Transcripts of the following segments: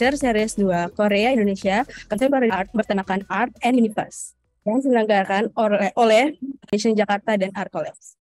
Culture Series 2 Korea Indonesia Contemporary Art bertemakan Art and Universe yang diselenggarakan oleh, oleh Asian Jakarta dan Art College.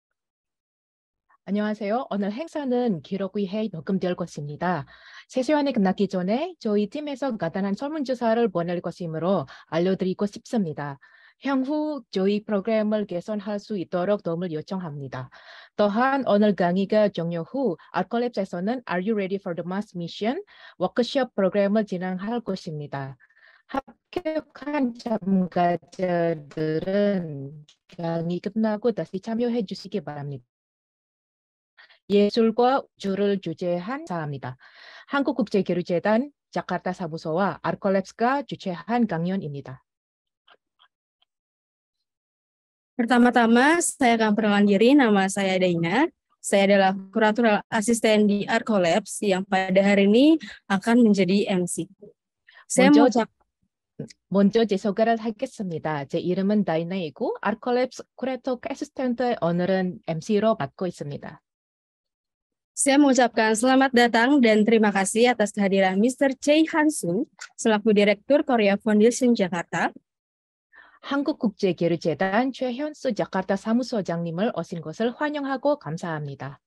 안녕하세요. 오늘 행사는 기록위회 녹음될 것입니다. 세시간이 끝나기 전에 저희 팀에서 간단한 설문조사를 보낼 것이므로 알려드리고 싶습니다. 향후 저희 프로그램을 개선할 수 있도록 도움을 요청합니다. 또한 오늘 강의가 종료 후알콜랩스에서는 Are You Ready for the Mars Mission? 워크숍 프로그램을 진행할 것입니다. 합격한 참가자들은 강의 끝나고 다시 참여해 주시기 바랍니다. 예술과 주를 주제한 사입니다. 한국국제교류재단 자카르타 사무소와 아콜랩스가 주최한 강연입니다. Pertama-tama, saya akan perkenalkan diri. Nama saya Daina. Saya adalah kurator asisten di Art yang pada hari ini akan menjadi MC. Saya 먼저, mau 먼저 제 소개를 하겠습니다. 제 이름은 다이나이고 쿠레토 오늘은 MC로 맡고 있습니다. Saya mengucapkan selamat datang dan terima kasih atas kehadiran Mr. Choi Hansu selaku Direktur Korea Foundation Jakarta 한국국제계류재단 최현수 자카르타 사무소장님을 오신 것을 환영하고 감사합니다.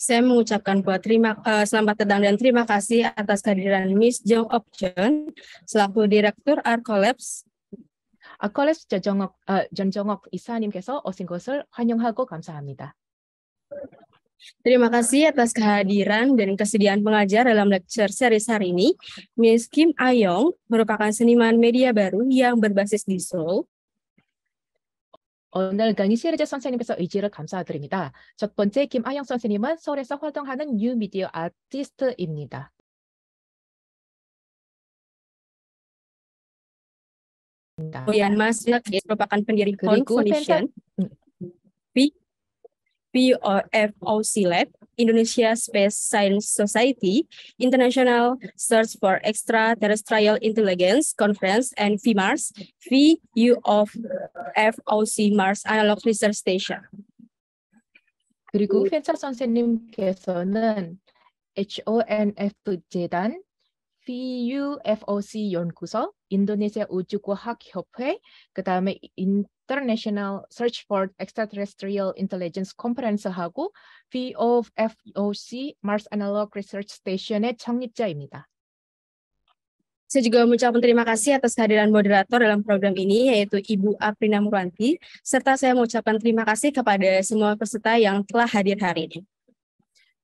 Saya mengucapkan buat terima uh, selamat datang dan terima kasih atas kehadiran Miss Jong Ok selaku Direktur Arkolabs. Arkolabs 전정옥, uh, 전정옥 이사님께서 오신 것을 환영하고 감사합니다. Terima kasih atas kehadiran dan kesediaan pengajar dalam lecture series hari ini. Miss Kim Ayong merupakan seniman media baru yang berbasis di Seoul. 오늘 강의실의 선생님께서 의지를 감사드립니다. 첫 번째 김아영 선생님은 서울에서 활동하는 뉴미디어 아티스트입니다. Yan Mas merupakan pendiri Kon POFOC Lab, Indonesia Space Science Society, International Search for Extraterrestrial Intelligence Conference, and VMARS, VU of FOC Mars Analog Research Station. 그리고 펜차 선생님께서는 honf VUFOC 연구소, 인도네시아 우주과학협회, 그 다음에 International Search for Extraterrestrial Intelligence Conference 하고 VOFOC Mars Analog Research Station의 창립자입니다. Saya juga mengucapkan terima kasih atas kehadiran moderator dalam program ini, yaitu Ibu Aprina Murwanti, serta saya mengucapkan terima kasih kepada semua peserta yang telah hadir hari ini.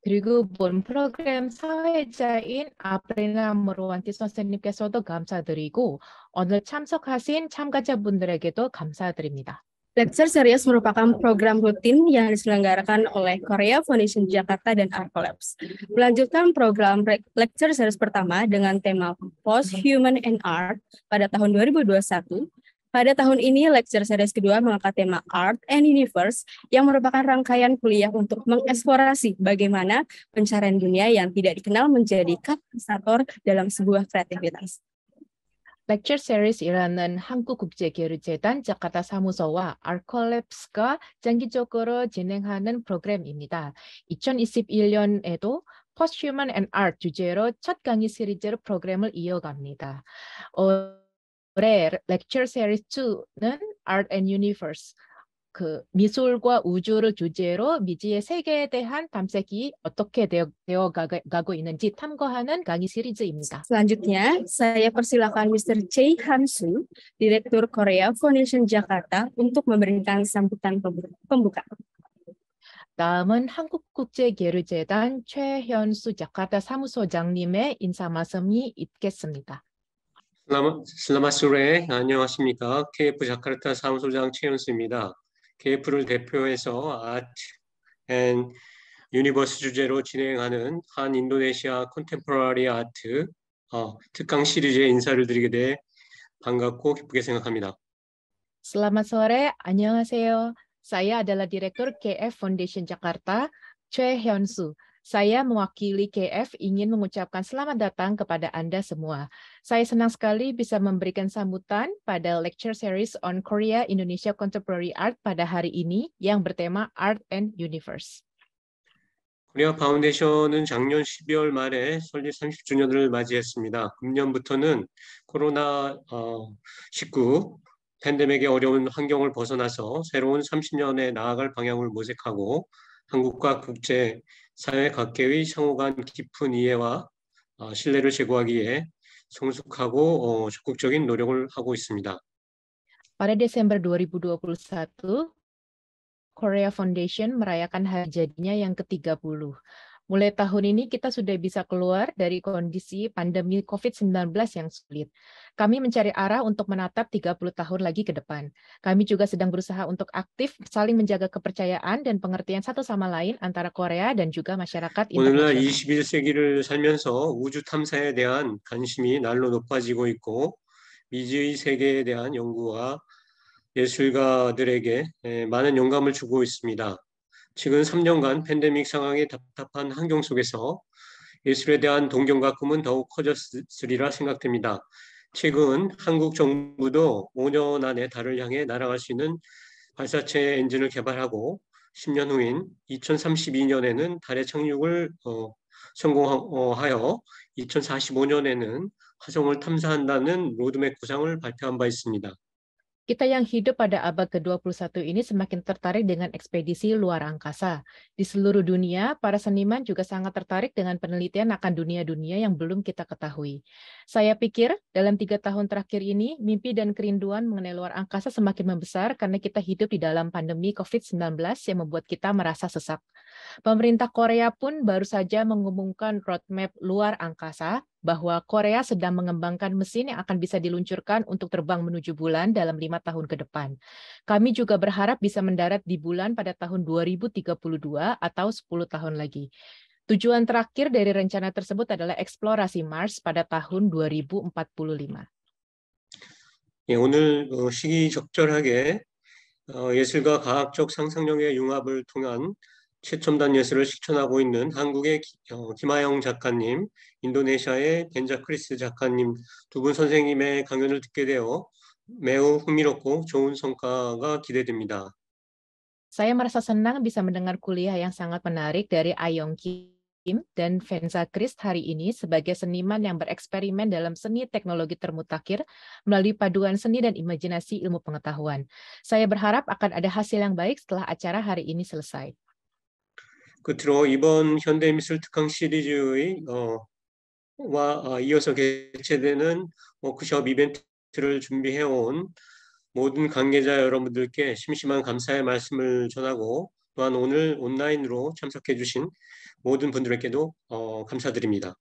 그리고 본 프로그램 사회자인 아프리나 모로완티 선생님께서도 감사드리고 오늘 참석하신 참가자분들에게도 감사드립니다. Lecture Series merupakan program rutin yang diselenggarakan oleh Korea Foundation Jakarta dan Arcolabs. Melanjutkan program Lecture Series pertama dengan tema Post Human and Art pada tahun 2021 pada tahun ini, lecture series kedua mengangkat tema Art and Universe yang merupakan rangkaian kuliah untuk mengeksplorasi bagaimana pencarian dunia yang tidak dikenal menjadi katalisator dalam sebuah kreativitas. Lecture 렉처 세리스 이라는 한국국제교류재단 자카타 사무소와 아콜랩스가 장기적으로 진행하는 프로그램입니다. 2021년에도 Post Human and Art 주제로 첫 강의 시리즈로 프로그램을 이어갑니다. 어, 올해 lecture series 2는 Art and Universe 그 미술과 우주를 주제로 미지의 세계에 대한 탐색이 어떻게 되어, 되어 가고, 가고 있는지 탐구하는 강의 시리즈입니다. Selanjutnya, saya persilakan Mr. Choi Hamsu, Direktur Korea Foundation Jakarta untuk memberikan sambutan pembuka. 다음은 한국국제예술재단 최현수 자카타 사무소장님의 인사 말씀이 있겠습니다. 슬라마, 슬라스레 안녕하십니까 KF 자카르타 사무소장 최현수입니다 KF를 대표해서 아트 앤 유니버스 주제로 진행하는 한 인도네시아 컨템포러리 아트 어, 특강 시리즈에 인사를 드리게 돼 반갑고 기쁘게 생각합니다 Selamat sore, 안녕하세요. Saya adalah Direktur KF Foundation Jakarta, Choi Hyun-soo. Saya mewakili KF ingin mengucapkan selamat datang kepada Anda semua. Saya senang sekali bisa memberikan sambutan pada lecture series on Korea Indonesia Contemporary Art pada hari ini yang bertema Art and Universe. k o 코리아 파운데이션은 작년 12월 말에 설립 30주년을 맞이했습니다. 금년부터는 코로나19 팬데믹의 어려운 환경을 벗어나서 새로운 30년에 나아갈 방향을 모색하고 한국과 국제 사회 각계의 상호간 깊은 이해와 신뢰를 제고하기에 성숙하고 적극적인 노력을 하고 있습니다. Pada Desember 2021, Korea Foundation merayakan hari jadinya yang ke-30. Mulai tahun ini kita sudah bisa keluar dari kondisi pandemi COVID-19 yang sulit. Kami mencari arah untuk menatap 30 tahun lagi ke depan. Kami juga sedang berusaha untuk aktif saling menjaga kepercayaan dan pengertian satu sama lain antara Korea dan juga masyarakat internasional. 21세기를 살면서 우주 탐사에 대한 관심이 날로 높아지고 있고 미지의 세계에 대한 연구와 예술가들에게 많은 영감을 주고 있습니다. 지금 3년간 팬데믹 상황의 답답한 환경 속에서 예술에 대한 동경과 꿈은 더욱 커졌으리라 생각됩니다. 최근 한국 정부도 5년 안에 달을 향해 날아갈 수 있는 발사체 엔진을 개발하고 10년 후인 2032년에는 달의 착륙을 어, 성공하여 2045년에는 화성을 탐사한다는 로드맵 구상을 발표한 바 있습니다. Kita yang hidup pada abad ke-21 ini semakin tertarik dengan ekspedisi luar angkasa. Di seluruh dunia, para seniman juga sangat tertarik dengan penelitian akan dunia-dunia yang belum kita ketahui. Saya pikir dalam tiga tahun terakhir ini, mimpi dan kerinduan mengenai luar angkasa semakin membesar karena kita hidup di dalam pandemi COVID-19 yang membuat kita merasa sesak. Pemerintah Korea pun baru saja mengumumkan roadmap luar angkasa bahwa Korea sedang mengembangkan mesin yang akan bisa diluncurkan untuk terbang menuju bulan dalam lima tahun ke depan. Kami juga berharap bisa mendarat di bulan pada tahun 2032 atau 10 tahun lagi. Tujuan terakhir dari rencana tersebut adalah eksplorasi Mars pada tahun 2045. Ya, 오늘 적절하게 예술과 과학적 상상력의 융합을 통한 최첨단 예술을 실천하고 있는 한국의 김하영 작가님, 인도네시아의 벤자 크리스 작가님 두 분 선생님의 강연을 듣게 되어 매우 흥미롭고 좋은 성과가 기대됩니다. Saya merasa senang bisa mendengar kuliah yang sangat menarik dari Ayong Kim dan Venza Chris hari ini sebagai seniman yang bereksperimen dalam seni teknologi termutakir h melalui paduan seni dan imajinasi ilmu pengetahuan. Saya berharap akan ada hasil yang baik setelah acara hari ini selesai. 끝으로 이번 현대미술 특강 시리즈의 어, 와 아, 이어서 개최되는 워크숍 이벤트를 준비해온 모든 관계자 여러분들께 심심한 감사의 말씀을 전하고 또한 오늘 온라인으로 참석해 주신 모든 분들께도 어, 감사드립니다.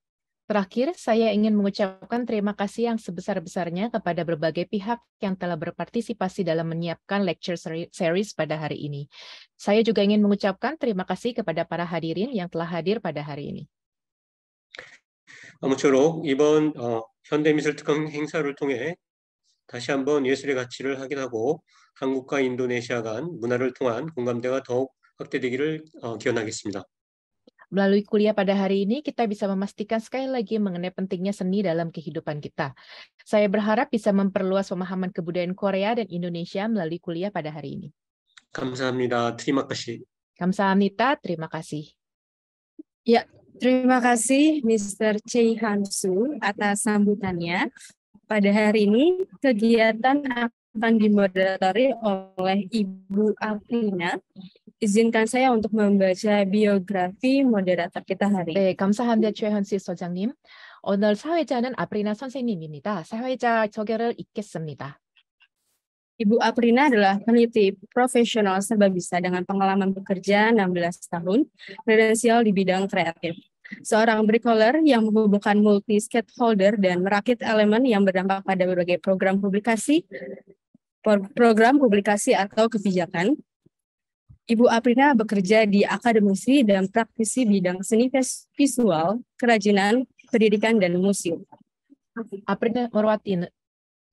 Terakhir, saya ingin mengucapkan terima kasih yang sebesar-besarnya kepada berbagai pihak yang telah berpartisipasi dalam menyiapkan lecture series pada hari ini. Saya juga ingin mengucapkan terima kasih kepada para hadirin yang telah hadir pada hari ini. 아무쪼록 이번 어, 행사를 통해 다시 한번 예술의 가치를 확인하고 한국과 인도네시아 간 문화를 통한 공감대가 더욱 확대되기를 기원하겠습니다. Melalui kuliah pada hari ini, kita bisa memastikan sekali lagi mengenai pentingnya seni dalam kehidupan kita. Saya berharap bisa memperluas pemahaman kebudayaan Korea dan Indonesia melalui kuliah pada hari ini. Kamsahamnida, terima kasih. Kamsahamnida, terima kasih. Ya, terima kasih Mr. Han Su atas sambutannya. Pada hari ini, kegiatan akan dimoderatori oleh Ibu Afrina izinkan saya untuk membaca biografi moderator kita hari ini. 네, 감사합니다. 최현수 소장님. 오늘 사회자는 아프리나 선생님입니다. 사회자 소개를 읽겠습니다. Ibu Aprina adalah peneliti profesional serba bisa dengan pengalaman bekerja 16 tahun, kredensial di bidang kreatif. Seorang bricolor yang menghubungkan multi stakeholder dan merakit elemen yang berdampak pada berbagai program publikasi, program publikasi atau kebijakan, Ibu Aprina bekerja di akademisi dan praktisi bidang seni visual, kerajinan, pendidikan, dan museum. Aprina Merwati,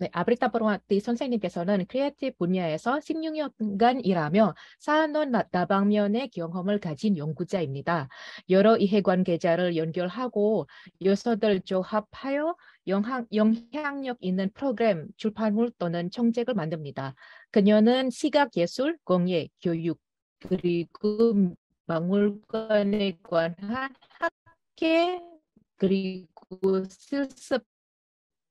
아프리카 포르마티 선생님께서는 크리에이티브 분야에서 16년간 일하며 산업 다방면의 경험을 가진 연구자입니다. 여러 이해관계자를 연결하고 요소들 조합하여 영향, 영향력 있는 프로그램, 출판물 또는 청책을 만듭니다. 그녀는 시각예술, 공예, 교육, 그리고 박물관에 관한 학계 그리고 실습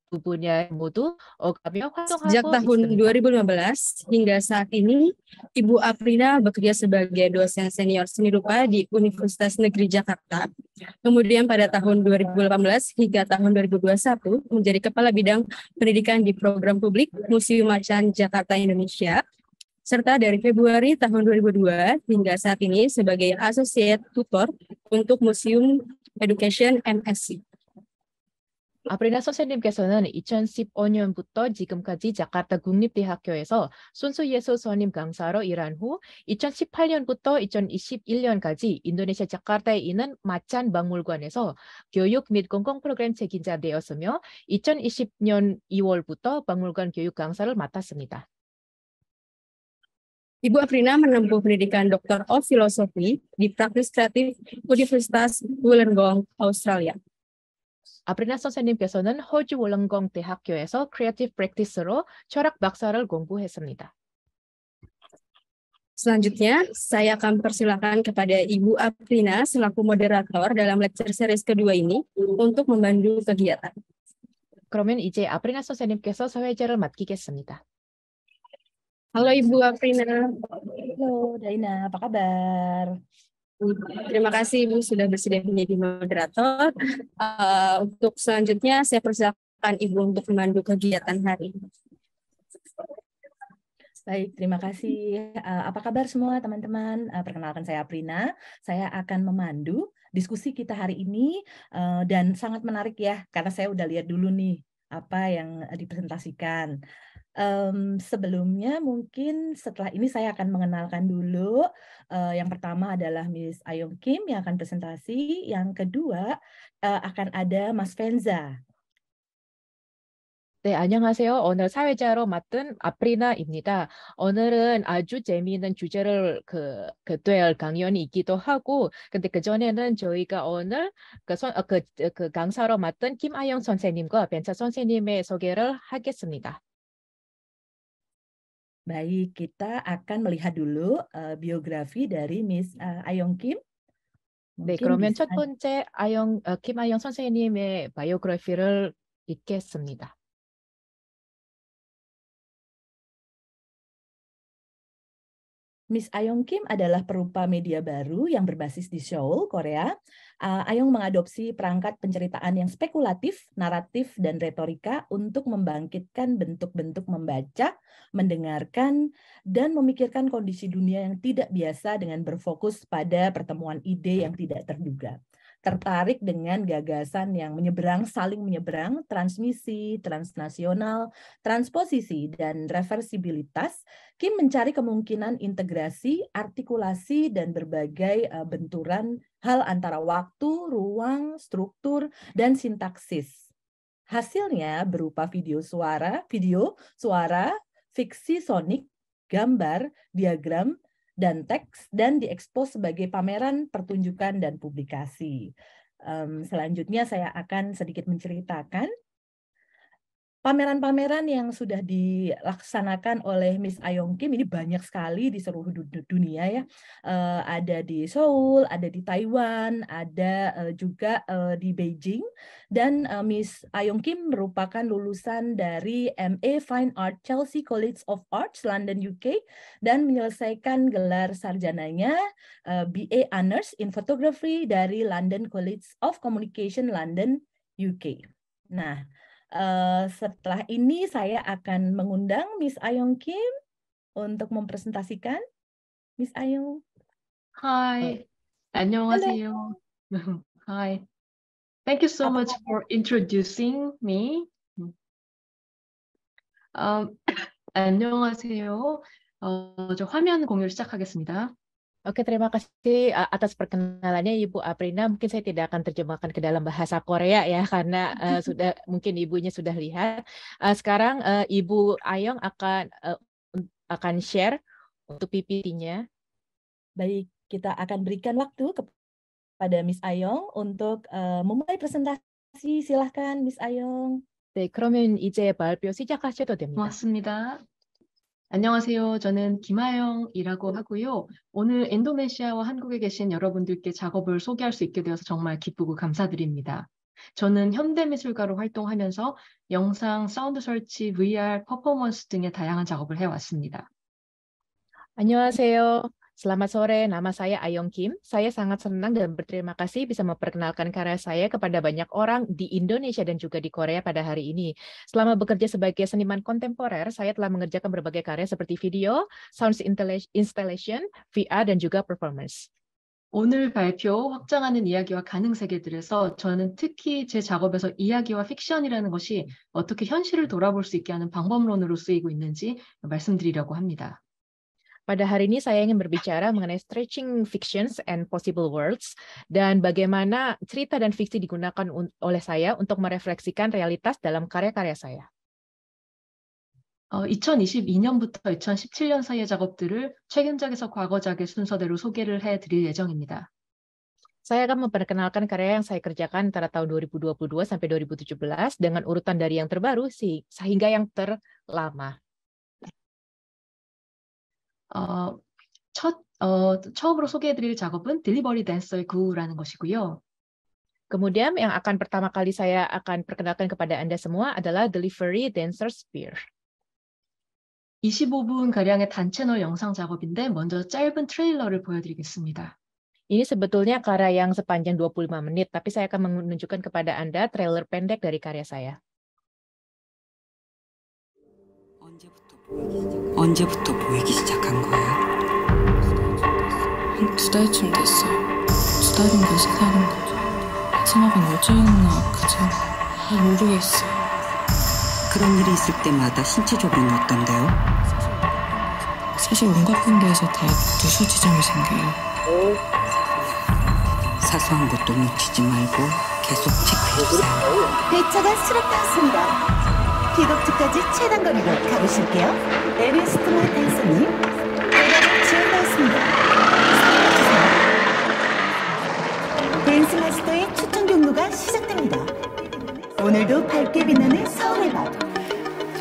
부분야 모두 어가며 활동하고 Sejak tahun 2015 hingga saat ini, Ibu Aprina bekerja sebagai dosen senior seni rupa di Universitas Negeri Jakarta. Kemudian pada tahun 2018 hingga tahun 2021 menjadi kepala bidang pendidikan di program publik Museum Macan Jakarta Indonesia serta dari Februari tahun 2002 hingga saat ini sebagai Associate Tutor untuk Museum Education MSC. 아프리나 선생님께서는 2015년부터 지금까지 자카르타 국립대학교에서 순수 예술 선임 강사로 일한 후 2018년부터 2021년까지 인도네시아 자카르타에 있는 마찬 박물관에서 교육 및 공공 프로그램 책임자 되었으며 2020년 2월부터 박물관 교육 강사를 맡았습니다. Ibu Afrina menempuh pendidikan Doktor of Philosophy di Praktis Kreatif Universitas Wollongong, Australia. 앞으로나서 선생님께서는 호주 Creative 대학교에서 크리에이티브 Corak 철학 박사를 공부했습니다. Selanjutnya, saya akan persilakan kepada Ibu Aprina selaku moderator dalam lecture series kedua ini untuk membantu kegiatan. 그러면 이제 아프리나 선생님께서 사회자를 맡기겠습니다. Halo Ibu Aprina. Halo Daina, apa kabar? Terima kasih Ibu sudah bersedia menjadi moderator. Uh, untuk selanjutnya saya persilakan Ibu untuk memandu kegiatan hari ini. Baik, terima kasih. Uh, apa kabar semua teman-teman? Uh, perkenalkan saya Aprina. Saya akan memandu diskusi kita hari ini uh, dan sangat menarik ya karena saya udah lihat dulu nih apa yang dipresentasikan um, sebelumnya mungkin setelah ini saya akan mengenalkan dulu. Uh, yang pertama adalah Miss Ayong Kim yang akan presentasi. Yang kedua uh, akan ada Mas Venza. 네, 안녕하세요. 오늘 사회자로 맡은 아프리나입니다. 오늘은 아주 재미있는 주제를 그, 그, 될 강연이 있기도 하고, 근데 그전에는 저희가 오늘 그, 선, 그, 그 강사로 맡은 김아영 선생님과 벤차 선생님의 소개를 하겠습니다. Baik, kita akan melihat dulu uh, biografi dari Miss uh, eh, Ayong Kim. 네, 그러면 첫 번째 아영, 김아영 선생님의 바이오그래피를 읽겠습니다. Miss Ayong Kim adalah perupa media baru yang berbasis di Seoul, Korea. Uh, ah, Ayong mengadopsi perangkat penceritaan yang spekulatif, naratif, dan retorika untuk membangkitkan bentuk-bentuk membaca, mendengarkan, dan memikirkan kondisi dunia yang tidak biasa dengan berfokus pada pertemuan ide yang tidak terduga tertarik dengan gagasan yang menyeberang, saling menyeberang, transmisi, transnasional, transposisi, dan reversibilitas, Kim mencari kemungkinan integrasi, artikulasi, dan berbagai eh, benturan hal antara waktu, ruang, struktur, dan sintaksis. Hasilnya berupa video suara, video, suara, fiksi sonik, gambar, diagram, dan teks dan diekspos sebagai pameran, pertunjukan, dan publikasi. Um, selanjutnya saya akan sedikit menceritakan Pameran-pameran yang sudah dilaksanakan oleh Miss Ayong Kim ini banyak sekali di seluruh dunia ya. Eh, ada di Seoul, ada di Taiwan, ada eh, juga eh, di Beijing. Dan Miss Ayong Kim merupakan lulusan dari MA Fine Art Chelsea College of Arts London UK dan menyelesaikan gelar sarjananya uh, BA Honors in Photography dari London College of Communication London UK. Nah, Eh, setelah ini saya akan mengundang Miss Ayong Kim untuk mempresentasikan. Miss Ayong. Hi. 안녕하세요. Hi. Thank you so much for introducing me. Um, 안녕하세요. 어, 저 화면 공유를 시작하겠습니다. Oke, terima kasih atas perkenalannya Ibu Aprina. Mungkin saya tidak akan terjemahkan ke dalam bahasa Korea ya karena uh, sudah mungkin ibunya sudah lihat. Uh, sekarang uh, Ibu Ayong akan uh, akan share untuk PPT-nya. Baik, kita akan berikan waktu kepada Miss Ayong untuk uh, memulai presentasi. Silahkan Miss Ayong. 네, 그러면 이제 발표 시작하셔도 됩니다. 고맙습니다. 안녕하세요. 저는 김하영이라고 하고요. 오늘 인도네시아와 한국에 계신 여러분들께 작업을 소개할 수 있게 되어서 정말 기쁘고 감사드립니다. 저는 현대미술가로 활동하면서 영상, 사운드 설치, VR, 퍼포먼스 등의 다양한 작업을 해왔습니다. 안녕하세요. Selamat sore, nama saya Ayong Kim. Saya sangat senang dan berterima kasih bisa memperkenalkan karya saya kepada banyak orang di Indonesia dan juga di Korea pada hari ini. Selama bekerja sebagai seniman kontemporer, saya telah mengerjakan berbagai karya seperti video, sounds installation, VR, dan juga performance. 오늘 발표 확장하는 이야기와 가능 세계들에서 저는 특히 제 작업에서 이야기와 픽션이라는 것이 어떻게 현실을 돌아볼 수 있게 하는 방법론으로 쓰이고 있는지 말씀드리려고 합니다. Pada hari ini saya ingin berbicara mengenai stretching fictions and possible worlds dan bagaimana cerita dan fiksi digunakan oleh saya untuk merefleksikan realitas dalam karya-karya saya. 2022년부터 2017년 사이의 작업들을 최근작에서 과거작의 순서대로 소개를 해드릴 예정입니다. Saya akan memperkenalkan karya yang saya kerjakan antara tahun 2022 sampai 2017 dengan urutan dari yang terbaru sih, sehingga yang terlama. 어, 첫, 어, 처음으로 소개해드릴 작업은 Delivery Dancer 구라는 것이고요. Kemudian yang akan pertama kali saya akan perkenalkan kepada Anda semua adalah Delivery Dancer Spear. 25분가량의 단채널 영상 작업인데 먼저 짧은 트레일러를 보여드리겠습니다. Ini sebetulnya karya yang sepanjang 25 menit, tapi saya akan menunjukkan kepada Anda trailer pendek dari karya saya. 언제부터 보이기 시작한 거예요? 두 달쯤 됐어요. 두 달인가 세 달인가. 마지막은 어제였나 그제. 잘 모르겠어요. 그런 일이 있을 때마다 신체적으로는 어떤데요? 사실 온갖 군대에서다 누수 지점이 생겨요. 사소한 것도 놓치지 말고 계속 체크해주세요. 배차가 수락되었습니다. 기곡지까지 최단 거리로 가보실게요. 에르스트마 단서님, 대단히 습니다 댄스 마스터의 추천 경로가 시작됩니다. 오늘도 밝게 빛나는 서울의 밤.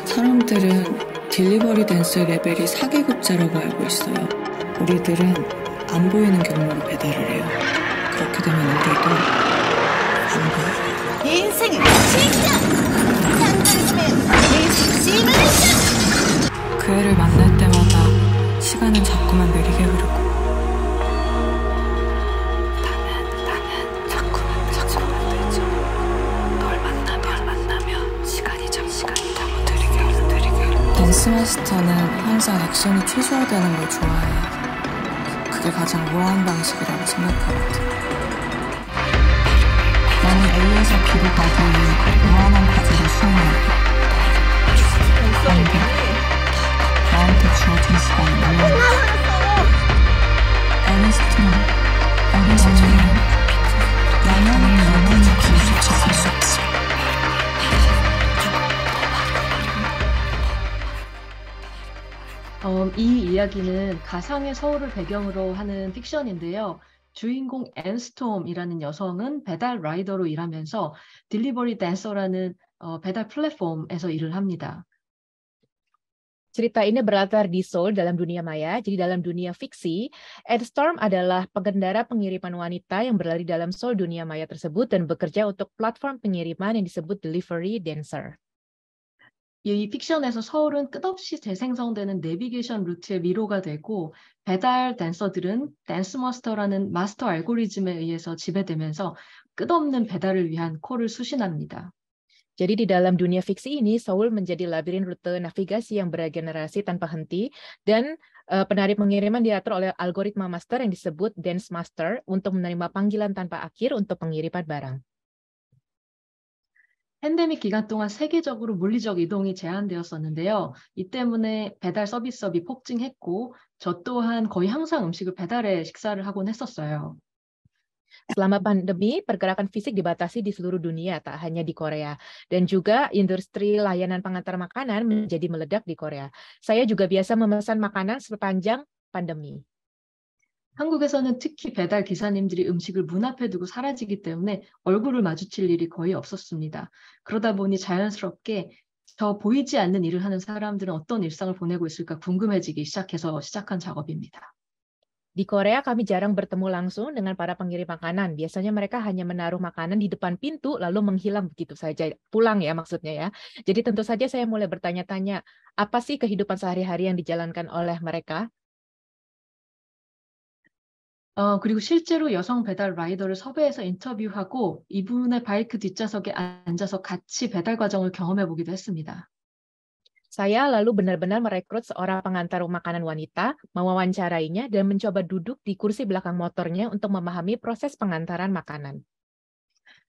사람들은 딜리버리 댄스 레벨이 4계급제라고 알고 있어요. 우리들은 안 보이는 경로로 배달을 해요. 그렇게 되면 우리도 안보여 인생의 시작! 그 애를 만날 때마다 시간은 자꾸만 느리게 흐르고 나 자꾸만 자꾸만 되죠 널 만나 면 시간이 참 시간이 너무 느리게 흐르 느리게 댄스 마스터는 항상 액션이 최소화되는 걸 좋아해 그게 가장 우아한 방식이라고 생각하거든 나는 A에서 b 받아요 어, 이 이야기는 가상의 서울을 배경으로 하는 픽션인데요. 주인공 앤스톰이라는 여성은 배달 라이더로 일하면서 딜리버리 댄서라는 어, 배달 플랫폼에서 일을 합니다. Cerita ini berlatar di Seoul dalam dunia maya, jadi dalam dunia fiksi. Ed Storm adalah pengendara pengiriman wanita yang berlari dalam Seoul dunia maya tersebut dan bekerja untuk platform pengiriman yang disebut Delivery Dancer. 이 픽션에서 서울은 끝없이 재생성되는 내비게이션 루트의 미로가 되고 배달 댄서들은 댄스 마스터라는 마스터 알고리즘에 의해서 지배되면서 끝없는 배달을 위한 콜을 수신합니다. Jadi di dalam dunia fiksi ini, Seoul menjadi labirin rute navigasi yang bergenerasi tanpa henti dan uh, eh, penari pengiriman diatur oleh algoritma master yang disebut dance master untuk menerima panggilan tanpa akhir untuk pengiriman barang. 팬데믹 기간 동안 세계적으로 물리적 이동이 제한되었었는데요. 이 때문에 배달 서비스업이 폭증했고, 저 또한 거의 항상 음식을 배달해 식사를 하곤 했었어요. Selama pandemi, pergerakan fisik dibatasi di seluruh dunia, tak hanya di Korea. Dan juga industri layanan pengantar makanan menjadi meledak di Korea. Saya juga biasa memesan makanan sepanjang pandemi. 한국에서는 특히 배달 기사님들이 음식을 문 앞에 두고 사라지기 때문에 얼굴을 마주칠 일이 거의 없었습니다. 그러다 보니 자연스럽게 저 보이지 않는 일을 하는 사람들은 어떤 일상을 보내고 있을까 궁금해지기 시작해서 시작한 작업입니다. Di Korea kami jarang bertemu langsung dengan para pengirim makanan. Biasanya mereka hanya menaruh makanan di depan pintu lalu menghilang begitu saja. Pulang ya maksudnya ya. Jadi tentu saja saya mulai bertanya-tanya, apa sih kehidupan sehari-hari yang dijalankan oleh mereka? Uh, 그리고 실제로 여성 배달 라이더를 섭외해서 인터뷰하고 이분의 바이크 뒷좌석에 앉아서 같이 배달 과정을 경험해 보기도 했습니다. Saya lalu benar-benar merekrut seorang pengantar makanan wanita, mewawancarainya dan mencoba duduk di kursi belakang motornya untuk memahami proses pengantaran makanan.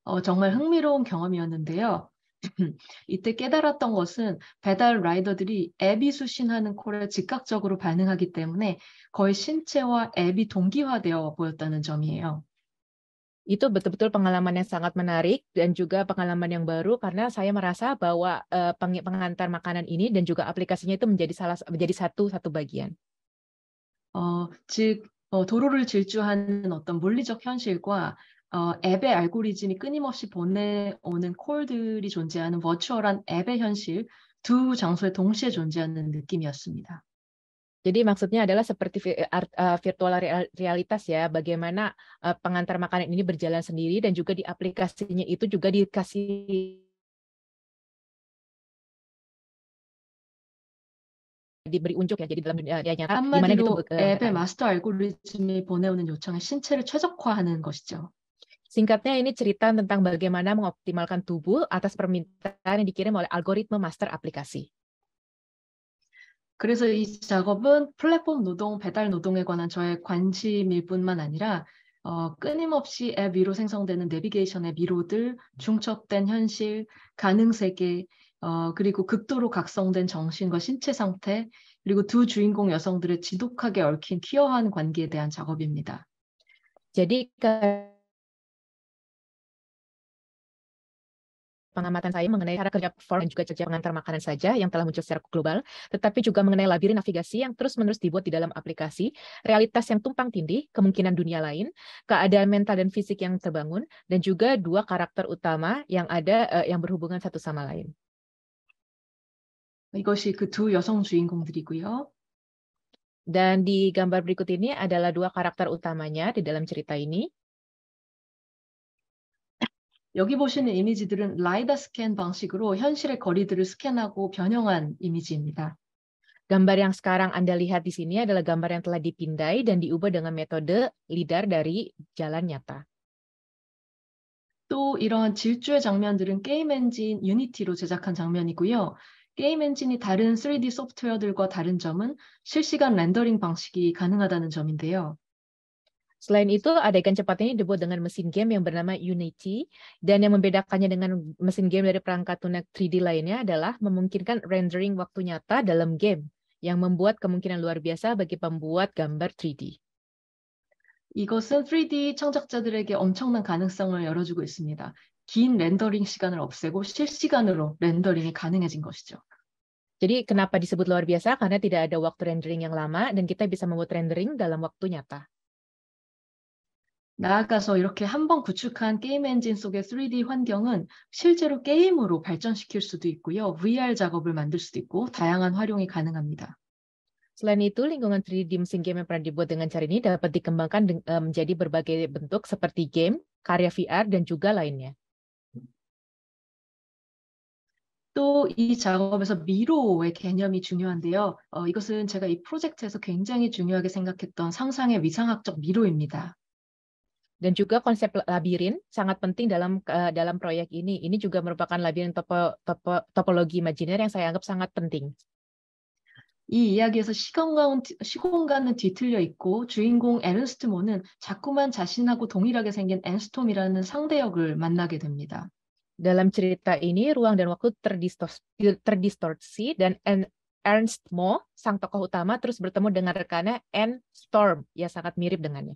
어, 정말 흥미로운 경험이었는데요. 이때 깨달았던 것은 배달 라이더들이 앱이 수신하는 콜에 즉각적으로 반응하기 때문에 거의 신체와 앱이 동기화되어 보였다는 점이에요. itu betul-betul pengalaman yang sangat menarik dan juga pengalaman yang baru karena saya merasa bahwa uh, pengantar makanan ini dan juga aplikasinya itu menjadi salah menjadi satu satu bagian. 어, 즉 어, 도로를 질주하는 어떤 물리적 현실과 어, 앱의 알고리즘이 끊임없이 보내오는 콜들이 존재하는 버추얼한 앱의 현실 두 장소에 동시에 존재하는 느낌이었습니다. Jadi maksudnya adalah seperti eh, eh, virtual realitas ya, bagaimana eh, pengantar makanan ini berjalan sendiri dan juga di aplikasinya itu juga dikasih diberi unjuk ya. Jadi dalam dunia nyata gimana itu master algoritma 알고리즘이 보내오는 요청의 신체를 최적화하는 것이죠. Singkatnya ini cerita tentang bagaimana mengoptimalkan tubuh atas permintaan yang dikirim oleh algoritma master aplikasi. 그래서 이 작업은 플랫폼 노동, 배달 노동에 관한 저의 관심일 뿐만 아니라 어, 끊임없이 앱 위로 생성되는 내비게이션의 미로들, 중첩된 현실, 가능 세계, 어, 그리고 극도로 각성된 정신과 신체 상태, 그리고 두 주인공 여성들의 지독하게 얽힌 키어한 관계에 대한 작업입니다. j a d pengamatan saya mengenai cara kerja perform dan juga kerja pengantar makanan saja yang telah muncul secara global, tetapi juga mengenai labirin navigasi yang terus-menerus dibuat di dalam aplikasi, realitas yang tumpang tindih, kemungkinan dunia lain, keadaan mental dan fisik yang terbangun, dan juga dua karakter utama yang ada uh, yang berhubungan satu sama lain. 이것이 여성 주인공들이고요. Dan di gambar berikut ini adalah dua karakter utamanya di dalam cerita ini. 여기 보시는 이미지들은 라이다 스캔 방식으로 현실의 거리들을 스캔하고 변형한 이미지입니다. Gambar yang sekarang Anda lihat di sini adalah gambar yang telah dipindai dan diubah dengan metode lidar dari jalan nyata. 또 이런 질주의 장면들은 게임 엔진 유니티로 제작한 장면이고요. 게임 엔진이 다른 3D 소프트웨어들과 다른 점은 실시간 렌더링 방식이 가능하다는 점인데요. Selain itu, adegan cepat ini dibuat dengan mesin game yang bernama Unity, dan yang membedakannya dengan mesin game dari perangkat lunak 3D lainnya adalah memungkinkan rendering waktu nyata dalam game, yang membuat kemungkinan luar biasa bagi pembuat gambar 3D. 이것은 3D 창작자들에게 엄청난 가능성을 열어주고 있습니다. 긴 렌더링 시간을 없애고 실시간으로 렌더링이 가능해진 것이죠. Jadi kenapa disebut luar biasa? Karena tidak ada waktu rendering yang lama dan kita bisa membuat rendering dalam waktu nyata. 나아가서 이렇게 한 번 구축한 게임 엔진 속의 3D 환경은 실제로 게임으로 발전시킬 수도 있고요. VR 작업을 만들 수도 있고 다양한 활용이 가능합니다. Selain itu, lingkungan 3D mesin game yang pernah dibuat dengan cara ini dapat dikembangkan menjadi berbagai bentuk seperti game, karya VR, dan juga lainnya. 또이 작업에서 미로의 개념이 중요한데요. 어, 이것은 제가 이 프로젝트에서 굉장히 중요하게 생각했던 상상의 위상학적 미로입니다. dan juga konsep labirin sangat penting dalam uh, dalam proyek ini. Ini juga merupakan labirin topo, topo, topologi imajiner yang saya anggap sangat penting. 이 이야기에서 시공간, 시공간은 뒤틀려 있고 주인공 에른스트 모는 자꾸만 자신하고 동일하게 생긴 앤스톰이라는 상대역을 만나게 됩니다. Dalam cerita ini ruang dan waktu terdistorsi, terdistorsi dan Ernst Mo, sang tokoh utama, terus bertemu dengan rekannya Anne Storm, yang sangat mirip dengannya.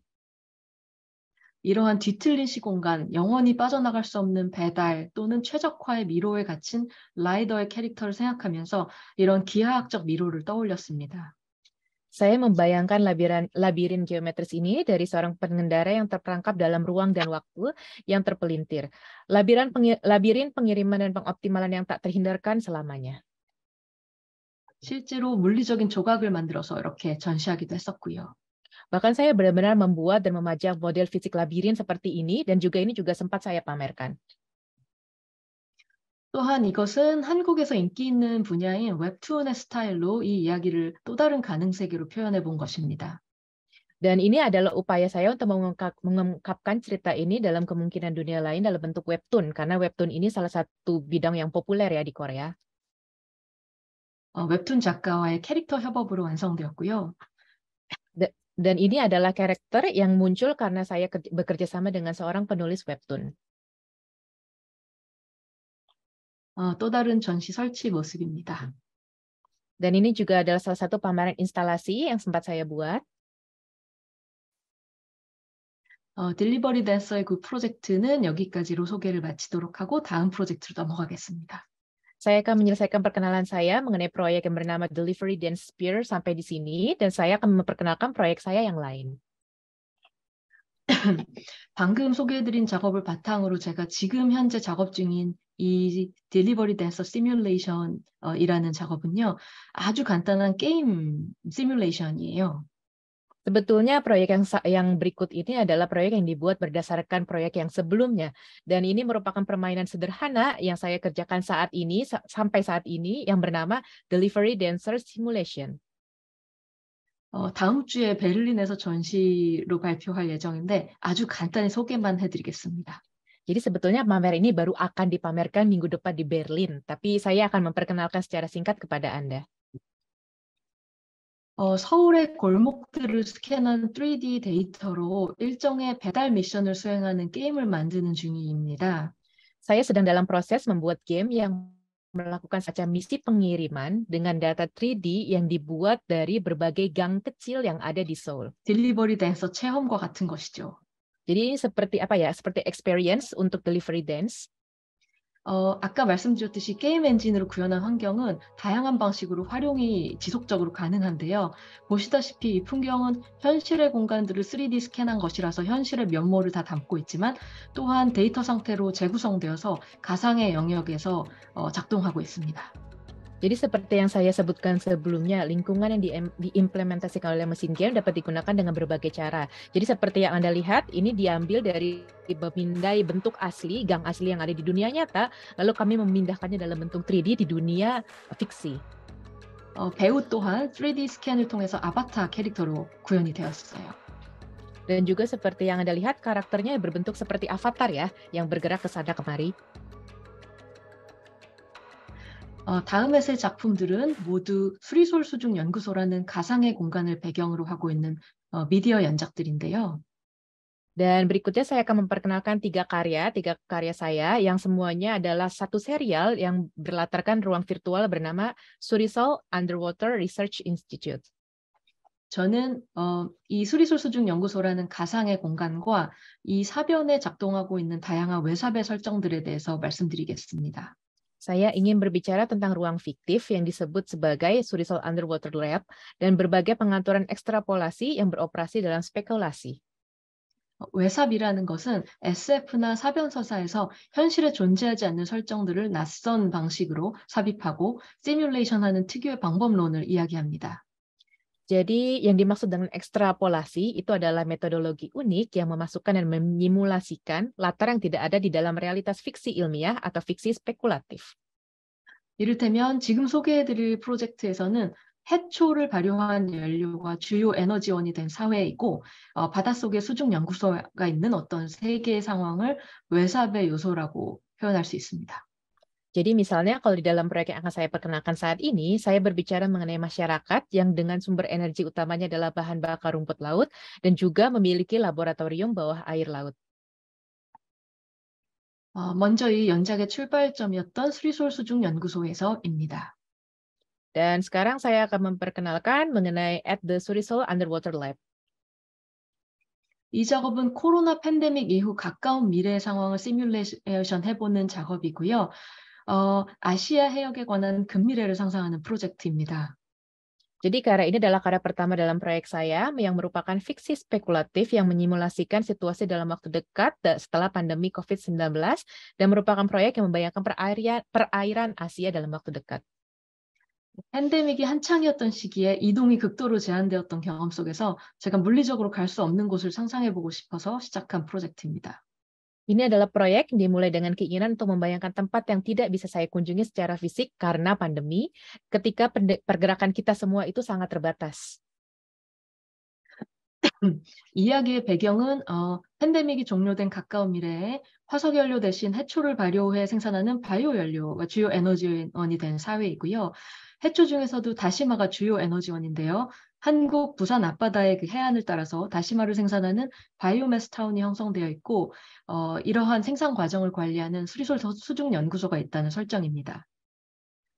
이러한 뒤틀린 시공간, 영원히 빠져나갈 수 없는 배달 또는 최적화의 미로에 갇힌 라이더의 캐릭터를 생각하면서 이런 기하학적 미로를 떠올렸습니다. Saya membayangkan labirin, labirin geometris ini dari seorang pengendara yang terperangkap dalam ruang dan waktu yang terpelintir. Labirin, pengir, labirin pengiriman dan pengoptimalan yang tak terhindarkan selamanya. 실제로 물리적인 조각을 만들어서 이렇게 전시하기도 했었고요. Bahkan saya benar-benar membuat dan memajang model fisik labirin seperti ini dan juga ini juga sempat saya pamerkan. 또한 이것은 한국에서 인기 있는 분야인 웹툰의 스타일로 이 이야기를 또 다른 가능 세계로 표현해 본 것입니다. Dan ini adalah upaya saya untuk mengungkap, mengungkapkan cerita ini dalam kemungkinan dunia lain dalam bentuk webtoon, karena webtoon ini salah satu bidang yang populer ya di Korea. webtoon 작가와의 캐릭터 협업으로 완성되었고요. Dan ini adalah karakter yang muncul karena saya bekerja sama dengan seorang penulis webtoon. 어, Dan ini juga adalah salah satu pameran instalasi yang sempat saya buat. Delivery 딜리버리 댄서의 그 프로젝트는 여기까지로 소개를 마치도록 하고 다음 프로젝트로 넘어가겠습니다. Saya akan menyelesaikan perkenalan saya mengenai proyek yang bernama Delivery Dance Spear sampai di sini, dan saya akan memperkenalkan proyek saya yang lain. 방금 소개해드린 작업을 바탕으로 제가 지금 현재 작업 중인 이 Delivery d a n c 딜 s i m u l a t i o n 이라는 작업은요. 아주 간단한 게임 시뮬레이션이에요. Sebetulnya proyek yang yang berikut ini adalah proyek yang dibuat berdasarkan proyek yang sebelumnya dan ini merupakan permainan sederhana yang saya kerjakan saat ini sampai saat ini yang bernama Delivery Dancer Simulation. Oh, 다음 주에 베를린에서 전시로 발표할 예정인데 아주 간단히 소개만 해드리겠습니다. Jadi sebetulnya pamer ini baru akan dipamerkan minggu depan di Berlin, tapi saya akan memperkenalkan secara singkat kepada Anda. 어, 서울의 골목들을 스캔한 3D 데이터로 일정의 배달 미션을 수행하는 게임을 만드는 중입니다. Saya sedang dalam proses membuat game yang melakukan semacam misi pengiriman dengan data 3D yang dibuat dari berbagai gang kecil yang ada di Seoul. Delivery 댄서 체험과 같은 것이죠. Jadi ini seperti apa ya? Seperti experience untuk delivery dance. 어, 아까 말씀드렸듯이 게임 엔진으로 구현한 환경은 다양한 방식으로 활용이 지속적으로 가능한데요. 보시다시피 이 풍경은 현실의 공간들을 3D 스캔한 것이라서 현실의 면모를 다 담고 있지만 또한 데이터 상태로 재구성되어서 가상의 영역에서 어, 작동하고 있습니다. Jadi seperti yang saya sebutkan sebelumnya, lingkungan yang diimplementasikan oleh mesin game dapat digunakan dengan berbagai cara. Jadi seperti yang Anda lihat, ini diambil dari memindai bentuk asli, gang asli yang ada di dunia nyata, lalu kami memindahkannya dalam bentuk 3D di dunia fiksi. 배우 또한 3D 스캔을 통해서 아바타 캐릭터로 구현이 되었어요. dan juga seperti yang Anda lihat karakternya berbentuk seperti avatar ya yang bergerak ke sana kemari. 어, 다음에 쓸 작품들은 모두 수리솔 수중 연구소라는 가상의 공간을 배경으로 하고 있는 어, 미디어 연작들인데요. Dan berikutnya saya akan memperkenalkan tiga karya, tiga karya saya yang semuanya adalah satu serial yang berlatarkan ruang virtual bernama Surisol Underwater Research Institute. 저는 어, 이 수리솔 수중 연구소라는 가상의 공간과 이 사변에 작동하고 있는 다양한 외삽의 설정들에 대해서 말씀드리겠습니다. saya ingin berbicara tentang ruang fiktif yang disebut sebagai Surisol Underwater Lab dan berbagai pengaturan ekstrapolasi yang beroperasi dalam spekulasi. 외삽이라는 것은 SF나 사변서사에서 현실에 존재하지 않는 설정들을 낯선 방식으로 삽입하고 시뮬레이션하는 특유의 방법론을 이야기합니다. Jadi yang dimaksud dengan ekstrapolasi itu adalah metodologi unik yang memasukkan dan menyimulasikan latar yang tidak ada di dalam realitas fiksi ilmiah atau fiksi spekulatif. 이를테면 지금 소개해드릴 프로젝트에서는 해초를 발용한 연료가 주요 에너지원이 된 사회이고 어, 바닷속에 수중 연구소가 있는 어떤 세계의 상황을 외삽의 요소라고 표현할 수 있습니다. Jadi misalnya kalau di dalam proyek yang akan saya perkenalkan saat ini, saya berbicara mengenai masyarakat yang dengan sumber energi utamanya adalah bahan bakar rumput laut dan juga memiliki laboratorium bawah air laut. 먼저 이 연작의 출발점이었던 수리솔 수중 연구소에서입니다. Dan sekarang saya akan memperkenalkan mengenai At the Surisol Underwater Lab. 이 작업은 코로나 팬데믹 이후 가까운 미래 상황을 시뮬레이션 해보는 작업이고요. 어, 아시아 해역에 관한 금미래를 상상하는 프로젝트입니다. Jadi karya ini adalah karya pertama dalam proyek saya yang merupakan fiksi spekulatif yang menyimulasikan situasi dalam waktu dekat setelah pandemi COVID-19 dan merupakan proyek yang membayangkan perairan, perairan Asia dalam waktu dekat. 팬데믹이 한창이었던 시기에 이동이 극도로 제한되었던 경험 속에서 제가 물리적으로 갈 수 없는 곳을 상상해보고 싶어서 시작한 프로젝트입니다. Ini adalah proyek dimulai dengan keinginan untuk membayangkan tempat yang tidak bisa saya kunjungi secara fisik karena pandemi, ketika pergerakan kita semua itu sangat terbatas. 이야기의 배경은 어, 팬데믹이 종료된 가까운 미래에 화석 연료 대신 해초를 발효해 생산하는 바이오 연료가 주요 에너지원이 된 사회이고요. 해초 중에서도 다시마가 주요 에너지원인데요. 한국 부산 앞바다의 그 해안을 따라서 다시마를 생산하는 바이오매스 타운이 형성되어 있고 어, 이러한 생산 과정을 관리하는 수리솔 수중 연구소가 있다는 설정입니다.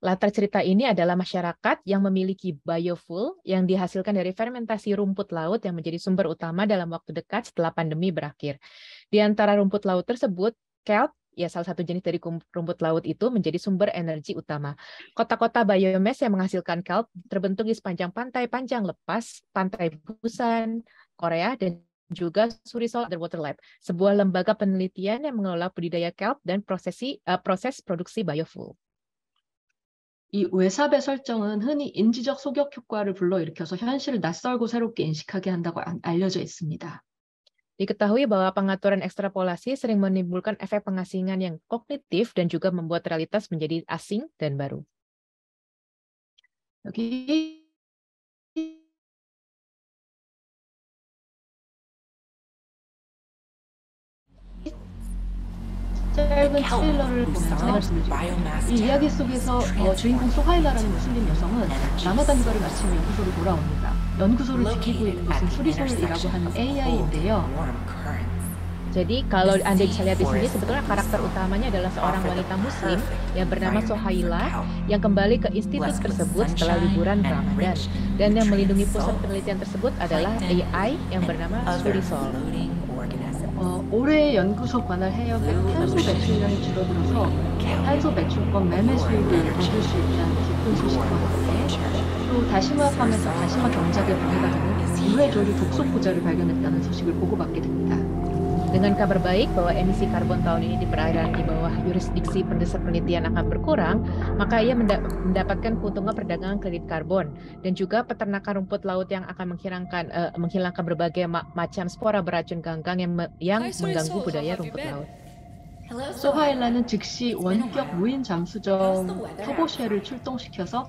Latar cerita ini adalah masyarakat yang memiliki biofuel yang dihasilkan dari fermentasi rumput laut yang menjadi sumber utama dalam waktu dekat setelah pandemi berakhir. Di antara rumput laut tersebut, kelp ya salah satu jenis dari rumput laut itu menjadi sumber energi utama. Kota-kota biomes yang menghasilkan kelp terbentuk di sepanjang pantai panjang lepas, pantai Busan, Korea, dan juga Surisol Underwater Lab, sebuah lembaga penelitian yang mengelola budidaya kelp dan prosesi, uh, proses produksi biofuel. 이 외삽의 설정은 흔히 인지적 소격 효과를 불러일으켜서 현실을 낯설고 새롭게 인식하게 한다고 알려져 있습니다. Diketahui bahwa pengaturan ekstrapolasi sering menimbulkan efek pengasingan yang kognitif dan juga membuat realitas menjadi asing dan baru. Oke, 짧은 트레일러를 보면서 이 이야기 속에서 어, 주인공 소하일라라는 무슬림 여성은 라마단과를 연구소로 돌아옵니다. 연구소를 지키고 있는 곳은 하는 AI인데요. Jadi kalau Anda bisa lihat di sini sebetulnya karakter utamanya adalah seorang wanita muslim yang bernama Sohaila yang kembali ke institut tersebut setelah liburan Ramadan dan yang melindungi pusat penelitian tersebut adalah AI yang bernama Surisol. 어, 올해 연구소 관할 해역 탄소 배출량이 줄어들어서 탄소 배출권 매매 수익을 얻을 수 있다는 기쁜 소식과 함께 또 다시마 팜에서 다시마 경작에 방해가 되는 우회조류 독소 포자를 발견했다는 소식을 보고받게 됩니다. Dengan kabar baik bahwa emisi karbon tahun ini di perairan di bawah yurisdiksi berdasar penelitian akan berkurang, maka ia mendapatkan keuntungan perdagangan kredit karbon dan juga peternakan rumput laut yang akan menghilangkan uh, menghilangkan berbagai ma macam spora beracun ganggang yang, me yang mengganggu budaya rumput laut. 소하일라는 즉시 원격 무인 잠수정 터보쉘을 출동시켜서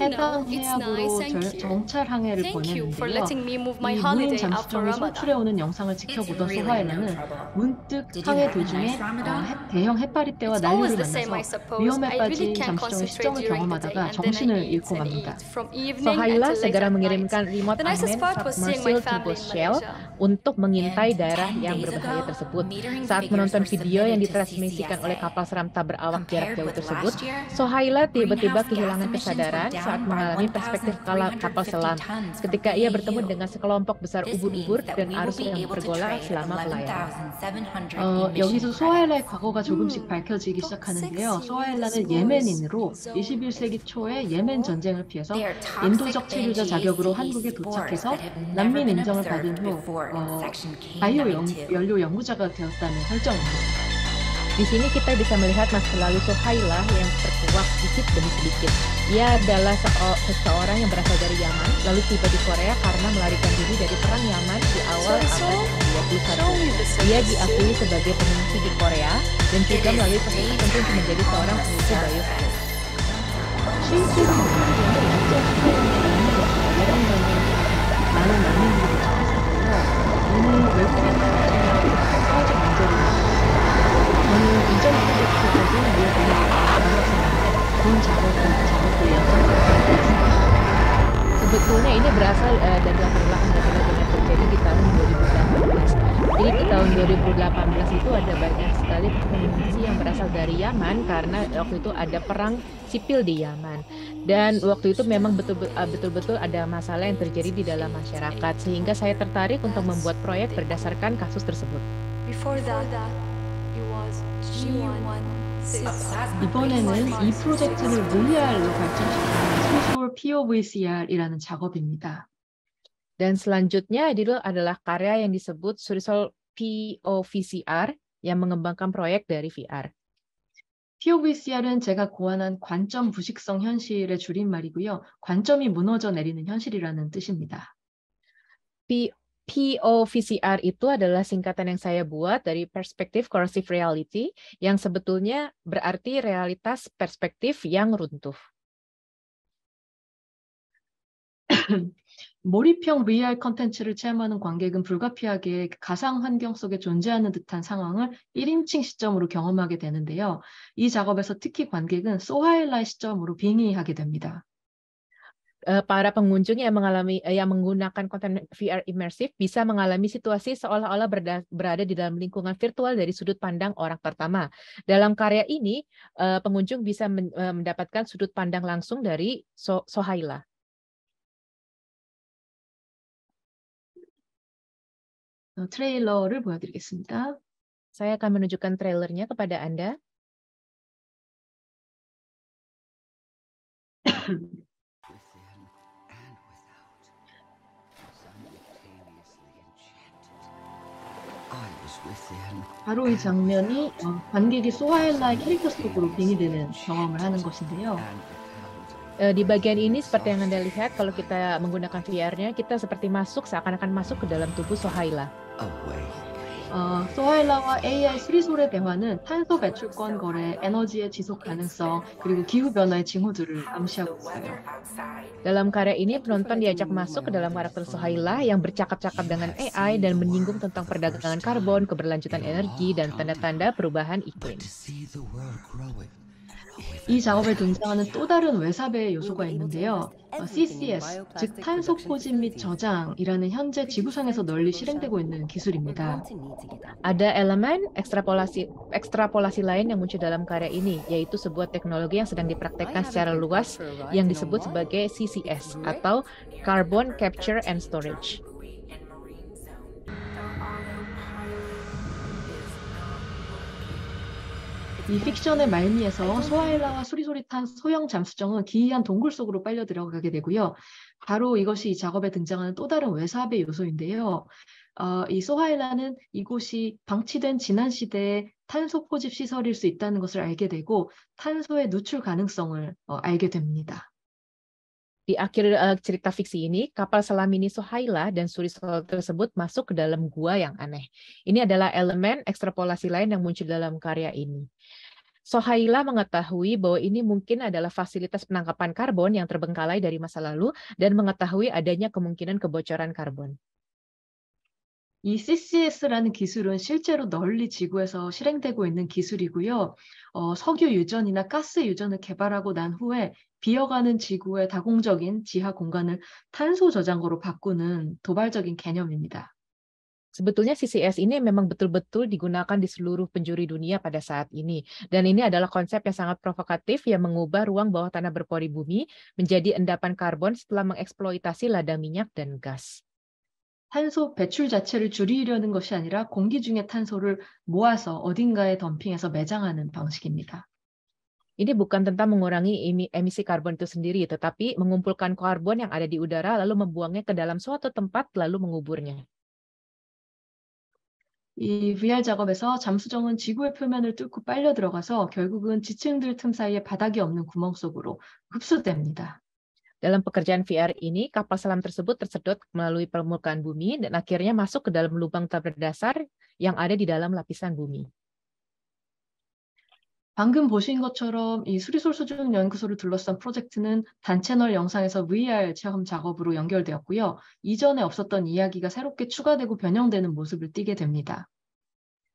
해당 해역으로 절, 정찰 항해를 보냈는데요. 이 무인 잠수정이 송출해오는 영상을 지켜보던 소하일라는 문득 항해 도중에 어, 대형 햇파리떼와 난리를 만나서 위험에 빠진 잠수정의 시점을 경험하다가 정신을 잃고 맙니다. Sohaila segera mengirimkan remote airman submersil Tubuh Shell untuk mengintai daerah yang berbahaya tersebut. Saat menonton video yang ditransmisikan oleh kapal seram tak berawak jarak jauh tersebut, Sohaila tiba-tiba kehilangan kesadaran saat mengalami perspektif kapal selam ketika ia bertemu dengan sekelompok besar ubur-ubur dan arus yang bergolak selama pelayaran. 어, uh, 여기서 소아일라의 과거가 조금씩 hmm. 밝혀지기 시작하는데요. 소아일라는 예멘인으로 21세기 초에 예멘 전쟁을 피해서 인도적 체류자 자격으로 한국에 도착해서 난민 인정을 받은 후 어, 바이오 연료 연구자가 되었다는 설정입니다. Di sini kita bisa melihat masa lalu Suhaila yang terkuak sedikit demi sedikit. Ia adalah seseorang yang berasal dari Yaman, lalu tiba di Korea karena melarikan diri dari perang Yaman di awal abad 21. Ia diakui sebagai pengungsi di Korea dan juga melalui pengungsi untuk menjadi seorang pengungsi bayu. Ini sebetulnya ini berasal uh, dari laporan dari data yang terjadi di tahun 2018. Jadi di tahun 2018 itu ada banyak sekali pengungsi yang berasal dari Yaman karena waktu itu ada perang sipil di Yaman dan waktu itu memang eh, betul-betul ada masalah yang terjadi di dalam masyarakat sehingga saya tertarik untuk membuat proyek berdasarkan kasus tersebut. Before that, 이번에는 이 프로젝트를 OER로 발전시키는 소설 POVCR이라는 작업입니다. Dan selanjutnya Adil adalah karya yang disebut Surisol POVCR yang mengembangkan proyek dari VR. POVCR은 제가 고안한 관점 부식성 현실의 줄임말이고요. 관점이 무너져 내리는 현실이라는 뜻입니다. POVCR itu adalah singkatan yang saya buat dari perspektif corrosive reality yang sebetulnya berarti realitas perspektif yang runtuh. 몰입형 VR 콘텐츠를 체험하는 관객은 불가피하게 가상 환경 속에 존재하는 듯한 상황을 1인칭 시점으로 경험하게 되는데요. 이 작업에서 특히 관객은 소하일라이 시점으로 빙의하게 됩니다. Eh, para pengunjung yang mengalami eh, yang menggunakan konten VR imersif bisa mengalami situasi seolah-olah berada di dalam lingkungan virtual dari sudut pandang orang pertama. Dalam karya ini, eh, pengunjung bisa mendapatkan sudut pandang langsung dari so Sohaila. 보여드리겠습니다. Saya akan menunjukkan trailernya kepada Anda. 바로 장면이 관객이 캐릭터 속으로 빙의되는 경험을 하는 것인데요. Di bagian ini seperti yang Anda lihat, kalau kita menggunakan VR-nya, kita seperti masuk, seakan-akan masuk ke dalam tubuh Sohaila. AI 수리솔의 대화는 탄소 배출권 거래, 에너지의 지속 가능성, 그리고 변화의 징후들을 암시하고 있어요. Dalam karya ini, penonton diajak masuk ke dalam karakter Sohaila yang bercakap-cakap dengan AI dan menyinggung tentang perdagangan karbon, keberlanjutan energi, dan tanda-tanda perubahan iklim. 이 작업에 등장하는 또 다른 외사배의 요소가 있는데요. CCS, 즉 탄소 포진및 저장이라는 현재 지구상에서 널리 실행되고 있는 기술입니다. Ada elemen ekstrapolasi ekstrapolasi lain yang muncul dalam karya ini, yaitu sebuah teknologi yang sedang dipraktekkan secara luas yang disebut sebagai CCS atau Carbon Capture and Storage. 이 픽션의 말미에서 소아일라와 소리소리탄 소형 잠수정은 기이한 동굴 속으로 빨려 들어가게 되고요. 바로 이것이 이 작업에 등장하는 또 다른 외사합의 요소인데요. 어, 이 소하일라는 이곳이 방치된 지난 시대의 탄소 포집 시설일 수 있다는 것을 알게 되고 탄소의 누출 가능성을 어, 알게 됩니다. Di akhir uh, cerita fiksi ini, kapal selam ini Sohaila dan Suri Surisol tersebut masuk ke dalam gua yang aneh. Ini adalah elemen ekstrapolasi lain yang muncul dalam karya ini. Sohaila mengetahui bahwa ini mungkin adalah fasilitas penangkapan karbon yang terbengkalai dari masa lalu dan mengetahui adanya kemungkinan kebocoran karbon. 이 CCS라는 기술은 실제로 널리 지구에서 실행되고 있는 기술이고요. 어, 석유 유전이나 가스 유전을 개발하고 난 후에 비어가는 지구의 다공적인 지하 공간을 탄소 저장고로 바꾸는 도발적인 개념입니다. Sebetulnya CCS ini memang betul-betul digunakan di seluruh penjuri dunia pada saat ini. Dan ini adalah konsep yang sangat provokatif yang mengubah ruang bawah tanah berpori bumi menjadi endapan karbon setelah mengeksploitasi ladang minyak dan gas. 탄소 배출 자체를 줄이려는 것이 아니라 공기 중의 탄소를 모아서 어딘가에 덤핑해서 매장하는 방식입니다. Ini bukan tentang mengurangi emisi karbon itu sendiri, tetapi mengumpulkan karbon yang ada di udara lalu membuangnya ke dalam suatu tempat lalu menguburnya. 이 VR 작업에서 잠수정은 지구의 표면을 뚫고 빨려 들어가서 결국은 지층들 틈 사이에 바닥이 없는 구멍 속으로 흡수됩니다. Dalam pekerjaan VR ini, kapal selam tersebut tersedot melalui permukaan bumi dan akhirnya masuk ke dalam lubang terdasar yang ada di dalam lapisan bumi. 방금 보신 것처럼 이 수리솔 수중 연구소를 둘러싼 프로젝트는 단채널 영상에서 VR 체험 작업으로 연결되었고요. 이전에 없었던 이야기가 새롭게 추가되고 변형되는 모습을 띠게 됩니다.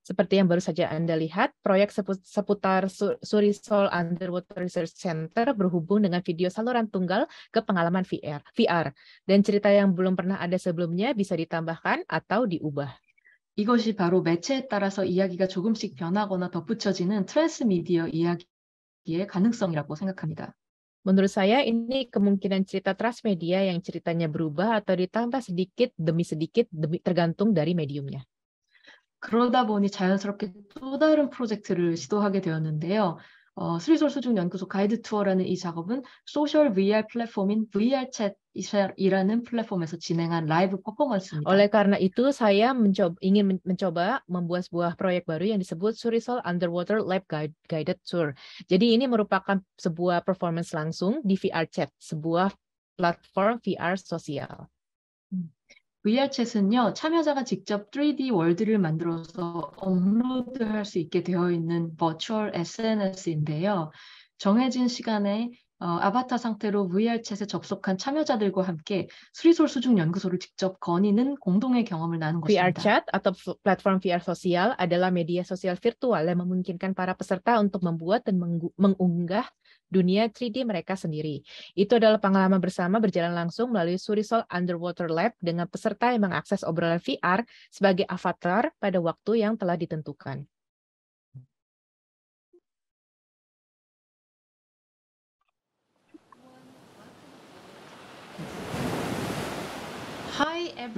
Seperti yang baru saja Anda lihat, proyek seputar Surisol Underwater Research Center berhubung dengan video saluran tunggal ke pengalaman VR. VR dan cerita yang belum pernah ada sebelumnya bisa ditambahkan atau diubah. 이것이 바로 매체에 따라서 이야기가 조금씩 변하거나 덧붙여지는 트랜스미디어 이야기의 가능성이라고 생각합니다. Menurut saya ini kemungkinan cerita transmedia yang ceritanya berubah atau ditambah sedikit demi sedikit demi tergantung dari mediumnya. 그러다 보니 자연스럽게 또 다른 프로젝트를 시도하게 되었는데요. 어, 스리솔 수중 연구소 가이드 투어라는 이 작업은 소셜 VR 플랫폼인 VR Chat이라는 플랫폼에서 진행한 라이브 퍼포먼스입니다. Oleh karena itu saya mencoba, ingin mencoba membuat sebuah proyek baru yang disebut Surisol Underwater Lab Guide, Guided Tour. Jadi ini merupakan sebuah performance langsung di VR Chat, sebuah platform VR sosial. VR챗은요, 참여자가 직접 3D 월드를 만들어서 업로드할 수 있게 되어 있는 버추얼 SNS인데요. 정해진 시간에 어, 아바타 상태로 VR챗에 접속한 참여자들과 함께 수리솔 수중 연구소를 직접 거니는 공동의 경험을 나눈 것입니다. VRChat atau platform VR sosial adalah media sosial virtual yang memungkinkan para peserta untuk membuat dan mengunggah dunia 3D mereka sendiri. Itu adalah pengalaman bersama berjalan langsung melalui Surisol Underwater Lab dengan peserta yang mengakses obrolan VR sebagai avatar pada waktu yang telah ditentukan.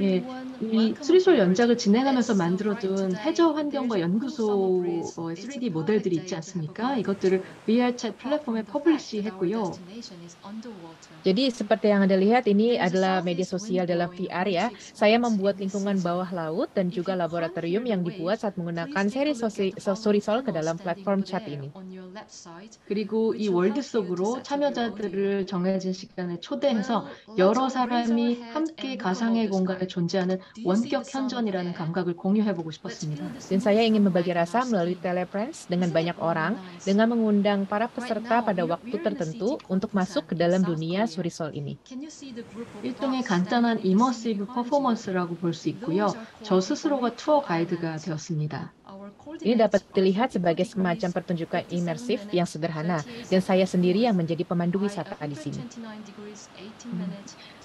예, 이 수리솔 연작을 진행하면서 만들어둔 해저 환경과 연구소 3D 모델들이 있지 않습니까? 이것들을 VRChat 플랫폼에 퍼블리시했고요. Jadi seperti yang Anda lihat ini adalah media sosial dalam VR ya. Saya membuat lingkungan bawah laut dan juga laboratorium yang dibuat saat menggunakan seri Surisol ke dalam platform chat ini. 그리고 이 월드 속으로 참여자들을 정해진 시간에 초대해서 여러 사람이 함께 가상의 공간 사람의 존재하는 원격 현존이라는 감각을 공유해보고 싶었습니다. Dan saya ingin membagi rasa melalui telepress dengan banyak orang dengan mengundang para peserta pada waktu tertentu untuk masuk ke dalam dunia surisol ini. 일종의 간단한 이머시브 퍼포먼스라고 볼 수 있고요. 저 스스로가 투어 가이드가 되었습니다. Ini dapat dilihat sebagai semacam pertunjukan imersif yang sederhana, dan saya sendiri yang menjadi pemandu wisata di sini. Hmm.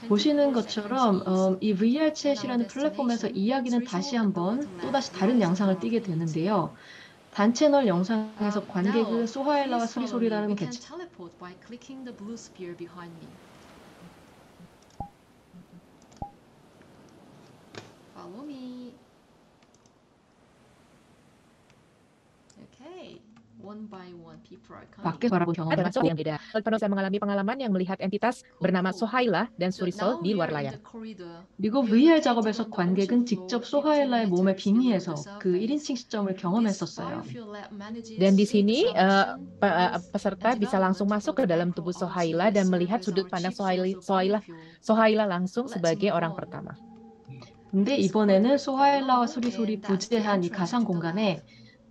보시는 것처럼 음, 이 VR 챗이라는 플랫폼에서 이야기는 다시 한번 또다시 다른 양상을 띠게 되는데요. 단채널 영상에서 관객은 소하엘라와 소리소리라는 개체 Follow me. pakai suara pun ada masuk yang beda. Pernah saya mengalami pengalaman yang melihat entitas bernama Sohaila dan Surisol di luar layar. 미국 VR 작업에서 관객은 직접 소하일라의 몸에 빙의해서 그 1인칭 시점을 경험했었어요. Dan di sini uh, uh, peserta bisa langsung masuk ke dalam tubuh Sohaila dan melihat sudut pandang Sohaila, Sohaila, Sohaila langsung sebagai orang pertama. 근데 이번에는 소하일라와 소리소리 부재한 이 가상 공간에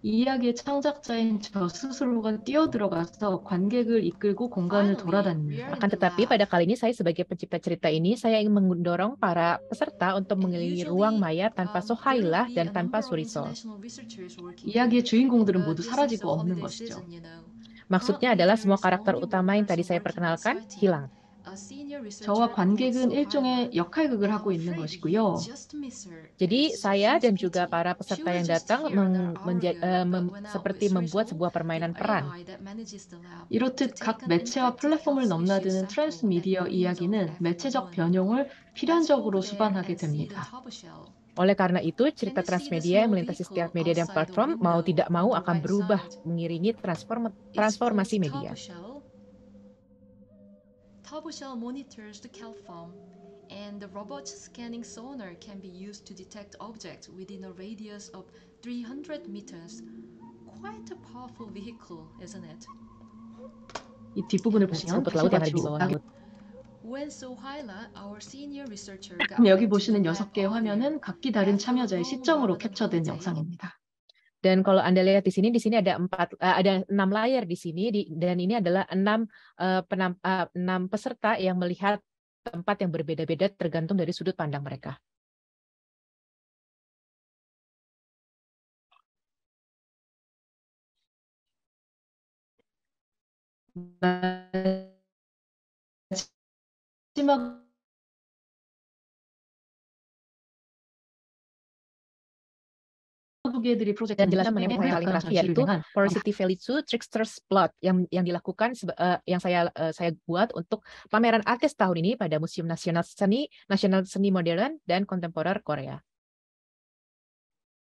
이야기의 창작자인 저 스스로가 뛰어들어가서 관객을 이끌고 공간을 돌아다닙니다. Akan tetapi pada kali ini saya sebagai pencipta cerita ini saya ingin mendorong para peserta untuk mengelilingi ruang maya tanpa um, Sohaila dan tanpa Suriso. 이야기의 주인공들은 uh, 모두 사라지고 없는 것이죠. Maksudnya um, adalah semua karakter utama yang tadi saya perkenalkan hilang. 저와 관객은 일종의 역할극을 하고 있는 것이고요. Jadi saya dan juga para peserta yang datang menja, uh, mem, seperti membuat sebuah permainan peran. 이렇듯 각 매체와 플랫폼을 넘나드는 트랜스미디어 이야기는 매체적 변형을 필연적으로 수반하게 됩니다. Oleh karena itu, cerita transmedia yang melintasi setiap media dan platform mau tidak mau akan berubah mengiringi transform, transformasi media. Turboshell monitors the calform, and the robot scanning sonar can be used to detect objects within a radius of 300 meters. Quite a powerful vehicle, isn't it? 이 뒷부분을 보시면 클라우디아 가리비가 여기 보시는 6개의 화면은 각기 다른 참여자의 시점으로 캡처된 영상입니다. Dan kalau Anda lihat di sini, di sini ada empat, eh, ada enam layar di sini, dan ini adalah enam eh, eh, enam peserta yang melihat tempat yang berbeda-beda tergantung dari sudut pandang mereka. kasih. Nah, bagian dari proyek dan jelaskan kan mengenai kaligrafi yaitu Porosity Velitsu Trickster's Plot yang yang dilakukan uh, yang saya uh, saya buat untuk pameran artis tahun ini pada Museum Nasional Seni Nasional Seni Modern dan Kontemporer Korea.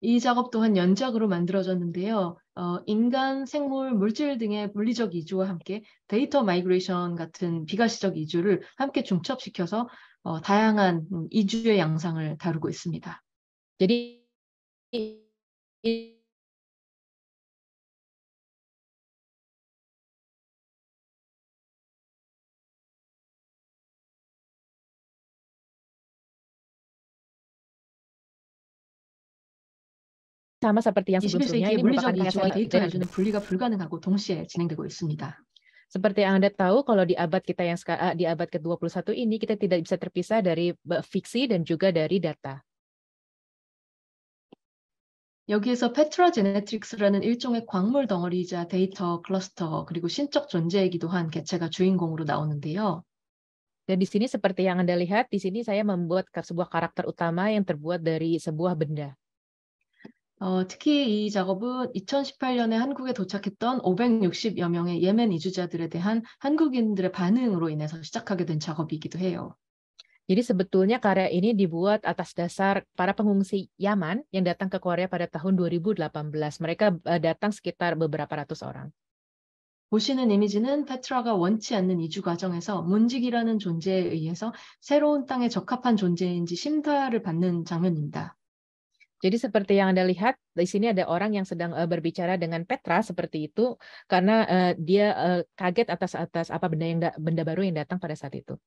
이 작업 또한 연작으로 만들어졌는데요. 어, 인간, 생물, 물질 등의 물리적 이주와 함께 데이터 마이그레이션 같은 비가시적 이주를 함께 중첩시켜서 어, 다양한 이주의 양상을 다루고 있습니다 sama seperti yang sebelumnya ini merupakan yang desain 분리가 불가능하고 동시에 진행되고 있습니다. Seperti yang Anda tahu, kalau di abad kita yang di abad ke-21 ini kita tidak bisa terpisah dari fiksi dan juga dari data. 여기에서 페트라 제네틱스라는 일종의 광물 덩어리이자 데이터 클러스터 그리고 신적 존재이기도 한 개체가 주인공으로 나오는데요. Dan di sini seperti yang Anda lihat, di sini saya membuat sebuah karakter utama yang terbuat dari sebuah benda. 어, 특히 이 작업은 2018년에 한국에 도착했던 560여 명의 예멘 이주자들에 대한 한국인들의 반응으로 인해서 시작하게 된 작업이기도 해요. Jadi sebetulnya karya ini dibuat atas dasar para pengungsi Yaman yang datang ke Korea pada tahun 2018. Mereka eh, datang sekitar beberapa ratus orang. 보시는 이미지는 페트라가 원치 않는 이주 과정에서 문직이라는 존재에 의해서 새로운 땅에 적합한 존재인지 심사를 받는 장면입니다. Jadi seperti yang Anda lihat, di sini ada orang yang sedang uh, berbicara dengan Petra seperti itu karena uh, dia uh, kaget atas atas apa benda yang da, benda baru yang datang pada saat itu.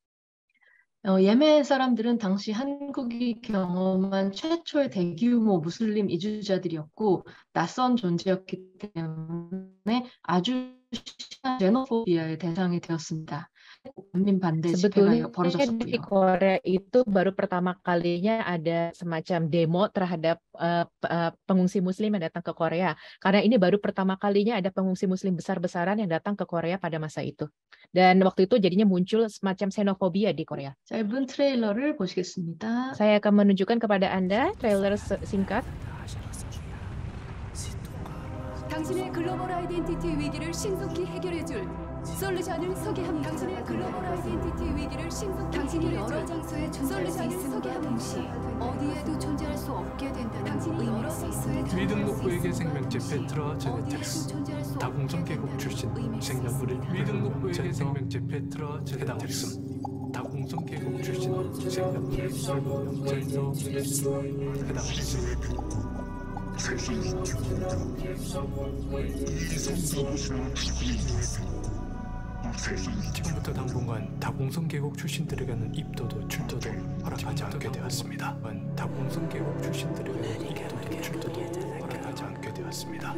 어, 예멘 사람들은 당시 한국이 경험한 최초의 대규모 무슬림 이주자들이었고 낯선 존재였기 때문에 아주 제노포비아의 대상이 되었습니다. Sebetulnya 반대 집회가 kan di Korea itu baru pertama kalinya ada semacam demo terhadap uh, uh, pengungsi muslim yang datang ke Korea. Karena ini baru pertama kalinya ada pengungsi muslim besar-besaran yang datang ke Korea pada masa itu. Dan waktu itu jadinya muncul semacam xenofobia di Korea. Saya akan menunjukkan kepada Anda trailer singkat. 당신의 글로벌 아이덴티티 위기를 신속히 솔루션을 소개합니다. 당신의 글로벌 아이덴티티 위기를 신속 당신이 여러 장소에 존재할 수 있음과 동시에 어디에도 존재할 수 없게 된다. 당신이 여러 장소에 위등록부에게 생명체 페트라 제네텍스 다공성 계곡 출신 생명물을 위등록부에게 생명체 페트라 제네텍스 다공성 계곡 출신 생명물을 설명 제너 해당하겠습니다. 세상이 죽는이 성경을 지키는 지금부터 당분간 다공성 계곡 출신들에게는 입도도 출도도 허락하지 않게 되었습니다. 다공성 계곡 출신들에게는 입도도 출도도 허락하지 않게 되었습니다.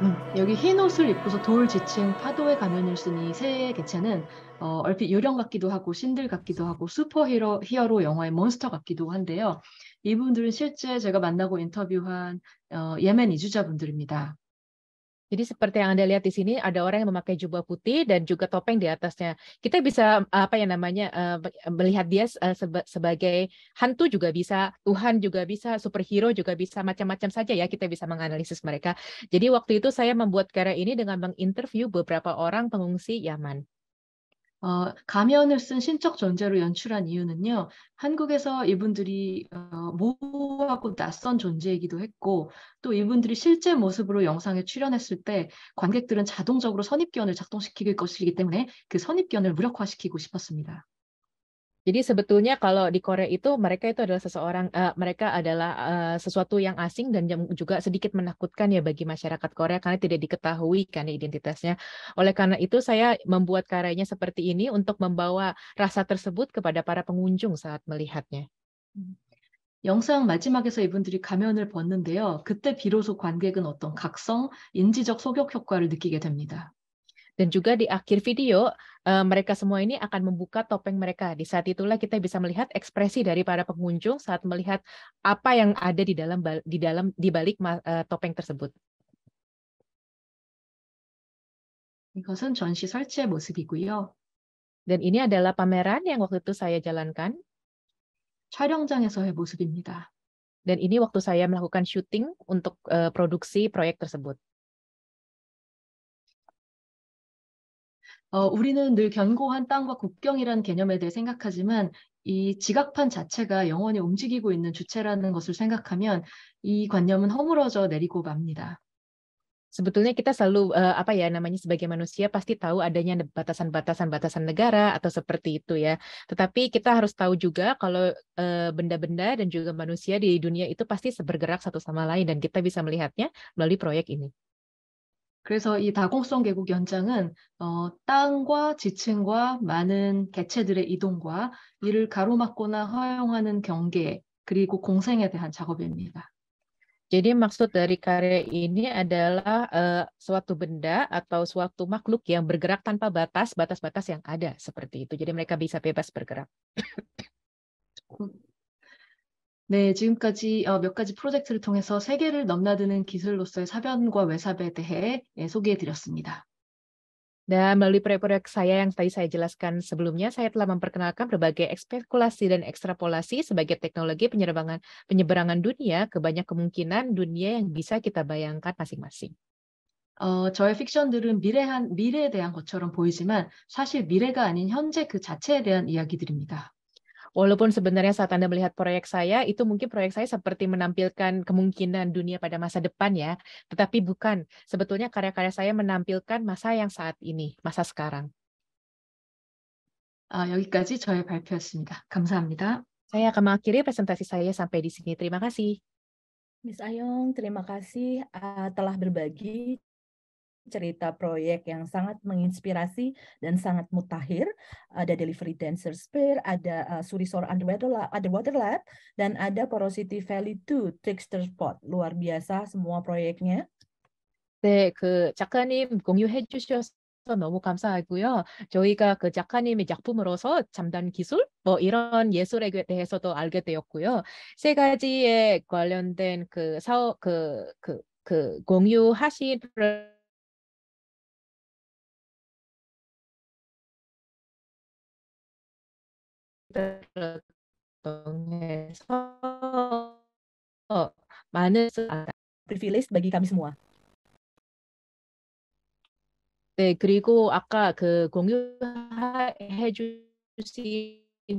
음, 여기 흰 옷을 입고서 돌지친 파도에 가면을쓰니 새의 개체는 어, 얼핏 요령 같기도 하고 신들 같기도 하고 슈퍼히어로 히어로 영화의 몬스터 같기도 한데요. 이분들은 실제 제가 만나고 인터뷰한 어, 예멘 이주자분들입니다. Jadi seperti yang Anda lihat di sini ada orang yang memakai jubah putih dan juga topeng di atasnya. Kita bisa eh, apa ya namanya eh, melihat dia eh, sebagai hantu juga bisa, Tuhan juga bisa, superhero juga bisa, macam-macam saja ya kita bisa menganalisis mereka. Jadi waktu itu saya membuat karya ini dengan menginterview beberapa orang pengungsi Yaman. 어, 가면을 쓴 신적 존재로 연출한 이유는요. 한국에서 이분들이 어, 모호하고 낯선 존재이기도 했고 또 이분들이 실제 모습으로 영상에 출연했을 때 관객들은 자동적으로 선입견을 작동시킬 것이기 때문에 그 선입견을 무력화시키고 싶었습니다. Jadi sebetulnya kalau di Korea itu mereka itu adalah seseorang uh, mereka adalah uh, sesuatu yang asing dan juga sedikit menakutkan ya bagi masyarakat Korea karena tidak diketahui kan identitasnya. Oleh karena itu saya membuat karyanya seperti ini untuk membawa rasa tersebut kepada para pengunjung saat melihatnya. 영상 마지막에서 이분들이 가면을 벗는데요. 그때 비로소 관객은 어떤 각성, 인지적 소격 효과를 느끼게 됩니다. Dan juga di akhir video, eh, mereka semua ini akan membuka topeng mereka. Di saat itulah kita bisa melihat ekspresi dari para pengunjung saat melihat apa yang ada di dalam di dalam di balik eh, topeng tersebut. 이것은 전시 설치의 모습이고요. Dan ini adalah pameran yang waktu itu saya jalankan. 촬영장에서의 모습입니다. Dan ini waktu saya melakukan syuting untuk uh, produksi proyek tersebut. 어, 우리는 늘 견고한 땅과 국경이라는 개념에 대해 생각하지만 이 지각판 자체가 영원히 움직이고 있는 주체라는 것을 생각하면 이 관념은 허물어져 내리고 맙니다. sebetulnya kita selalu uh, apa ya namanya sebagai manusia pasti tahu adanya batasan-batasan batasan negara atau seperti itu ya. Tetapi kita harus tahu juga kalau e, benda-benda uh, benda -benda dan juga manusia di dunia itu pasti bergerak satu sama lain dan kita bisa melihatnya melalui proyek ini. 그래서 이 다공성 계곡 연장은 어, 땅과 지층과 많은 개체들의 이동과 이를 가로막거나 허용하는 경계 그리고 공생에 대한 작업입니다. Jadi maksud dari karya ini adalah uh, suatu benda atau suatu makhluk yang bergerak tanpa batas, batas-batas yang ada seperti itu. Jadi mereka bisa bebas bergerak. 네, 지금까지 몇 가지 프로젝트를 통해서 세계를 넘나드는 기술로서의 사변과 외삽에 대해 소개해 드렸습니다. Dan melalui proyek-proyek saya yang tadi saya jelaskan sebelumnya, saya telah memperkenalkan berbagai ekspekkulasi dan ekstrapolasi sebagai teknologi penyeberangan, penyeberangan dunia ke banyak kemungkinan dunia yang bisa kita bayangkan masing-masing. 어, 저의 픽션들은 미래한, 미래에 대한 것처럼 보이지만 사실 미래가 아닌 현재 그 자체에 대한 이야기들입니다. Walaupun sebenarnya saat Anda melihat proyek saya, itu mungkin proyek saya seperti menampilkan kemungkinan dunia pada masa depan ya, tetapi bukan. Sebetulnya karya-karya saya menampilkan masa yang saat ini, masa sekarang. Uh, 여기까지 저의 발표였습니다. 감사합니다. Saya akan mengakhiri presentasi saya sampai di sini. Terima kasih. Miss Ayong, terima kasih uh, telah berbagi cerita proyek yang sangat menginspirasi dan sangat mutakhir. Ada Delivery Dancer Spear, ada uh, eh, Surisor Underwater Lab, Underwater Lab, dan ada Porosity Valley 2, Trickster Spot. Luar biasa semua proyeknya. 네, 그 작가님 공유해 주셔서 너무 감사하고요. 저희가 그 작가님의 작품으로서 잠단 기술 뭐 이런 예술에 대해서도 알게 되었고요. 세 가지에 관련된 그 사업 그그 그, 그 공유하신 통해서 많은 privilege bagi kami semua. 네, 그리고 아까 그 공유해 주신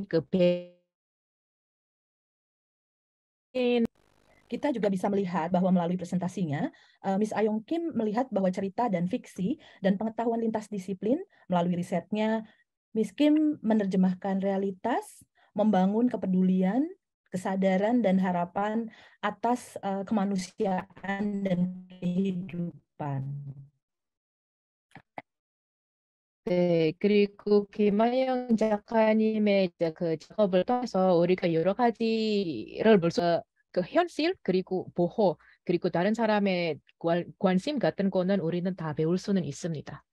그 배인 kita juga bisa melihat bahwa melalui presentasinya, uh, Miss Ayong Kim melihat bahwa cerita dan fiksi dan pengetahuan lintas disiplin melalui risetnya Miskin menerjemahkan realitas, membangun kepedulian, kesadaran dan harapan atas uh, kemanusiaan dan kehidupan. 네, 그리고 김하영 작가님의 이제 그 작업을 통해서 우리가 여러 가지를 벌써 그 현실 그리고 보호 그리고 다른 사람의 관심 같은 거는 우리는 다 배울 수는 있습니다.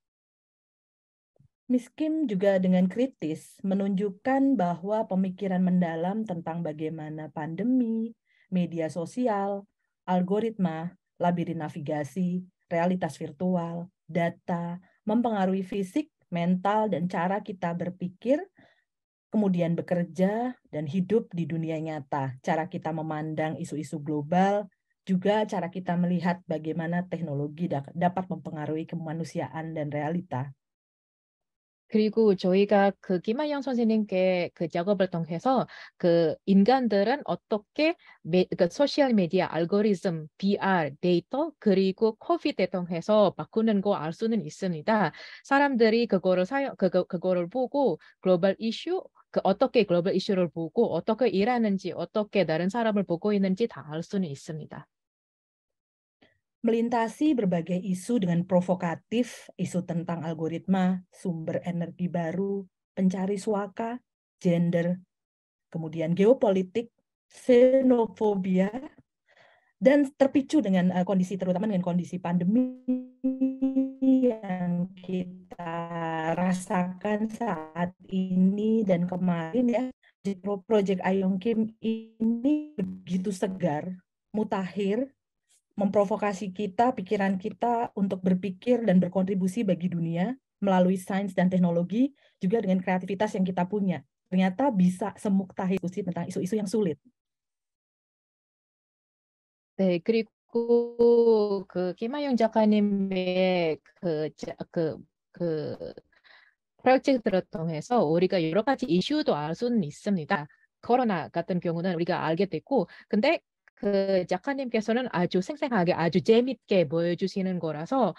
Miss Kim juga dengan kritis menunjukkan bahwa pemikiran mendalam tentang bagaimana pandemi, media sosial, algoritma, labirin navigasi, realitas virtual, data, mempengaruhi fisik, mental, dan cara kita berpikir, kemudian bekerja, dan hidup di dunia nyata. Cara kita memandang isu-isu global, juga cara kita melihat bagaimana teknologi dapat mempengaruhi kemanusiaan dan realita. 그리고 저희가 그 김하영 선생님께 그 작업을 통해서 그 인간들은 어떻게 매, 그 그러니까 소셜 미디어 알고리즘, PR, 데이터 그리고 코비 대통해서 바꾸는 거 알 수는 있습니다. 사람들이 그거를 사용 그거 그거를 보고 글로벌 이슈 그 어떻게 글로벌 이슈를 보고 어떻게 일하는지 어떻게 다른 사람을 보고 있는지 다 알 수는 있습니다. melintasi berbagai isu dengan provokatif, isu tentang algoritma, sumber energi baru, pencari suaka, gender, kemudian geopolitik, xenofobia, dan terpicu dengan eh, kondisi terutama dengan kondisi pandemi yang kita rasakan saat ini dan kemarin ya Project Ayong Kim ini begitu segar, mutakhir memprovokasi kita, pikiran kita untuk berpikir dan berkontribusi bagi dunia melalui sains dan teknologi, juga dengan kreativitas yang kita punya. Ternyata bisa tahi diskusi tentang isu-isu yang sulit. Baik, 그리고 그 김아영 작가님의 그, 그, 그 프로젝트를 통해서 우리가 여러 가지 이슈도 알 수는 있습니다. 코로나 같은 경우는 우리가 알게 됐고, 근데 그 작가님께서는 아주 생생하게 아주 재밌게 보여주시는 거라서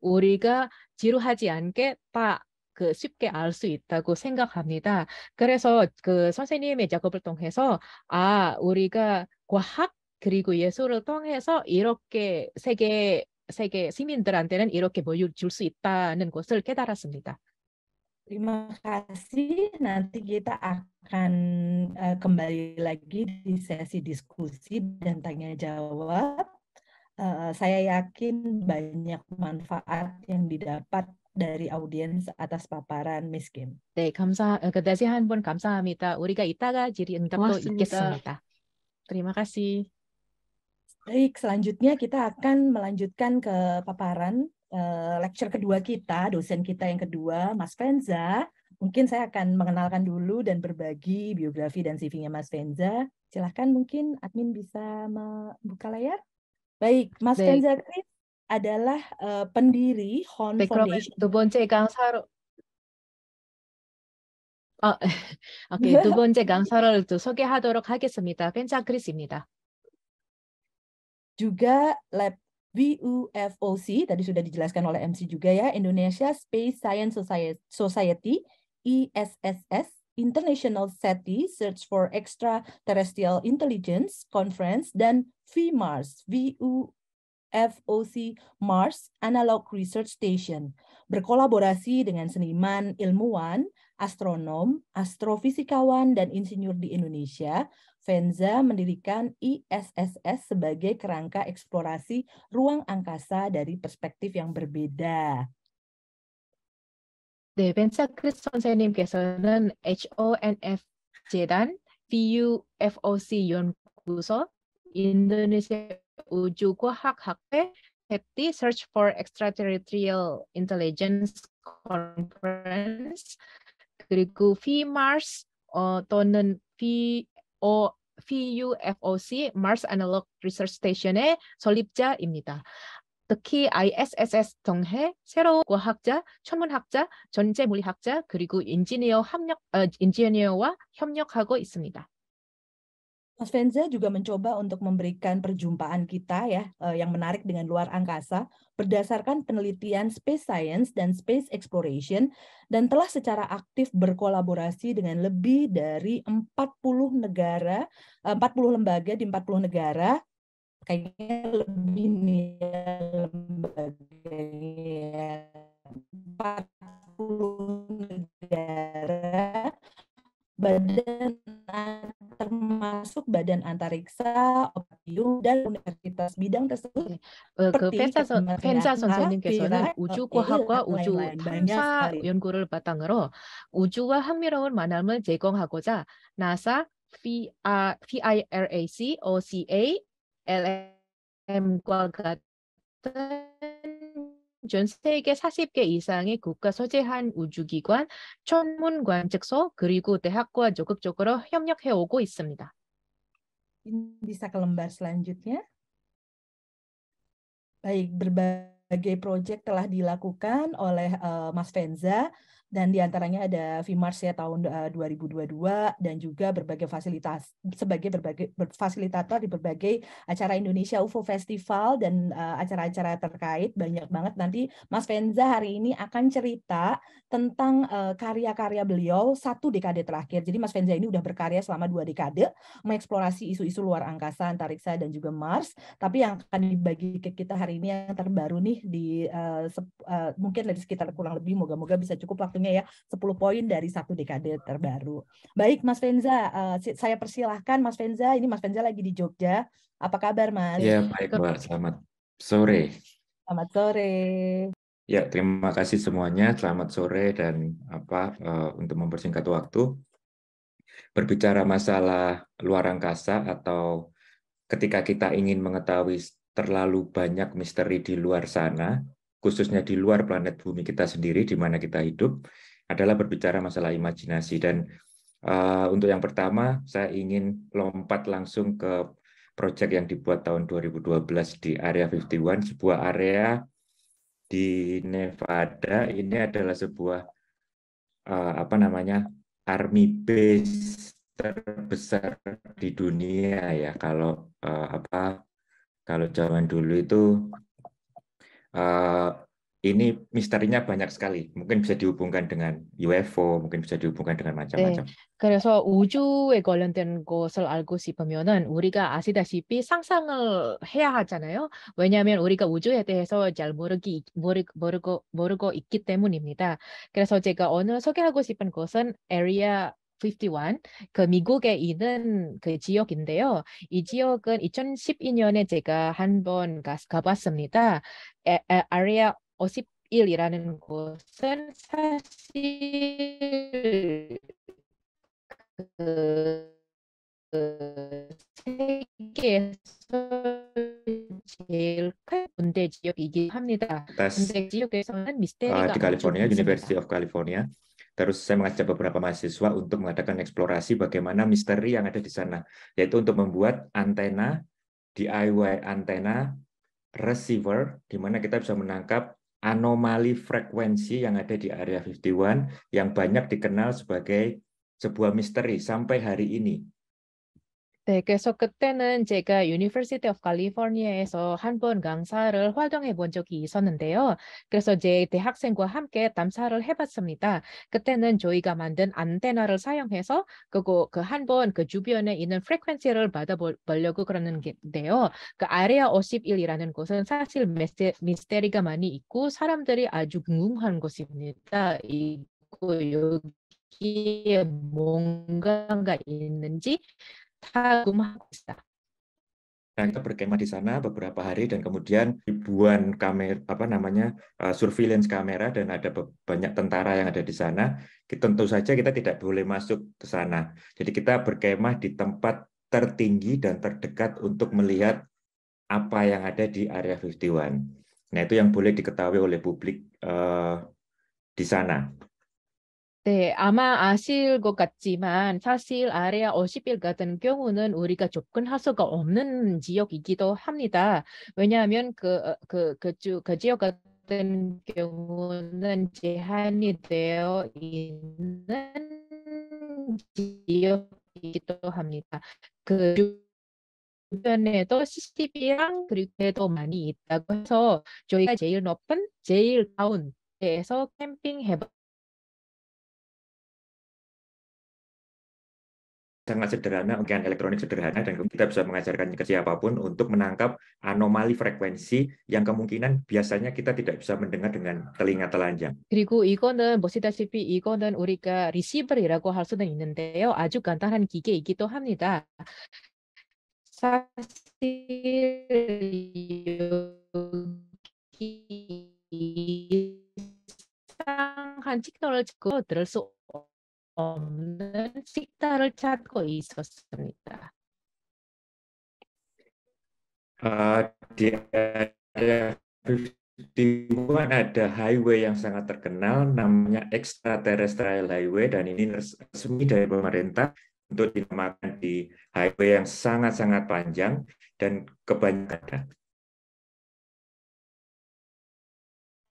우리가 지루하지 않게 다그 쉽게 알 수 있다고 생각합니다. 그래서 그 선생님의 작업을 통해서 아 우리가 과학 그리고 예술을 통해서 이렇게 세계 세계 시민들한테는 이렇게 보여줄 수 있다는 것을 깨달았습니다. Terima kasih. Nanti kita akan uh, kembali lagi di sesi diskusi dan tanya jawab. Uh, eh, saya yakin banyak manfaat yang didapat dari audiens atas paparan Miss Kim. Terima kasih. Baik, selanjutnya kita akan melanjutkan ke paparan Eh, lecture kedua kita, dosen kita yang kedua, Mas Venza. Mungkin saya akan mengenalkan dulu dan berbagi biografi dan CV-nya Mas Venza. Silahkan mungkin admin bisa membuka layar. Baik, Mas Baik. Venza Chris adalah uh, pendiri Hon Foundation. 아, bonce oh, gang saro. itu. 또 소개하도록 하겠습니다. 벤자 크리스입니다. juga lab VUFOC tadi sudah dijelaskan oleh MC juga ya, Indonesia Space Science Society, ISSS, International SETI, Search for Extraterrestrial Intelligence Conference, dan VMARS, VUFOC Mars Analog Research Station, berkolaborasi dengan seniman, ilmuwan, astronom, astrofisikawan, dan insinyur di Indonesia Venza mendirikan ISSS sebagai kerangka eksplorasi ruang angkasa dari perspektif yang berbeda. 네, 벤차 크리스 Yon Kuso Indonesia Uju hak Hakpe HEPTI Search for Extraterrestrial Intelligence Conference 그리고 Mars, 어, uh, 또는 V o VUFOC Mars Analog Research Station의 설립자입니다. 특히 ISSS 등해 새로운 과학자, 천문학자, 전제물리학자 그리고 엔지니어 협력 어, 인지니어와 협력하고 있습니다. Mas Venza juga mencoba untuk memberikan perjumpaan kita ya eh, yang menarik dengan luar angkasa berdasarkan penelitian space science dan space exploration dan telah secara aktif berkolaborasi dengan lebih dari 40 negara 40 eh, lembaga di 40 negara kayaknya lebih nih ya, lembaga 40 negara badan termasuk badan antariksa, opium dan universitas bidang tersebut. 그 선생님께서는 우주과학과 연구를 바탕으로 우주와 만남을 제공하고자 VIRAC, OCA, LM, 같은 전 세계 40개 이상의 국가 소재한 우주기관, 천문 관측소 그리고 대학과 적극적으로 협력해 오고 있습니다. Bisa ke lembar selanjutnya. Baik, berbagai proyek telah dilakukan oleh uh, Mas Venza dan diantaranya ada VIMARS ya tahun 2022 eh, dan juga berbagai fasilitas sebagai berbagai fasilitator di berbagai acara Indonesia UFO Festival dan eh, acara-acara uh, terkait banyak banget nanti Mas Venza hari ini akan cerita tentang eh, karya-karya beliau satu dekade terakhir. Jadi Mas Venza ini udah berkarya selama dua dekade mengeksplorasi isu-isu luar angkasa, antariksa dan juga Mars. Tapi yang akan dibagi ke kita hari ini yang terbaru nih di uh, uh, mungkin dari sekitar kurang lebih moga-moga bisa cukup waktu tentunya ya 10 poin dari satu dekade terbaru. Baik Mas Venza, uh, eh, saya persilahkan Mas Venza. Ini Mas Venza lagi di Jogja. Apa kabar Mas? Ya baik Mbak, selamat sore. Selamat sore. Ya, terima kasih semuanya. Selamat sore dan apa uh, untuk mempersingkat waktu. Berbicara masalah luar angkasa atau ketika kita ingin mengetahui terlalu banyak misteri di luar sana, khususnya di luar planet bumi kita sendiri di mana kita hidup adalah berbicara masalah imajinasi dan uh, untuk yang pertama saya ingin lompat langsung ke proyek yang dibuat tahun 2012 di Area 51 sebuah area di Nevada ini adalah sebuah uh, apa namanya army base terbesar di dunia ya kalau uh, apa kalau zaman dulu itu Eh, ini misterinya banyak sekali. Mungkin bisa dihubungkan dengan UFO, mungkin bisa dihubungkan dengan macam-macam. 네, 그래서 우주에 관련된 것을 알고 싶으면은 우리가 아시다시피 상상을 해야 하잖아요. 왜냐하면 우리가 우주에 대해서 잘 모르기 모르, 모르고 모르고 있기 때문입니다. 그래서 제가 오늘 소개하고 싶은 것은 Area 51그 미국에 있는 그 지역인데요. 이 지역은 2012년에 제가 한 번 가봤습니다. 아리아 51이라는 곳은 사실 그 세계에서 제일 큰 군대 지역이기도 합니다. 군대 그 지역에서는 아, 미스테리가 uh, California, University Terus saya mengajak beberapa mahasiswa untuk mengadakan eksplorasi bagaimana misteri yang ada di sana, yaitu untuk membuat antena DIY antena receiver di mana kita bisa menangkap anomali frekuensi yang ada di area 51 yang banyak dikenal sebagai sebuah misteri sampai hari ini 네, 그래서 그때는 제가 University of California에서 한 번 강사를 활동해 본 적이 있었는데요. 그래서 제 대학생과 함께 담사를 해봤습니다. 그때는 저희가 만든 안테나를 사용해서 그거 그 한번그 그 주변에 있는 프리퀀시를 받아보려고 그러는 게인데요. 그 아레아 51이라는 곳은 사실 미스테리가 많이 있고 사람들이 아주 궁금한 곳입니다. 이고 여기에 뭔가가 있는지 Nah, kita hmm. berkemah di sana beberapa hari dan kemudian ribuan kamera apa namanya uh, surveillance kamera dan ada banyak tentara yang ada di sana. Kita, tentu saja kita tidak boleh masuk ke sana. Jadi kita berkemah di tempat tertinggi dan terdekat untuk melihat apa yang ada di area 51. Nah, itu yang boleh diketahui oleh publik uh, di sana. 네, 아마 아실 것 같지만 사실 아레아 50일 같은 경우는 우리가 접근할 수가 없는 지역이기도 합니다. 왜냐하면 그, 어, 그, 그, 주, 그 지역 같은 경우는 제한이 되어 있는 지역이기도 합니다. 그 주변에도 CCTV랑 그리고도 많이 있다고 해서 저희가 제일 높은 제일 가운데에서 캠핑 해봐 sangat sederhana, ukiran elektronik sederhana, dan kita bisa mengajarkan ke siapapun untuk menangkap anomali frekuensi yang kemungkinan biasanya kita tidak bisa mendengar dengan telinga telanjang. 그리고 이거는 보시다시피 이거는 우리가 receiver이라고 할 수는 있는데요. 아주 간단한 기계이기도 합니다. 사실 여기 이상한 시그널을 들을 수 없는 식탁을 찾고 있었습니다. Uh, di area 51 ada highway yang sangat terkenal namanya extraterrestrial highway dan ini resmi dari pemerintah untuk dinamakan di highway yang sangat-sangat panjang dan kebanyakan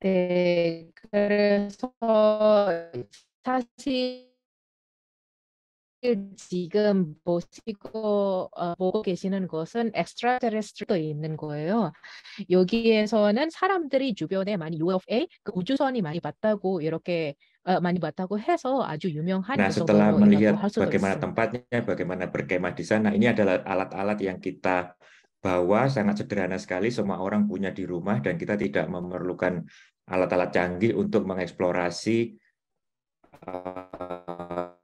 네, 그래서 사실 지금 보시고 어, 보고 계시는 것은 엑스트라테레스트리도 있는 거예요. 여기에서는 사람들이 주변에 많이 UFA 그 우주선이 많이 봤다고 이렇게 어, 많이 봤다고 해서 아주 유명한 Nah, setelah melihat bagaimana tempatnya, bagaimana berkemah di sana, ini adalah alat-alat yang kita bawa sangat sederhana sekali semua orang punya di rumah dan kita tidak memerlukan alat-alat canggih untuk mengeksplorasi uh,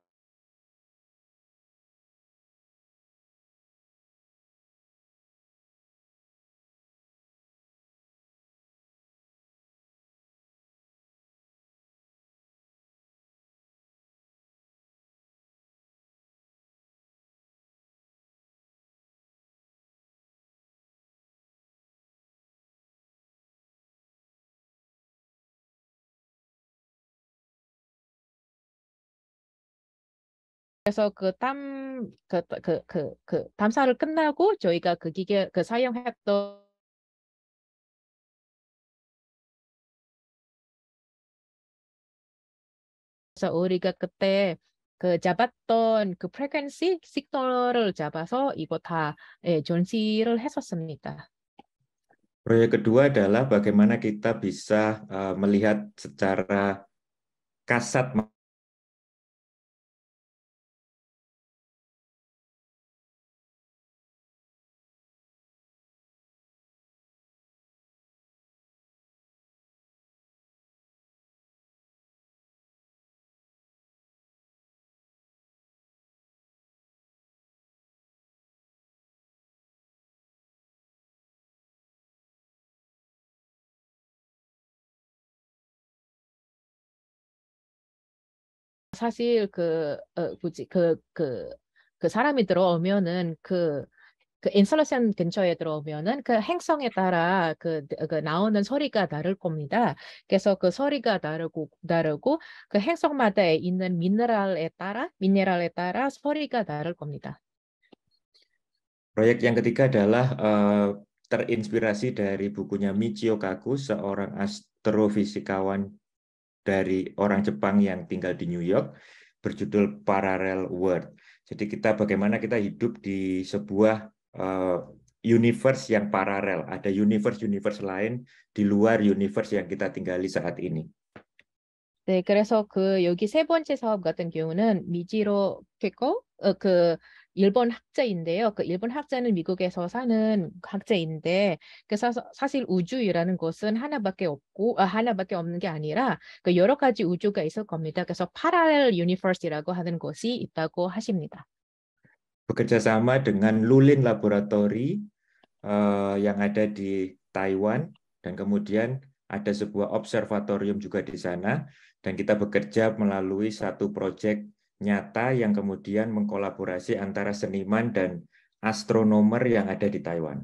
그래서 그 그, 그, 그, 그, 탐사를 끝나고 저희가 그 기계, 그 사용했던 그래서 우리가 그때 그 잡았던 그 프레퀀시 시그널을 잡아서 이거 다 예, 전시를 했었습니다. 프로젝트 kedua adalah bagaimana kita bisa uh, melihat secara kasat 사실 그 어, 뭐지 그그그 그, 그 사람이 들어오면은 그그 그 인솔레션 근처에 들어오면은 그 행성에 따라 그, 그, 나오는 소리가 다를 겁니다. 그래서 그 소리가 다르고 다르고 그 행성마다 에 있는 미네랄에 따라 미네랄에 따라 소리가 다를 겁니다. p r o y yang ketiga adalah uh, terinspirasi dari bukunya Michio Kaku, seorang astrofisikawan dari orang Jepang yang tinggal di New York berjudul Parallel World. Jadi kita bagaimana kita hidup di sebuah uh, universe yang paralel, ada universe-universe lain di luar universe yang kita tinggali saat ini. 네, 그래서 그 여기 세 번째 사업 같은 경우는 미지로 캐코 어, 그 일본 학자인데요. 그 일본 학자는 미국에서 사는 학자인데 그 사, 사실 우주라는 것은 하나밖에 없고 아, 하나밖에 없는 게 아니라 그 여러 가지 우주가 있을 겁니다. 그래서 파라렐 유니버스라고 하는 것이 있다고 하십니다. Bekerja sama dengan Lulin Laboratory uh, yang ada di Taiwan dan kemudian ada sebuah observatorium juga di sana dan kita bekerja melalui satu project nyata yang kemudian mengkolaborasi antara seniman dan astronomer yang ada di Taiwan.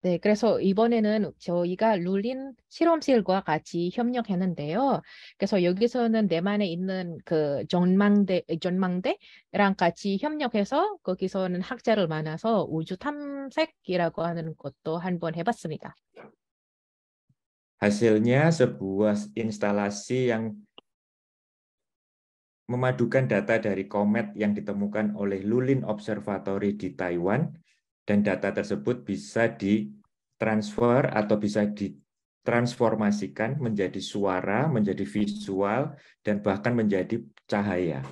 네, 그래서 이번에는 저희가 룰린 실험실과 같이 협력했는데요. 그래서 여기서는 내만에 있는 그 전망대, 전망대랑 같이 협력해서 거기서는 학자를 만나서 우주 탐색이라고 하는 것도 한번 해봤습니다. Hasilnya sebuah instalasi yang memadukan data dari komet yang ditemukan oleh Lulin Observatory di Taiwan dan data tersebut bisa ditransfer atau bisa ditransformasikan menjadi suara, menjadi visual dan bahkan menjadi cahaya.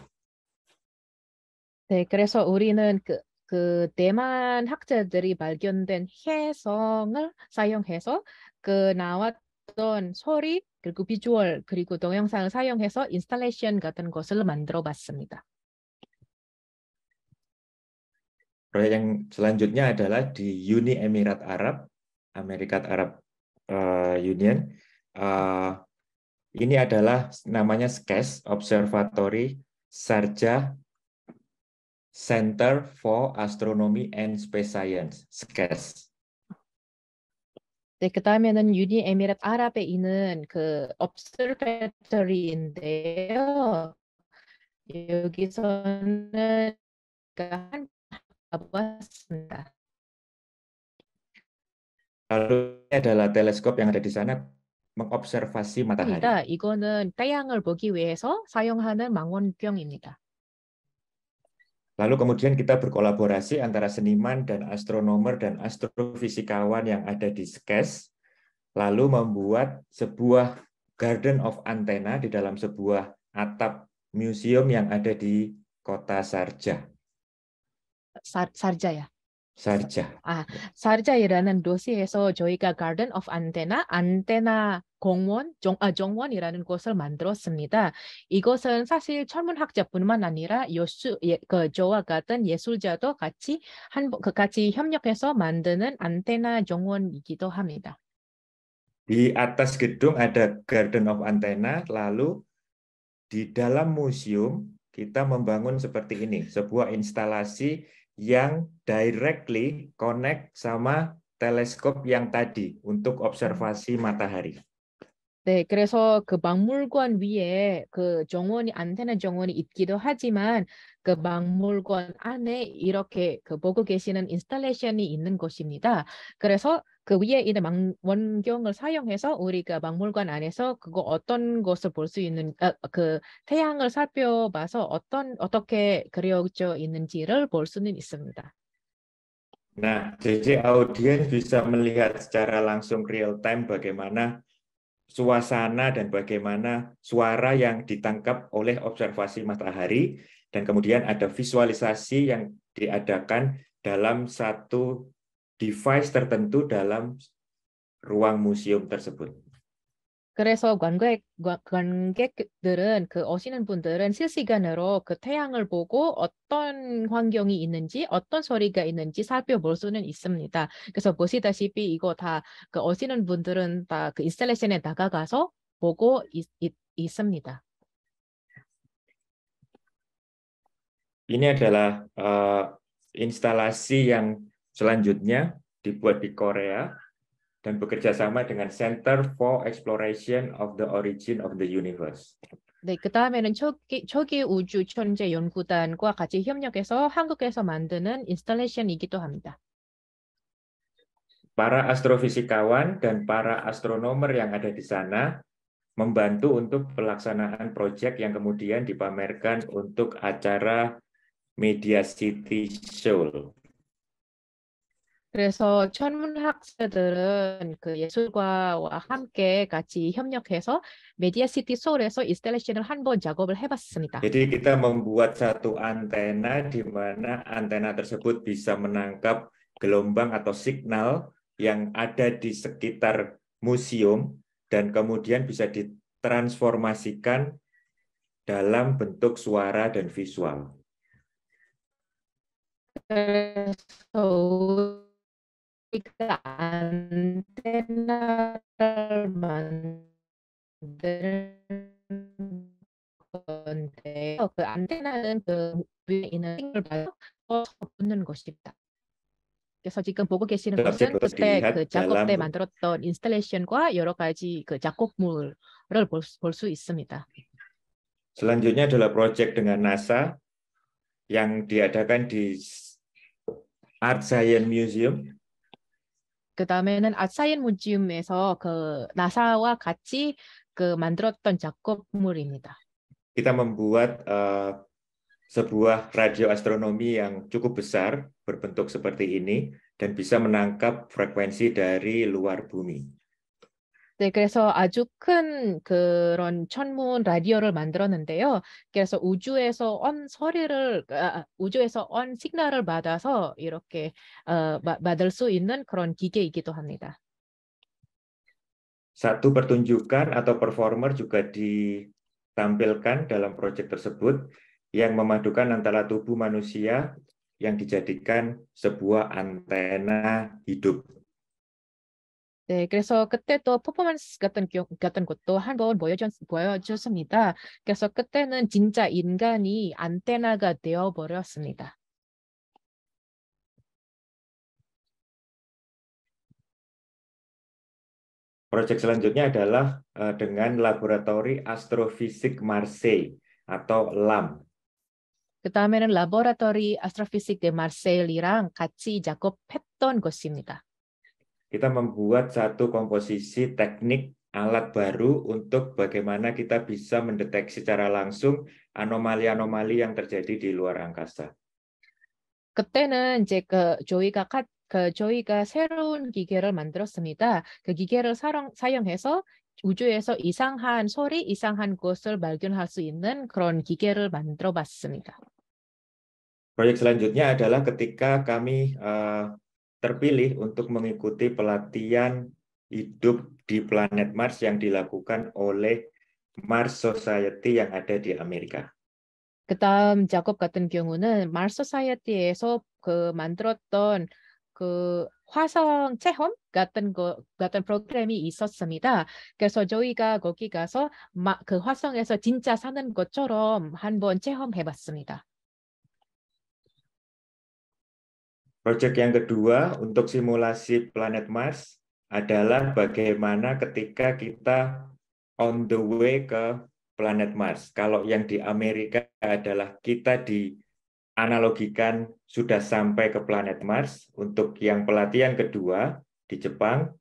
네, 그래서 우리는 그, 그 대만 학자들이 발견된 해성을 사용해서 그 나왔던 소리 그리고 비주얼 그리고 동영상을 사용해서 인스탈레이션 같은 것을 만들어 봤습니다. Proyek yang selanjutnya adalah di Uni Emirat Arab, Amerika Arab eh, Union. Eh, ini adalah namanya SKES, Observatory Sarja Center for Astronomy and Space Science, SKES. 네, 그 다음에는 유니 에미레트 아랍에 있는 그 observatory인데요. 여기서는 한 가보았습니다. Lalu adalah teleskop yang ada di sana mengobservasi matahari. 이거는 태양을 보기 위해서 사용하는 망원경입니다. Lalu kemudian kita berkolaborasi antara seniman dan astronomer dan astrofisikawan yang ada di SKES, lalu membuat sebuah Garden of Antena di dalam sebuah atap museum yang ada di kota Sarja. Sar Sarja ya? Sarja. Ah, Sarja ya dosi, so Joika Garden of Antena, antena. 공원 종아 종원이라는 곳을 만들었습니다. 이것은 사실 천문학자뿐만 아니라 예수, 예, 그 저와 같은 예술자도 같이 한 같이 협력해서 만드는 안테나 종원이기도 합니다. Di atas gedung ada Garden of Antenna, lalu di dalam museum kita membangun seperti ini, sebuah instalasi yang directly connect sama teleskop yang tadi untuk observasi matahari. 네, 그래서 그 박물관 위에 그 정원이 안테나 정원이 있기도 하지만 그 박물관 안에 이렇게 그 보고 계시는 인스탈레이션이 있는 곳입니다. 그래서 그 위에 있는 망, 원경을 사용해서 우리가 그 박물관 안에서 그거 어떤 것을 볼 수 있는 아, 그 태양을 살펴봐서 어떤 어떻게 그려져 있는지를 볼 수는 있습니다. Nah, jadi audiens bisa melihat secara langsung real time bagaimana suasana dan bagaimana suara yang ditangkap oleh observasi matahari dan kemudian ada visualisasi yang diadakan dalam satu device tertentu dalam ruang museum tersebut. 그래서 관객, 관객들은 그 오시는 분들은 실시간으로 그 태양을 보고 어떤 환경이 있는지 어떤 소리가 있는지 살펴볼 수는 있습니다. 그래서 보시다시피 이거 다그 오시는 분들은 다그 인스톨레이션에 다가가서 보고 있, 있, 있습니다. Ini adalah uh, instalasi yang selanjutnya dibuat di Korea dan bekerja sama dengan Center for Exploration of the Origin of the Universe. 네, 그다음에는 초기, 초기 우주 천재 연구단과 같이 협력해서 한국에서 만드는 인스탈레이션이기도 합니다. Para astrofisikawan dan para astronomer yang ada di sana membantu untuk pelaksanaan proyek yang kemudian dipamerkan untuk acara Media City Seoul. 그래서 천문학자들은 그 함께 같이 협력해서 시티 서울에서 한번 작업을 해봤습니다. Jadi kita membuat satu antena di mana antena tersebut bisa menangkap gelombang atau signal yang ada di sekitar museum dan kemudian bisa ditransformasikan dalam bentuk suara dan visual. 그러니 안테나를 만드는 건데요. 그 안테나는 그 위에 있는 생을 봐서 붙는 어, 것입니다. 그래서 지금 보고 계시는 것은 그때 그 작업 때 만들었던 인스톨레이션과 여러 가지 그 작업물을 볼수 있습니다. Selanjutnya adalah proyek dengan NASA yang diadakan di Art Science Museum 그 다음에는 아사인 무지움에서 그 나사와 같이 그 만들었던 작업물입니다. Kita membuat uh, sebuah radio astronomi yang cukup besar berbentuk seperti ini dan bisa menangkap frekuensi dari luar bumi. 네, 그래서 아주 큰 그런 천문 라디오를 만들었는데요. 그래서 우주에서 온 소리를 아, 우주에서 온 시그널을 받아서 이렇게 어, 받을 수 있는 그런 기계이기도 합니다. Satu pertunjukan atau performer juga ditampilkan dalam proyek tersebut yang memadukan antara tubuh manusia yang dijadikan sebuah antena hidup. 네, 그래서 그때 또 퍼포먼스 같은 경 같은 것도 한번 보여줬, 보여줬습니다. 그래서 그때는 진짜 인간이 안테나가 되어버렸습니다. p r o selanjutnya adalah uh, dengan Laboratori Astrofisik Marseille atau LAM. 그다음에는 라보라토리 아스트로피식 데 마르세일이랑 같이 작업했던 것입니다. kita membuat satu komposisi teknik alat baru untuk bagaimana kita bisa mendeteksi secara langsung anomali-anomali yang terjadi di luar angkasa. Ketenan, jika 그 저희가 카, 그 저희가 새로운 기계를 만들었습니다. 그 기계를 사용, 사용해서 우주에서 이상한 소리, 이상한 것을 발견할 수 있는 그런 기계를 만들어 봤습니다. Proyek selanjutnya adalah ketika kami uh, terpilih untuk mengikuti pelatihan hidup di planet Mars yang dilakukan oleh Mars Society yang ada di Amerika. 그다음 작업 같은 경우는 Mars Society에서 그 만들었던 그 화성 체험 같은 거 같은 프로그램이 있었습니다. 그래서 저희가 거기 가서 마, 그 화성에서 진짜 사는 것처럼 한번 체험해봤습니다. Proyek yang kedua untuk simulasi planet Mars adalah bagaimana ketika kita on the way ke planet Mars. Kalau yang di Amerika adalah kita dianalogikan sudah sampai ke planet Mars. Untuk yang pelatihan kedua di Jepang,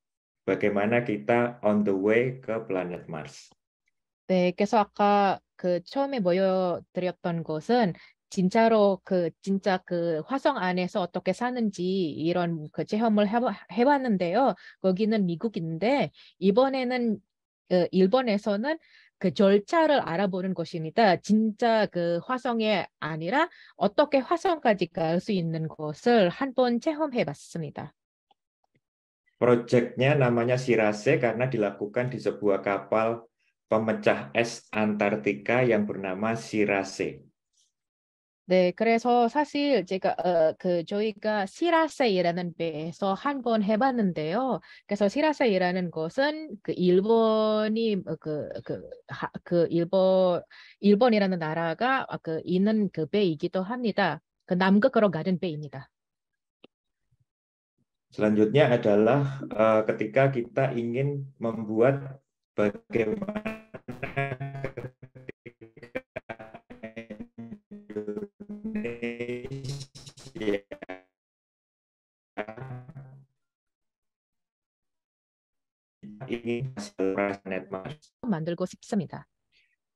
bagaimana kita on the way ke planet Mars. 네, 그래서 아까 그 처음에 모여드렸던 곳은 진짜로 그 진짜 그 화성 안에서 어떻게 사는지 이런 그 체험을 해봤는데요 거기는 미국인데 이번에는 그 일본에서는 그 절차를 알아보는 것입니다. 진짜 그화성에 아니라 어떻게 화성까지 갈 수 있는 것을 한 번 체험해 봤습니다. Proyeknya namanya Sirase karena dilakukan di sebuah kapal pemecah es Antartika yang bernama Sirase. 네, 그래서 사실 제가 어, 그 저희가 시라세이라는 배에서 한 번 해봤는데요. 그래서 시라세이라는 것은 그 일본이 그그그 어, 그, 그, 그 일본 일본이라는 나라가 어, 그 있는 그 배이기도 합니다. 그 남극으로 가는 배입니다. Selanjutnya adalah uh, ketika kita ingin membuat bagaimana Indonesia ingin 만들고 Mars.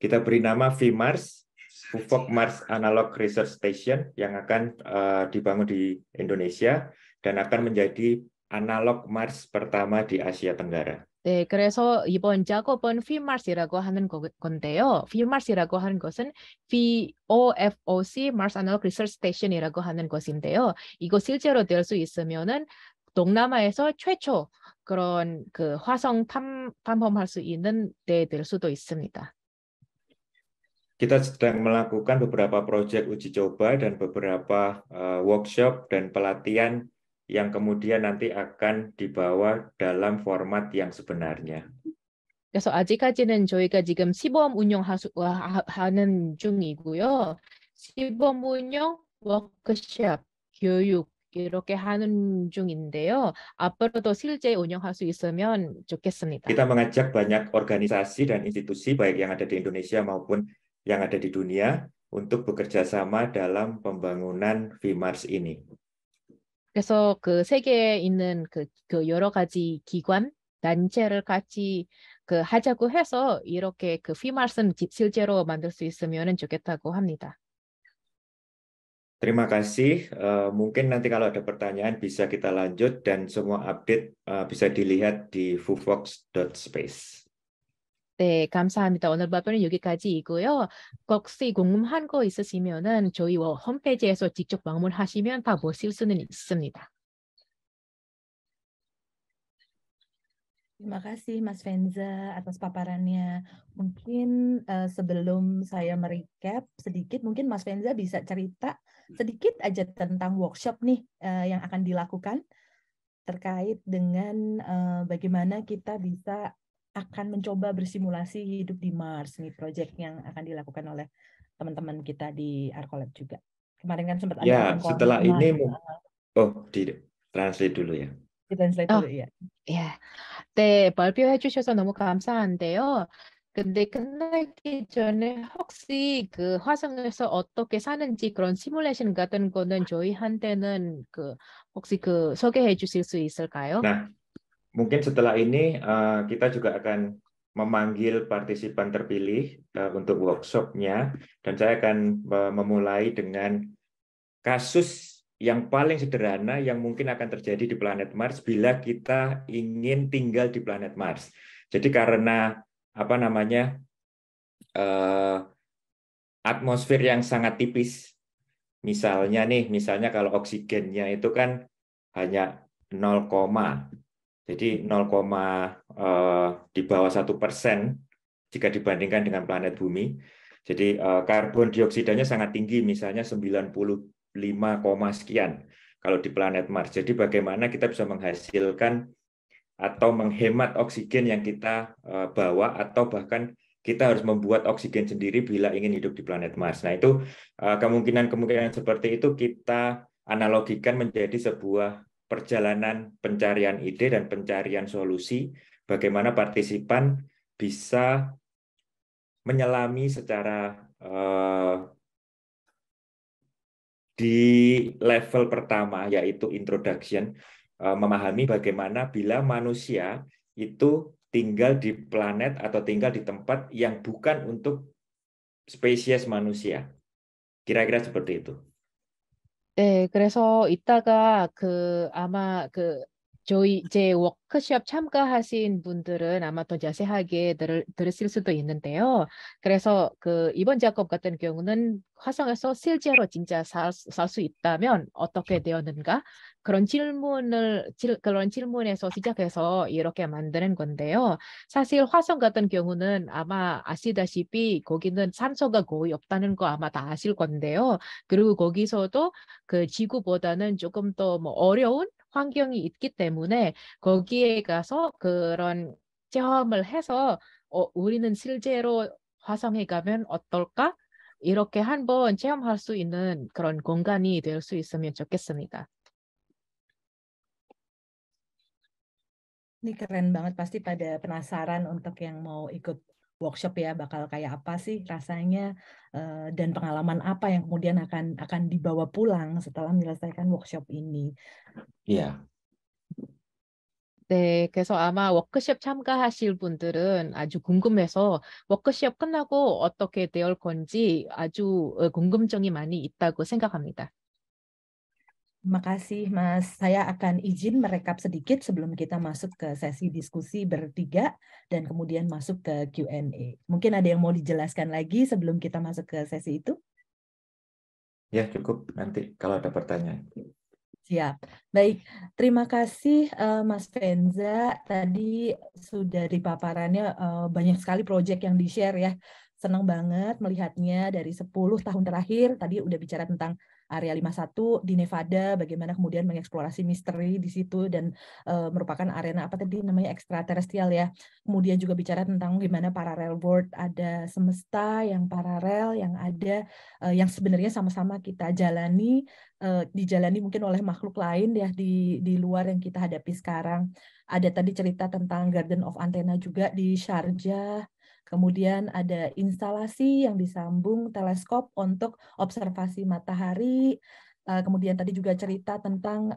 Kita beri nama VMARS, Ufok Mars Analog Research Station yang akan uh, dibangun di Indonesia dan akan menjadi analog Mars pertama di Asia Tenggara. 네, 그래서 이번 작업은 FIMARS이라고 하는 거, 건데요. FIMARS이라고 하는 것은 VOFOC Mars Analog Research Station이라고 하는 것인데요. 이거 실제로 될 수 있으면은 동남아에서 최초 그런 그 화성 탐, 탐험할 수 있는 데 될 수도 있습니다. kita sedang melakukan beberapa proyek uji coba dan beberapa uh, workshop dan pelatihan yang kemudian nanti akan dibawa dalam format yang sebenarnya. 그래서 아직까지는 저희가 지금 시범 운영하는 중이고요. 시범 운영, 워크숍, 교육 이렇게 하는 중인데요. 앞으로도 실제 운영할 수 있으면 좋겠습니다. Kita mengajak banyak organisasi dan institusi baik yang ada di Indonesia maupun yang ada di dunia untuk bekerja sama dalam pembangunan VMARS ini. 그래서 그 세계에 있는 그, 그 여러 가지 기관 단체를 같이 그 하자고 해서 이렇게 그 휘말씀 실제로 만들 수 있으면 좋겠다고 합니다. Terima kasih. Uh, mungkin nanti kalau ada pertanyaan bisa kita lanjut dan semua update uh, bisa dilihat di fufox.space. 네, 감사합니다. 오늘 발표는 여기까지이고요. 혹시 궁금한 거 있으시면은 저희 홈페이지에서 직접 방문하시면 다 보실 수는 있습니다. Terima kasih Mas Venza atas paparannya. Mungkin uh, sebelum saya merecap sedikit, mungkin Mas Venza bisa cerita sedikit aja tentang workshop nih uh, yang akan dilakukan terkait dengan uh, bagaimana kita bisa akan mencoba bersimulasi hidup di Mars nih project yang akan dilakukan oleh teman-teman kita di Arcolab juga. Kemarin kan sempat Ya, setelah Mars. ini eh, oh, di translate dulu ya. Di translate oh, dulu ya. 예. 네, 발표해 주셔서 너무 감사한데요. 근데 끝나기 전에 혹시 그 화성에서 어떻게 사는지 그런 시뮬레이션 같은 거는 저희한테는 그 혹시 그 소개해 주실 수 있을까요? 네 mungkin setelah ini uh, kita juga akan memanggil partisipan terpilih uh, untuk workshopnya dan saya akan uh, memulai dengan kasus yang paling sederhana yang mungkin akan terjadi di planet Mars bila kita ingin tinggal di planet Mars. Jadi karena apa namanya uh, atmosfer yang sangat tipis, misalnya nih, misalnya kalau oksigennya itu kan hanya 0, jadi 0, uh, eh, di bawah satu persen jika dibandingkan dengan planet Bumi. Jadi uh, karbon dioksidanya sangat tinggi, misalnya 95, sekian kalau di planet Mars. Jadi bagaimana kita bisa menghasilkan atau menghemat oksigen yang kita uh, bawa atau bahkan kita harus membuat oksigen sendiri bila ingin hidup di planet Mars. Nah itu kemungkinan-kemungkinan seperti itu kita analogikan menjadi sebuah perjalanan pencarian ide dan pencarian solusi, bagaimana partisipan bisa menyelami secara uh, di level pertama yaitu introduction uh, memahami bagaimana bila manusia itu tinggal di planet atau tinggal di tempat yang bukan untuk spesies manusia. Kira-kira seperti itu. 네. 그래서 이따가 그 아마 그 저희 제 워크숍 참가하신 분들은 아마 더 자세하게 들, 들으실 수도 있는데요. 그래서 그 이번 작업 같은 경우는 화성에서 실제로 진짜 살수 있다면 어떻게 그렇죠. 되었는가 그런 질문을 질, 그런 질문에서 시작해서 이렇게 만드는 건데요. 사실 화성 같은 경우는 아마 아시다시피 거기는 산소가 거의 없다는 거 아마 다 아실 건데요. 그리고 거기서도 그 지구보다는 조금 더 뭐 어려운 환경이 있기 때문에 거기에 가서 그런 체험을 해서 어, 우리는 실제로 화성에 가면 어떨까? 이렇게 한번 체험할 수 있는 그런 공간이 될 수 있으면 좋겠습니다. Ini keren banget pasti pada penasaran untuk yang mau ikut workshop ya bakal kayak apa sih rasanya eh, dan pengalaman apa yang kemudian akan akan dibawa pulang setelah menyelesaikan workshop ini. Iya. 네, 그래서 아마 워크숍 참가하실 분들은 아주 궁금해서 워크숍 끝나고 어떻게 될 건지 아주 궁금증이 많이 있다고 생각합니다. Makasih Mas. Saya akan izin merekap sedikit sebelum kita masuk ke sesi diskusi bertiga dan kemudian masuk ke Q&A. Mungkin ada yang mau dijelaskan lagi sebelum kita masuk ke sesi itu? Ya, cukup nanti kalau ada pertanyaan. Siap. Baik, terima kasih uh, Mas Venza. Tadi sudah di paparannya uh, eh, banyak sekali proyek yang di-share ya. Senang banget melihatnya dari 10 tahun terakhir. Tadi udah bicara tentang area 51 di Nevada, bagaimana kemudian mengeksplorasi misteri di situ dan uh, merupakan arena apa tadi namanya ekstraterestrial ya. Kemudian juga bicara tentang gimana paralel world ada semesta yang paralel yang ada uh, yang sebenarnya sama-sama kita jalani uh, dijalani mungkin oleh makhluk lain ya di di luar yang kita hadapi sekarang. Ada tadi cerita tentang Garden of Antena juga di Sharjah Kemudian ada instalasi yang disambung teleskop untuk observasi matahari. Eh, kemudian tadi juga cerita tentang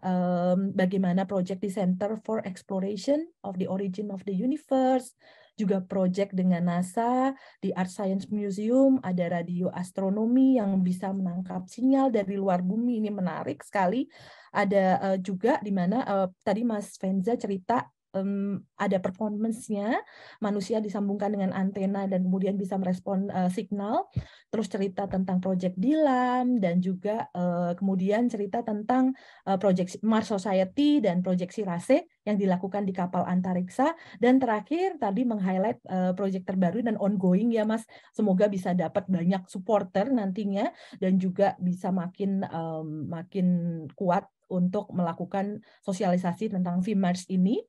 bagaimana project di Center for Exploration of the Origin of the Universe, juga project dengan NASA di Art Science Museum ada radio astronomi yang bisa menangkap sinyal dari luar bumi ini menarik sekali ada eh, juga di mana eh, tadi Mas Venza cerita um, ada performance-nya, manusia disambungkan dengan antena dan kemudian bisa merespon uh, signal, terus cerita tentang Project Dilam dan juga uh, kemudian cerita tentang uh, Project Mars Society dan Project Sirase yang dilakukan di kapal antariksa dan terakhir tadi meng-highlight uh, project terbaru dan ongoing ya Mas. Semoga bisa dapat banyak supporter nantinya dan juga bisa makin um, makin kuat untuk melakukan sosialisasi tentang VMARS ini.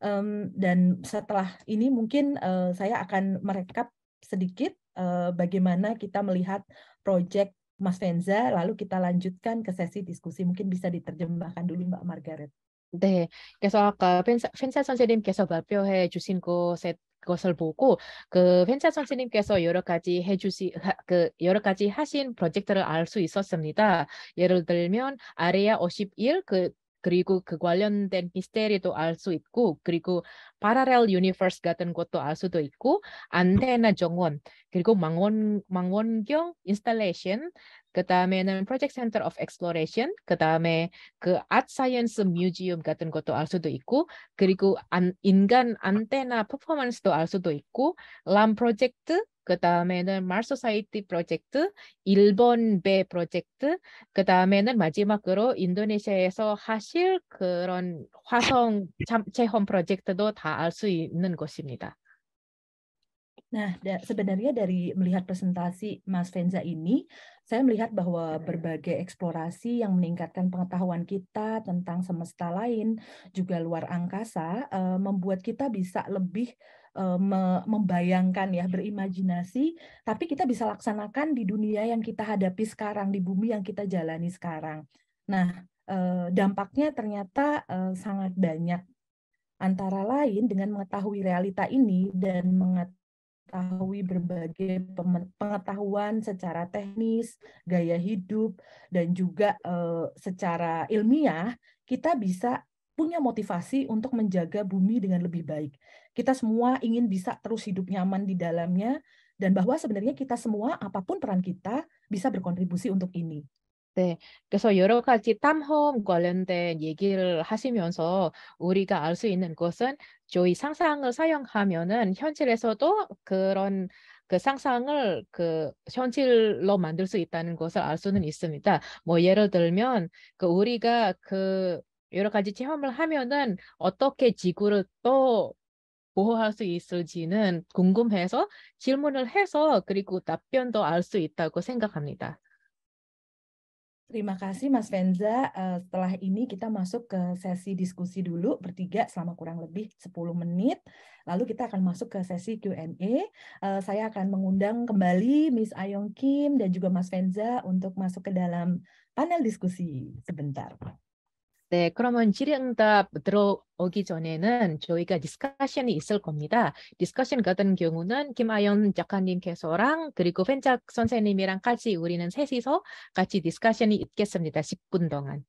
Um, dan setelah ini mungkin uh, saya akan merekap sedikit uh, bagaimana kita melihat proyek Mas Venza, lalu kita lanjutkan ke sesi diskusi. Mungkin bisa diterjemahkan dulu Mbak Margaret. 네, 그래서 아까 펜사, 펜사 선생님께서 발표해 주신 곳에 것을 보고 그 yoro 선생님께서 여러 가지 해주시 그 여러 가지 하신 프로젝트를 알수 있었습니다. 예를 들면 아레아 51그 그리고 그 관련된 미스테리도 알 수 있고 그리고 파라렐 유니버스 같은 것도 알 수도 있고 안테나 정원 그리고 망원 망원경 인스탈레이션 그다음에는 프로젝트 센터 오브 엑스플로레이션 그다음에 그 아트 사이언스 뮤지엄 같은 것도 알 수도 있고 그리고 안, 인간 안테나 퍼포먼스도 알 수도 있고 람 프로젝트 그 다음에는 Mars 소사이티 프로젝트, 일본 배 프로젝트, 그 다음에는 마지막으로 인도네시아에서 하실 그런 화성 체험 프로젝트도 다 알 수 있는 Nah, da sebenarnya dari melihat presentasi Mas Venza ini, saya melihat bahwa berbagai eksplorasi yang meningkatkan pengetahuan kita tentang semesta lain, juga luar angkasa, eh, membuat kita bisa lebih Eh, membayangkan ya, berimajinasi, tapi kita bisa laksanakan di dunia yang kita hadapi sekarang, di bumi yang kita jalani sekarang. Nah, eh, dampaknya ternyata eh, sangat banyak. Antara lain dengan mengetahui realita ini dan mengetahui berbagai pengetahuan secara teknis, gaya hidup, dan juga secara ilmiah, kita bisa punya motivasi untuk menjaga bumi dengan lebih baik. kita semua ingin bisa terus hidup nyaman di dalamnya dan bahwa sebenarnya kita semua apapun peran kita bisa berkontribusi untuk ini. 네, 그래서 여러 가지 탐험 관련된 얘기를 하시면서 우리가 알 수 있는 것은 저희 상상을 사용하면은 현실에서도 그런 그 상상을 그 현실로 만들 수 있다는 것을 알 수는 있습니다. 뭐 예를 들면 그 우리가 그 여러 가지 체험을 하면은 어떻게 지구를 또 보호할 수 있을지는 궁금해서 질문을 해서 그리고 답변도 있다고 생각합니다. Terima kasih Mas Venza. Uh, eh, setelah ini kita masuk ke sesi diskusi dulu bertiga selama kurang lebih 10 menit. Lalu kita akan masuk ke sesi Q&A. Uh, eh, saya akan mengundang kembali Miss Ayong Kim dan juga Mas Venza untuk masuk ke dalam panel diskusi sebentar. 네, 그러면 질의응답 들어오기 전에는 저희가 디스커션이 있을 겁니다. 디스커션 같은 경우는 김아연 작가님께서랑 그리고 펜작 선생님이랑 같이 우리는 셋이서 같이 디스커션이 있겠습니다. 10분 동안.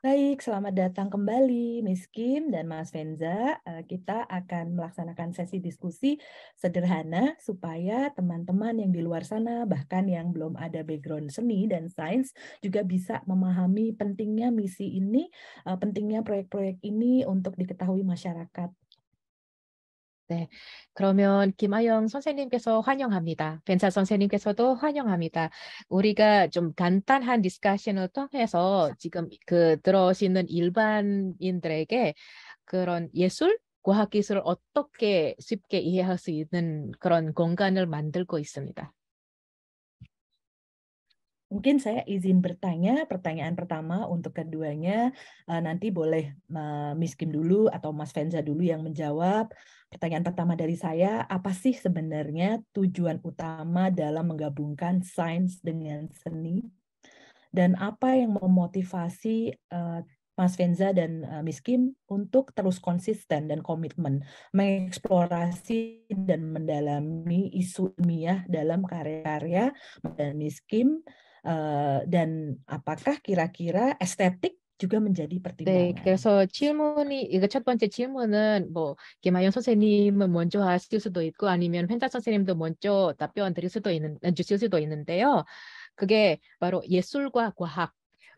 Baik, selamat datang kembali Miss Kim dan Mas Venza. Eh, kita akan melaksanakan sesi diskusi sederhana supaya teman-teman yang di luar sana, bahkan yang belum ada background seni dan sains, juga bisa memahami pentingnya misi ini, eh, pentingnya proyek-proyek ini untuk diketahui masyarakat 네. 그러면 김아영 선생님께서 환영합니다. 벤사 선생님께서도 환영합니다. 우리가 좀 간단한 디스카션을 통해서 지금 그 들어오시는 일반인들에게 그런 예술 과학기술을 어떻게 쉽게 이해할 수 있는 그런 공간을 만들고 있습니다. Mungkin saya izin bertanya pertanyaan pertama untuk keduanya eh, nanti boleh eh, Miss Kim dulu atau Mas Venza dulu yang menjawab. Pertanyaan pertama dari saya, apa sih sebenarnya tujuan utama dalam menggabungkan sains dengan seni? Dan apa yang memotivasi eh, Mas Venza dan Miss Kim untuk terus konsisten dan komitmen mengeksplorasi dan mendalami isu ilmiah dalam karya-karya dan Miss Kim Eh, dan apakah kira-kira estetik juga menjadi 네, pertimbangan. 네, 그래서 질문이 이거 첫 번째 질문은 뭐김아영 선생님은 먼저 하실 수도 있고 아니면 회장 선생님도 먼저 답변 드릴 수도 있는 주실 수도 있는데요. 그게 바로 예술과 과학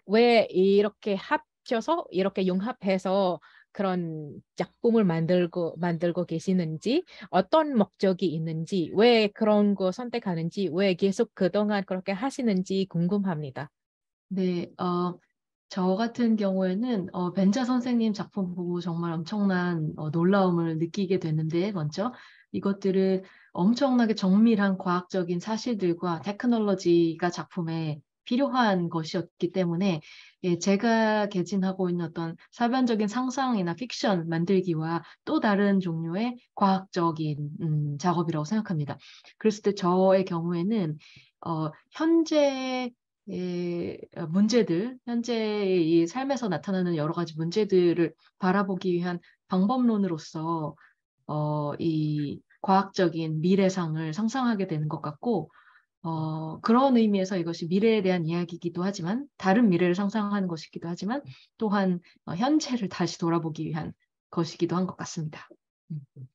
왜 이렇게 합쳐서 이렇게 융합해서 그런 작품을 만들고 만들고 계시는지 어떤 목적이 있는지 왜 그런 거 선택하는지 왜 계속 그동안 그렇게 하시는지 궁금합니다. 네, 어, 저 같은 경우에는 어, 벤자 선생님 작품 보고 정말 엄청난 어, 놀라움을 느끼게 되는데 먼저 이것들을 엄청나게 정밀한 과학적인 사실들과 테크놀로지가 작품에 필요한 것이었기 때문에 예, 제가 개진하고 있는 어떤 사변적인 상상이나 픽션 만들기와 또 다른 종류의 과학적인 음, 작업이라고 생각합니다. 그랬을 때 저의 경우에는 어, 현재 의 예, 문제들, 현재의 이 삶에서 나타나는 여러 가지 문제들을 바라보기 위한 방법론으로서 어, 이 과학적인 미래상을 상상하게 되는 것 같고 어, 그런 의미에서 이것이 미래에 대한 이야기이기도 하지만 다른 미래를 상상하는 것이기도 하지만 또한 어, 현재를 다시 돌아보기 위한 것이기도 한 것 같습니다. 음, 음.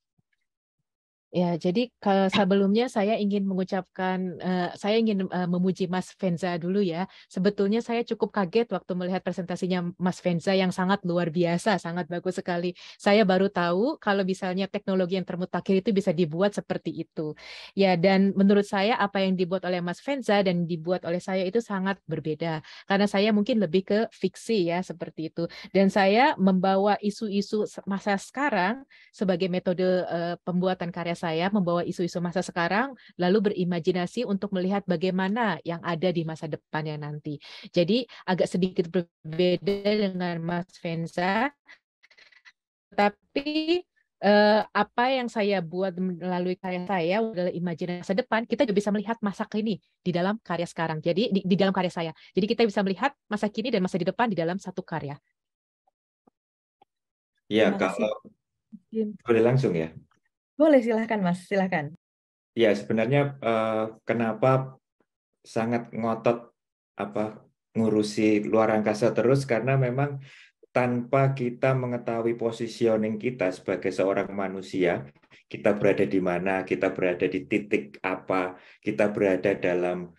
Ya, jadi kalau sebelumnya saya ingin mengucapkan, uh, saya ingin uh, memuji Mas Venza dulu ya. Sebetulnya saya cukup kaget waktu melihat presentasinya Mas Venza yang sangat luar biasa, sangat bagus sekali. Saya baru tahu kalau misalnya teknologi yang termutakhir itu bisa dibuat seperti itu. Ya, dan menurut saya apa yang dibuat oleh Mas Venza dan dibuat oleh saya itu sangat berbeda. Karena saya mungkin lebih ke fiksi ya, seperti itu. Dan saya membawa isu-isu masa sekarang sebagai metode uh, pembuatan karya saya membawa isu-isu masa sekarang, lalu berimajinasi untuk melihat bagaimana yang ada di masa depan yang nanti. Jadi agak sedikit berbeda dengan Mas Venza, tapi eh, apa yang saya buat melalui karya saya adalah imajinasi masa depan, kita juga bisa melihat masa kini di dalam karya sekarang. Jadi di, di dalam karya saya. Jadi kita bisa melihat masa kini dan masa di depan di dalam satu karya. ya kalau boleh langsung ya. Boleh, silahkan Mas, silahkan. Ya, sebenarnya uh, kenapa sangat ngotot apa ngurusi luar angkasa terus karena memang tanpa kita mengetahui positioning kita sebagai seorang manusia, kita berada di mana, kita berada di titik apa, kita berada dalam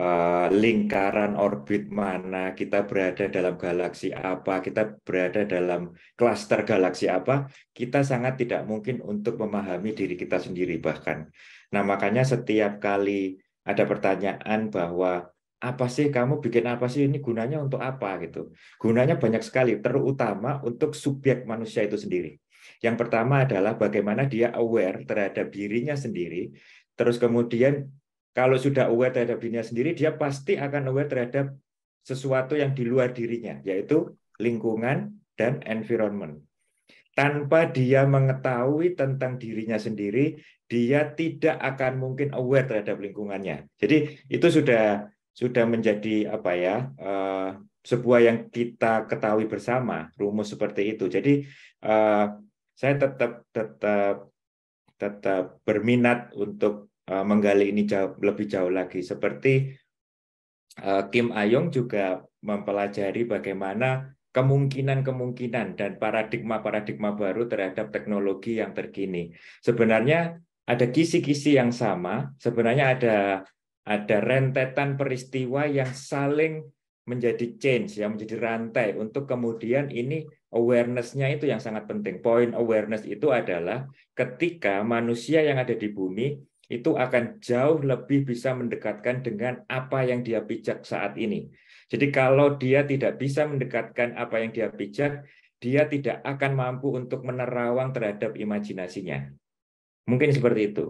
Eh, lingkaran orbit mana, kita berada dalam galaksi apa, kita berada dalam klaster galaksi apa, kita sangat tidak mungkin untuk memahami diri kita sendiri bahkan. Nah, makanya setiap kali ada pertanyaan bahwa apa sih kamu bikin apa sih ini gunanya untuk apa gitu. Gunanya banyak sekali, terutama untuk subjek manusia itu sendiri. Yang pertama adalah bagaimana dia aware terhadap dirinya sendiri, terus kemudian kalau sudah aware terhadap dirinya sendiri, dia pasti akan aware terhadap sesuatu yang di luar dirinya, yaitu lingkungan dan environment. Tanpa dia mengetahui tentang dirinya sendiri, dia tidak akan mungkin aware terhadap lingkungannya. Jadi itu sudah sudah menjadi apa ya uh, sebuah yang kita ketahui bersama rumus seperti itu. Jadi uh, saya tetap tetap tetap berminat untuk Eh, menggali ini jauh, lebih jauh lagi. Seperti eh, Kim Ayong juga mempelajari bagaimana kemungkinan-kemungkinan dan paradigma-paradigma baru terhadap teknologi yang terkini. Sebenarnya ada kisi-kisi yang sama, sebenarnya ada ada rentetan peristiwa yang saling menjadi change, yang menjadi rantai untuk kemudian ini awareness-nya itu yang sangat penting. point awareness itu adalah ketika manusia yang ada di bumi itu akan jauh lebih bisa mendekatkan dengan apa yang dia pijak saat ini. Jadi kalau dia tidak bisa mendekatkan apa yang dia pijak, dia tidak akan mampu untuk menerawang terhadap imajinasinya. Mungkin seperti itu.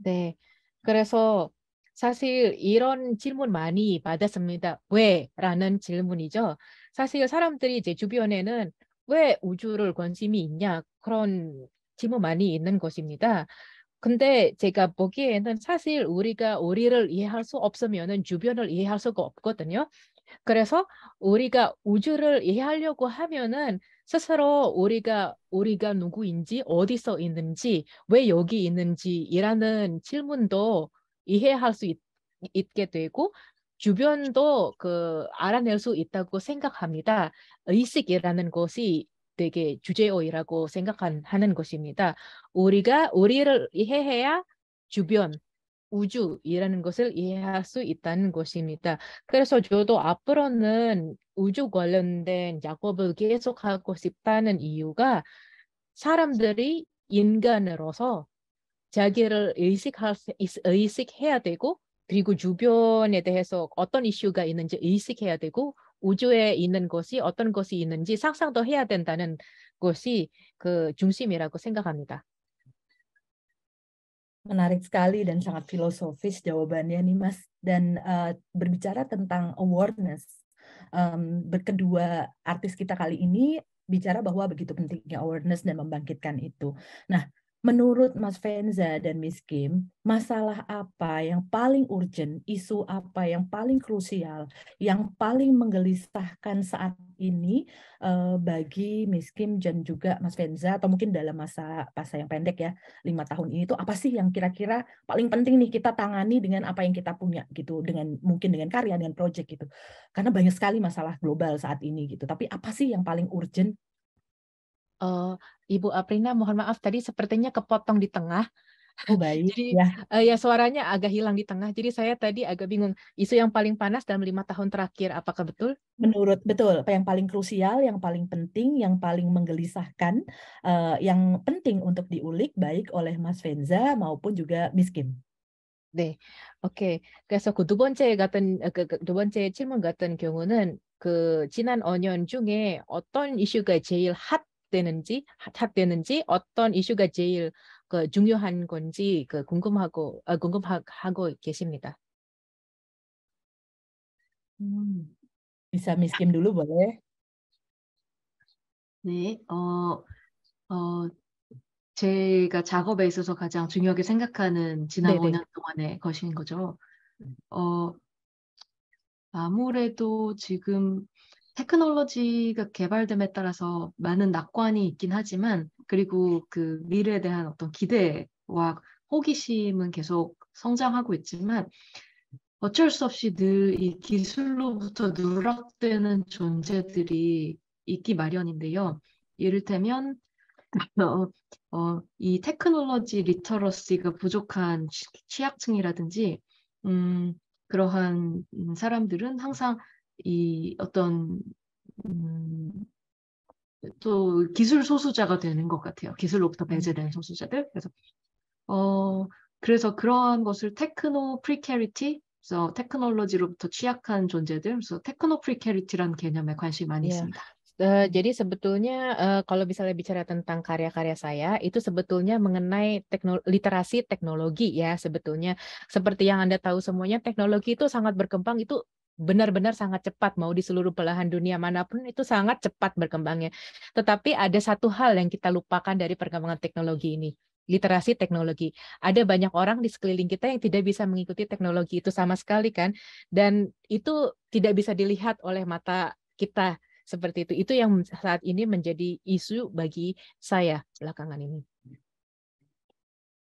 네. 그래서 사실 이런 질문 많이 받았습니다. 왜? 라는 질문이죠. 사실 사람들이 이제 주변에는 왜 우주를 관심이 있냐? 그런 질문 많이 있는 것입니다. 근데 제가 보기에는 사실 우리가 우리를 이해할 수 없으면은 주변을 이해할 수가 없거든요. 그래서 우리가 우주를 이해하려고 하면은 스스로 우리가 우리가 누구인지 어디서 있는지 왜 여기 있는지이라는 질문도 이해할 수 있, 있게 되고 주변도 그 알아낼 수 있다고 생각합니다. 의식이라는 것이 되게 주제어이라고 생각하는 것입니다. 우리가 우리를 이해해야 주변 우주이라는 것을 이해할 수 있다는 것입니다. 그래서 저도 앞으로는 우주 관련된 작업을 계속하고 싶다는 이유가 사람들이 인간으로서 자기를 의식할, 의식해야 되고 그리고 주변에 대해서 어떤 이슈가 있는지 의식해야 되고 우주에 있는 것이 어떤 것이 있는지 상상도 해야 된다는 것이 그 중심이라고 생각합니다. Menarik sekali dan sangat filosofis jawabannya nih Mas. Dan uh, berbicara tentang awareness, um, berkedua artis kita kali ini bicara bahwa begitu pentingnya awareness dan membangkitkan itu. Nah, Menurut Mas Venza dan Miss Kim, masalah apa yang paling urgent, isu apa yang paling krusial, yang paling menggelisahkan saat ini uh, bagi Miss Kim dan juga Mas Venza atau mungkin dalam masa masa yang pendek ya lima tahun ini itu apa sih yang kira-kira paling penting nih kita tangani dengan apa yang kita punya gitu dengan mungkin dengan karya dengan project gitu karena banyak sekali masalah global saat ini gitu tapi apa sih yang paling urgent uh, Ibu Aprina, mohon maaf tadi sepertinya kepotong di tengah. Oh baik. Jadi ya. Uh, ya suaranya agak hilang di tengah. Jadi saya tadi agak bingung isu yang paling panas dalam lima tahun terakhir apakah betul? Menurut betul. Yang paling krusial, yang paling penting, yang paling menggelisahkan, uh, yang penting untuk diulik baik oleh Mas Venza maupun juga Miss Kim. 네. oke, 그래서 그두 번째 같은 그두 bonce cilmu 같은 kyungunen 그 지난 5년 중에 어떤 이슈가 제일 핫 핫되는지 핫되는지 어떤 이슈가 제일 그 중요한 건지 그 궁금하고 아, 궁금하고 계십니다. Hmm. Bisa m i s 네, 어, 어, 제가 작업에 있어서 가장 중요하게 생각하는 지난 네네. 5년 동안의 것인 거죠. 음. 어, 아무래도 지금 테크놀로지가 개발됨에 따라서 많은 낙관이 있긴 하지만 그리고 그 미래에 대한 어떤 기대와 호기심은 계속 성장하고 있지만 어쩔 수 없이 늘 이 기술로부터 누락되는 존재들이 있기 마련인데요. 이를테면 어, 어, 이 테크놀로지 리터러시가 부족한 취약층이라든지 음, 그러한 음, 사람들은 항상 이 어떤 음, 또 기술 소수자가 되는 것 같아요. 기술로부터 배제된 소수자들. 그래서 어 그래서 그러한 것을 테크노 프리캐리티, 그래서 테크놀로지로부터 취약한 존재들, 그래서 테크노 프리캐리티란 개념에 관심이 많이 yeah. 있습니다. Uh, jadi sebetulnya uh, kalau misalnya bicara tentang karya-karya saya itu sebetulnya mengenai teknolo literasi teknologi ya sebetulnya seperti yang Anda tahu semuanya teknologi itu sangat berkembang itu benar-benar sangat cepat mau di seluruh belahan dunia manapun itu sangat cepat berkembangnya. Tetapi ada satu hal yang kita lupakan dari perkembangan teknologi ini, literasi teknologi. Ada banyak orang di sekeliling kita yang tidak bisa mengikuti teknologi itu sama sekali kan dan itu tidak bisa dilihat oleh mata kita seperti itu. Itu yang saat ini menjadi isu bagi saya belakangan ini.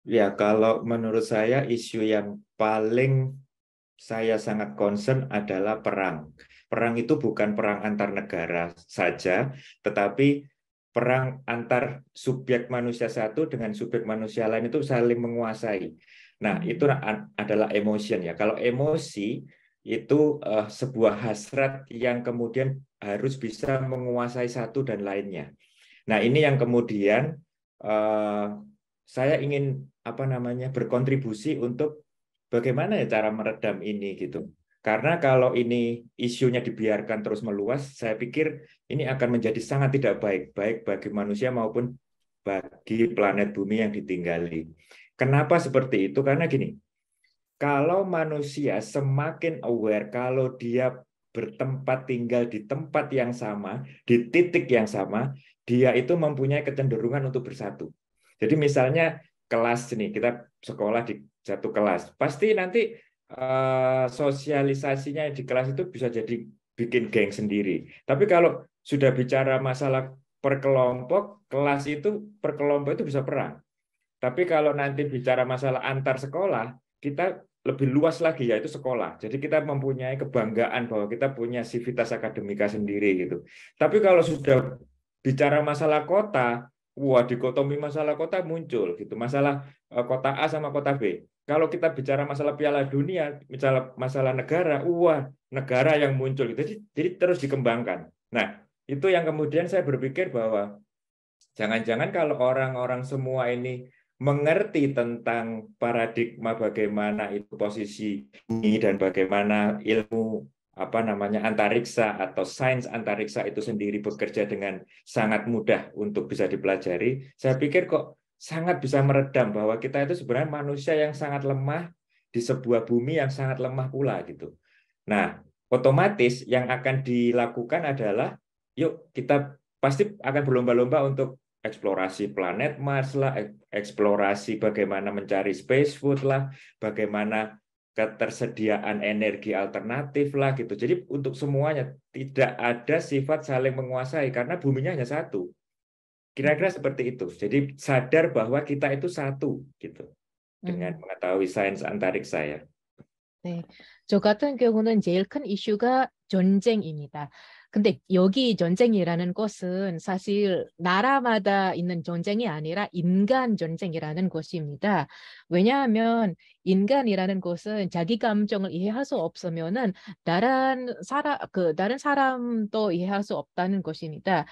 Ya, kalau menurut saya isu yang paling saya sangat concern adalah perang. Perang itu bukan perang antar negara saja, tetapi perang antar subjek manusia satu dengan subjek manusia lain itu saling menguasai. Nah, hmm. itu adalah emotion ya. Kalau emosi itu uh, sebuah hasrat yang kemudian harus bisa menguasai satu dan lainnya. Nah, ini yang kemudian uh, saya ingin apa namanya berkontribusi untuk bagaimana ya cara meredam ini gitu. Karena kalau ini isunya dibiarkan terus meluas, saya pikir ini akan menjadi sangat tidak baik, baik bagi manusia maupun bagi planet bumi yang ditinggali. Kenapa seperti itu? Karena gini, kalau manusia semakin aware, kalau dia bertempat tinggal di tempat yang sama, di titik yang sama, dia itu mempunyai kecenderungan untuk bersatu. Jadi misalnya kelas nih, kita sekolah di satu kelas. Pasti nanti eh, sosialisasinya di kelas itu bisa jadi bikin geng sendiri. Tapi kalau sudah bicara masalah perkelompok, kelas itu perkelompok itu bisa perang. Tapi kalau nanti bicara masalah antar sekolah, kita lebih luas lagi yaitu sekolah. Jadi kita mempunyai kebanggaan bahwa kita punya sivitas akademika sendiri gitu. Tapi kalau sudah bicara masalah kota, wah dikotomi masalah kota muncul gitu. Masalah eh, kota A sama kota B kalau kita bicara masalah Piala Dunia, misalnya masalah negara, wah negara yang muncul gitu. Jadi, jadi terus dikembangkan. Nah, itu yang kemudian saya berpikir bahwa jangan-jangan kalau orang-orang semua ini mengerti tentang paradigma bagaimana itu posisi ini dan bagaimana ilmu apa namanya antariksa atau sains antariksa itu sendiri bekerja dengan sangat mudah untuk bisa dipelajari. Saya pikir kok sangat bisa meredam bahwa kita itu sebenarnya manusia yang sangat lemah di sebuah bumi yang sangat lemah pula gitu. Nah, otomatis yang akan dilakukan adalah yuk kita pasti akan berlomba-lomba untuk eksplorasi planet Mars lah, eksplorasi bagaimana mencari space food lah, bagaimana ketersediaan energi alternatif lah gitu. Jadi untuk semuanya tidak ada sifat saling menguasai karena buminya hanya satu. Kira-kira seperti itu. Jadi sadar bahwa kita itu satu gitu hmm. dengan mengetahui sains antariksa ya. 네, 저 같은 경우는 제일 큰 이슈가 전쟁입니다. 근데 여기 전쟁이라는 것은 사실 나라마다 있는 전쟁이 아니라 인간 전쟁이라는 것입니다. 왜냐하면 인간이라는 것은 자기 감정을 이해할 수 없으면은 다른 사람 그 다른 사람도 이해할 수 없다는 것입니다.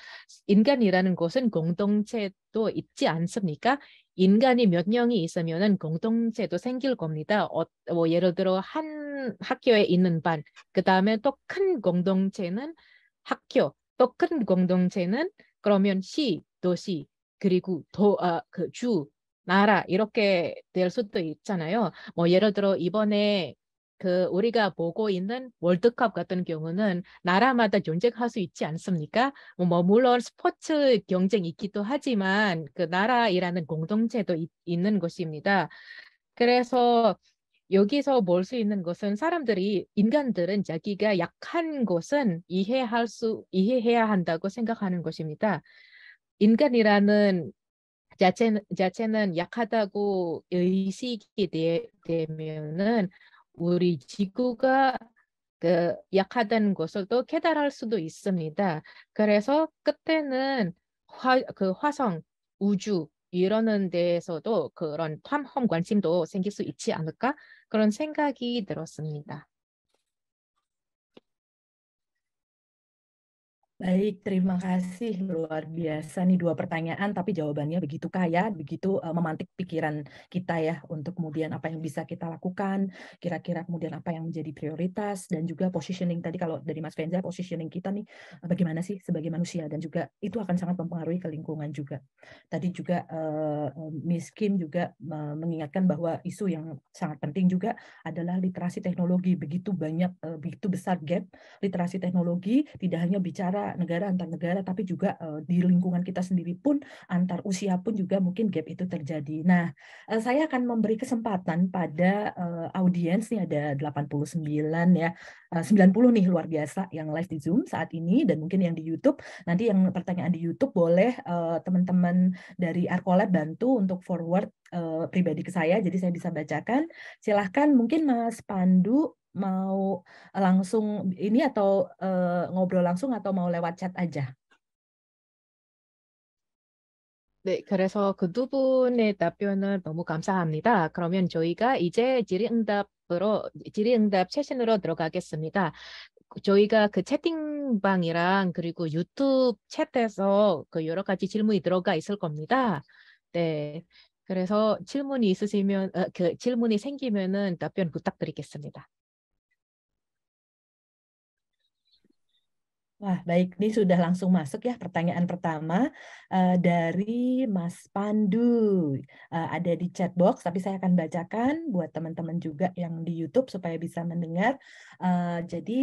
인간이라는 것은 공동체도 있지 않습니까? 인간이 몇 명이 있으면은 공동체도 생길 겁니다. 어, 뭐 예를 들어 한 학교에 있는 반, 그 다음에 또 큰 공동체는 학교 또 큰 공동체는 그러면 시, 도시 그리고 도, 어, 아, 그 주, 나라 이렇게 될 수도 있잖아요. 뭐 예를 들어 이번에 그 우리가 보고 있는 월드컵 같은 경우는 나라마다 존재할수 있지 않습니까? 뭐, 뭐 물론 스포츠 경쟁 이 있기도 하지만 그 나라라는 이 공동체도 있, 는 것입니다. 그래서 여기서 볼 수 있는 것은 사람들이 인간들은 자기가 약한 것은 이해할 수 이해해야 한다고 생각하는 것입니다. 인간이라는 자체 자체는 약하다고 의식이 되, 되면은 우리 지구가 그 약하다는 것을 또 깨달을 수도 있습니다. 그래서 그때는 화, 그 화성, 우주, 이러는 데에서도 그런 탐험 관심도 생길 수 있지 않을까 그런 생각이 들었습니다. Baik, terima kasih. Luar biasa nih dua pertanyaan, tapi jawabannya begitu kaya, begitu uh, memantik pikiran kita ya untuk kemudian apa yang bisa kita lakukan, kira-kira kemudian apa yang menjadi prioritas, dan juga positioning tadi kalau dari Mas Venza, positioning kita nih e, bagaimana sih sebagai manusia, dan juga itu akan sangat mempengaruhi ke lingkungan juga. Tadi juga uh, Miss Kim juga uh, mengingatkan bahwa isu yang sangat penting juga adalah literasi teknologi. Begitu banyak, uh, begitu besar gap literasi teknologi, tidak hanya bicara negara antar negara tapi juga uh, di lingkungan kita sendiri pun antar usia pun juga mungkin gap itu terjadi. Nah, uh, saya akan memberi kesempatan pada uh, audiens nih ada 89 ya. Uh, 90 nih luar biasa yang live di Zoom saat ini dan mungkin yang di YouTube. Nanti yang pertanyaan di YouTube boleh teman-teman uh, dari Arkolab bantu untuk forward uh, pribadi ke saya, jadi saya bisa bacakan. Silahkan mungkin Mas Pandu mau langsung ini atau uh, ngobrol langsung atau mau lewat chat aja. 네, 그래서 그두 분의 답변을 너무 감사합니다. 그러면 저희가 이제 질의응답으로 질의응답 최신으로 들어가겠습니다. 저희가 그 채팅방이랑 그리고 유튜브 챗에서 그 여러 가지 질문이 들어가 있을 겁니다. 네, 그래서 질문이 있으시면 어, 그 질문이 생기면은 답변 부탁드리겠습니다. Wah, baik. Ini sudah langsung masuk ya pertanyaan pertama uh, dari Mas Pandu. Uh, ada di chat box, tapi saya akan bacakan buat teman-teman juga yang di YouTube supaya bisa mendengar. Uh, jadi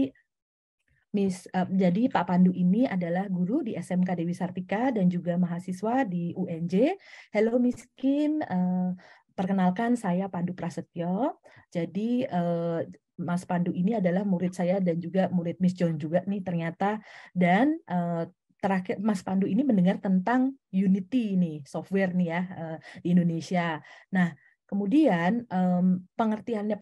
Miss uh, jadi Pak Pandu ini adalah guru di SMK Dewi Sartika dan juga mahasiswa di UNJ. Halo, Miss Kim, uh, perkenalkan saya Pandu Prasetyo. Jadi uh, Mas Pandu ini adalah murid saya dan juga murid Miss John juga nih ternyata dan uh, terakhir Mas Pandu ini mendengar tentang Unity nih software nih ya di Indonesia. Nah, kemudian pengertiannya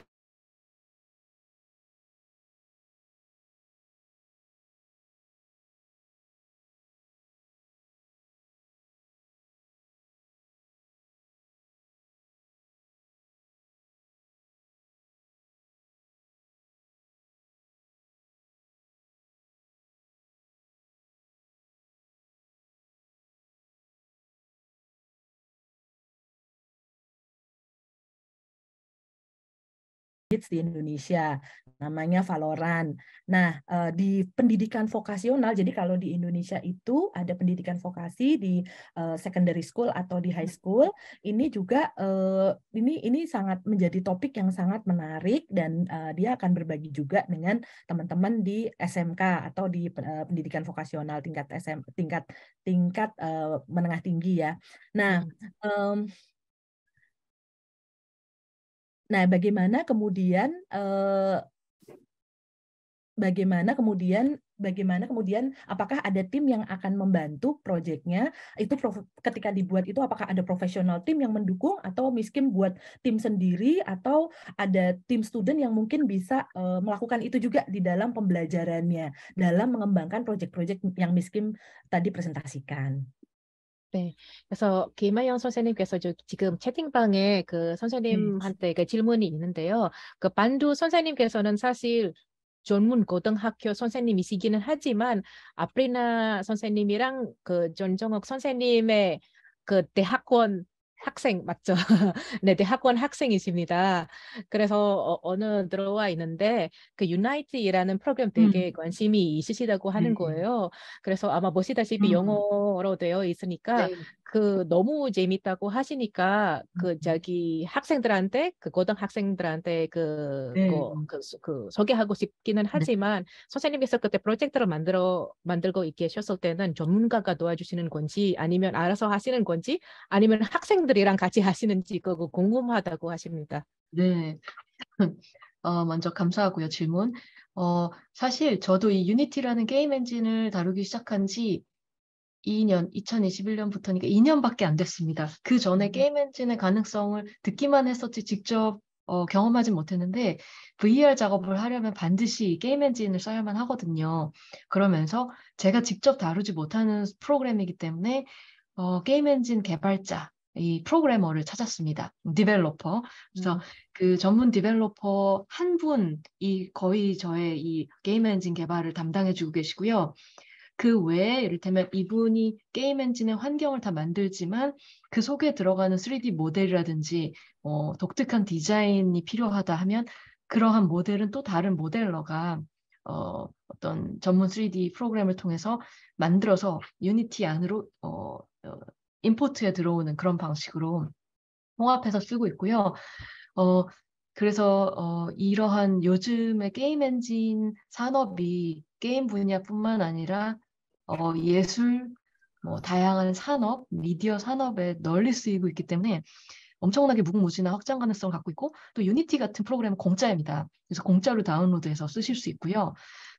hits di Indonesia namanya Valoran. Nah, eh, di pendidikan vokasional jadi kalau di Indonesia itu ada pendidikan vokasi di eh, secondary school atau di high school, ini juga eh, ini ini sangat menjadi topik yang sangat menarik dan dia akan berbagi juga dengan teman-teman di SMK atau di pendidikan vokasional tingkat SM tingkat tingkat menengah tinggi ya. Nah, hmm. Nah, bagaimana kemudian eh, bagaimana kemudian bagaimana kemudian apakah ada tim yang akan membantu proyeknya itu ketika dibuat itu apakah ada profesional tim yang mendukung atau miskin buat tim sendiri atau ada tim student yang mungkin bisa eh, melakukan itu juga di dalam pembelajarannya dalam mengembangkan proyek-proyek yang miskin tadi presentasikan. 네. 그래서 김아영 선생님께서 저 지금 채팅방에 그 음. 선생님한테 그 질문이 있는데요. 그 반두 선생님께서는 사실 전문 고등학교 선생님이시기는 하지만 아프리나 선생님이랑 그 전정욱 선생님의 그 대학원 학생 맞죠? 네, 대학원 네, 학생이십니다. 그래서 어, 어느 들어와 있는데 그 유나이트라는 프로그램 음. 되게 음. 관심이 있으시다고 하는 음, 음. 거예요. 그래서 아마 보시다시피 음. 음. 영어로 되어 있으니까 네. 그 너무 재밌다고 하시니까 그 음. 저기 학생들한테 그 고등학생들한테 그, 네. 그, 그, 그, 소개하고 싶기는 네. 하지만 네. 선생님께서 그때 프로젝트를 만들어 만들고 계셨을 때는 전문가가 도와주시는 건지 아니면 알아서 하시는 건지 아니면 학생들이랑 같이 하시는지 그거 궁금하다고 하십니다. 네. 어, 먼저 감사하고요 질문. 어, 사실 저도 이 유니티라는 게임 엔진을 다루기 시작한 지 2년, 2021년부터니까 2년밖에 안 됐습니다. 그 전에 음. 게임 엔진의 가능성을 듣기만 했었지 직접 어, 경험하진 못했는데 VR 작업을 하려면 반드시 게임 엔진을 써야만 하거든요. 그러면서 제가 직접 다루지 못하는 프로그램이기 때문에 어, 게임 엔진 개발자, 이 프로그래머를 찾았습니다. 디벨로퍼. 그래서 음. 그 전문 디벨로퍼 한 분이 거의 저의 이 게임 엔진 개발을 담당해주고 계시고요. 그 외에 이를테면 이분이 게임 엔진의 환경을 다 만들지만 그 속에 들어가는 3D 모델이라든지 어, 독특한 디자인이 필요하다 하면 그러한 모델은 또 다른 모델러가 어, 어떤 전문 3D 프로그램을 통해서 만들어서 유니티 안으로 어, 어, 임포트에 들어오는 그런 방식으로 통합해서 쓰고 있고요. 어, 그래서 어, 이러한 요즘의 게임 엔진 산업이 게임 분야뿐만 아니라 어, 예술, 뭐 다양한 산업, 미디어 산업에 널리 쓰이고 있기 때문에 엄청나게 무궁무진한 확장 가능성을 갖고 있고 또 유니티 같은 프로그램은 공짜입니다. 그래서 공짜로 다운로드해서 쓰실 수 있고요.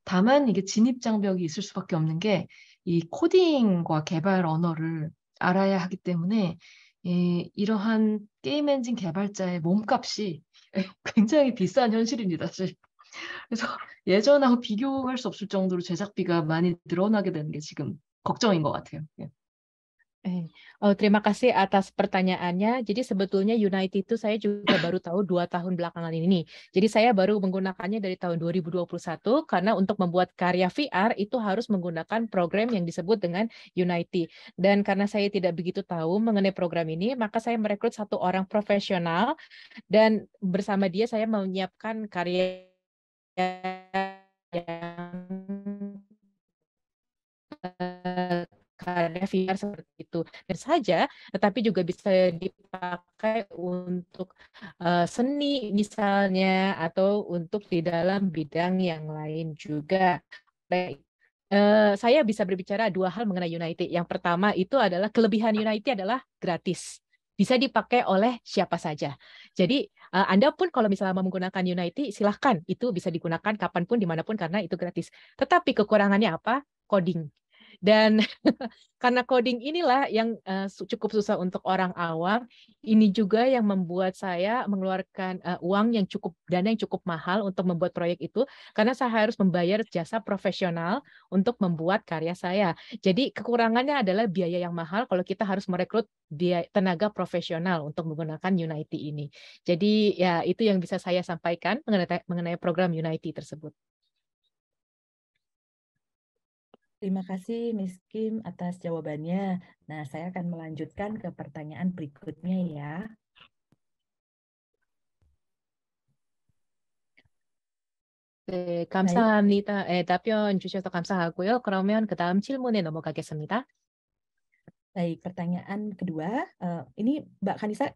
다만 이게 진입 장벽이 있을 수밖에 없는 게 이 코딩과 개발 언어를 알아야 하기 때문에 이, 이러한 게임 엔진 개발자의 몸값이 굉장히 비싼 현실입니다. 사실. 그래서 예전하고 비교할 수 없을 정도로 제작비가 많이 늘어나게 되는 게 지금 걱정인 것 같아요. 예. oh, terima kasih atas pertanyaannya. Jadi sebetulnya United itu saya juga baru tahu dua tahun belakangan ini. Jadi saya baru menggunakannya dari tahun 2021 karena untuk membuat karya VR itu harus menggunakan program yang disebut dengan United. Dan karena saya tidak begitu tahu mengenai program ini, maka saya merekrut satu orang profesional dan bersama dia saya menyiapkan karya yang keadaan VR seperti itu. Dan saja, tetapi juga bisa dipakai untuk uh, seni misalnya atau untuk di dalam bidang yang lain juga. Uh, saya bisa berbicara dua hal mengenai Unity. Yang pertama itu adalah kelebihan Unity adalah gratis. Bisa dipakai oleh siapa saja. Jadi Uh, Anda pun kalau misalnya menggunakan Unity, silahkan. Itu bisa digunakan kapanpun, dimanapun, karena itu gratis. Tetapi kekurangannya apa? Coding. Dan karena coding inilah yang uh, cukup susah untuk orang awam, ini juga yang membuat saya mengeluarkan uh, uang yang cukup dana yang cukup mahal untuk membuat proyek itu karena saya harus membayar jasa profesional untuk membuat karya saya. Jadi kekurangannya adalah biaya yang mahal kalau kita harus merekrut biaya, tenaga profesional untuk menggunakan Unity ini. Jadi ya itu yang bisa saya sampaikan mengenai mengenai program Unity tersebut. Terima kasih Miss Kim atas jawabannya. Nah, saya akan melanjutkan ke pertanyaan berikutnya ya. kasih. 답변 주셔서 감사하고요. 그러면 질문에 넘어가겠습니다. Baik, pertanyaan kedua. Uh, ini Mbak Kanisa,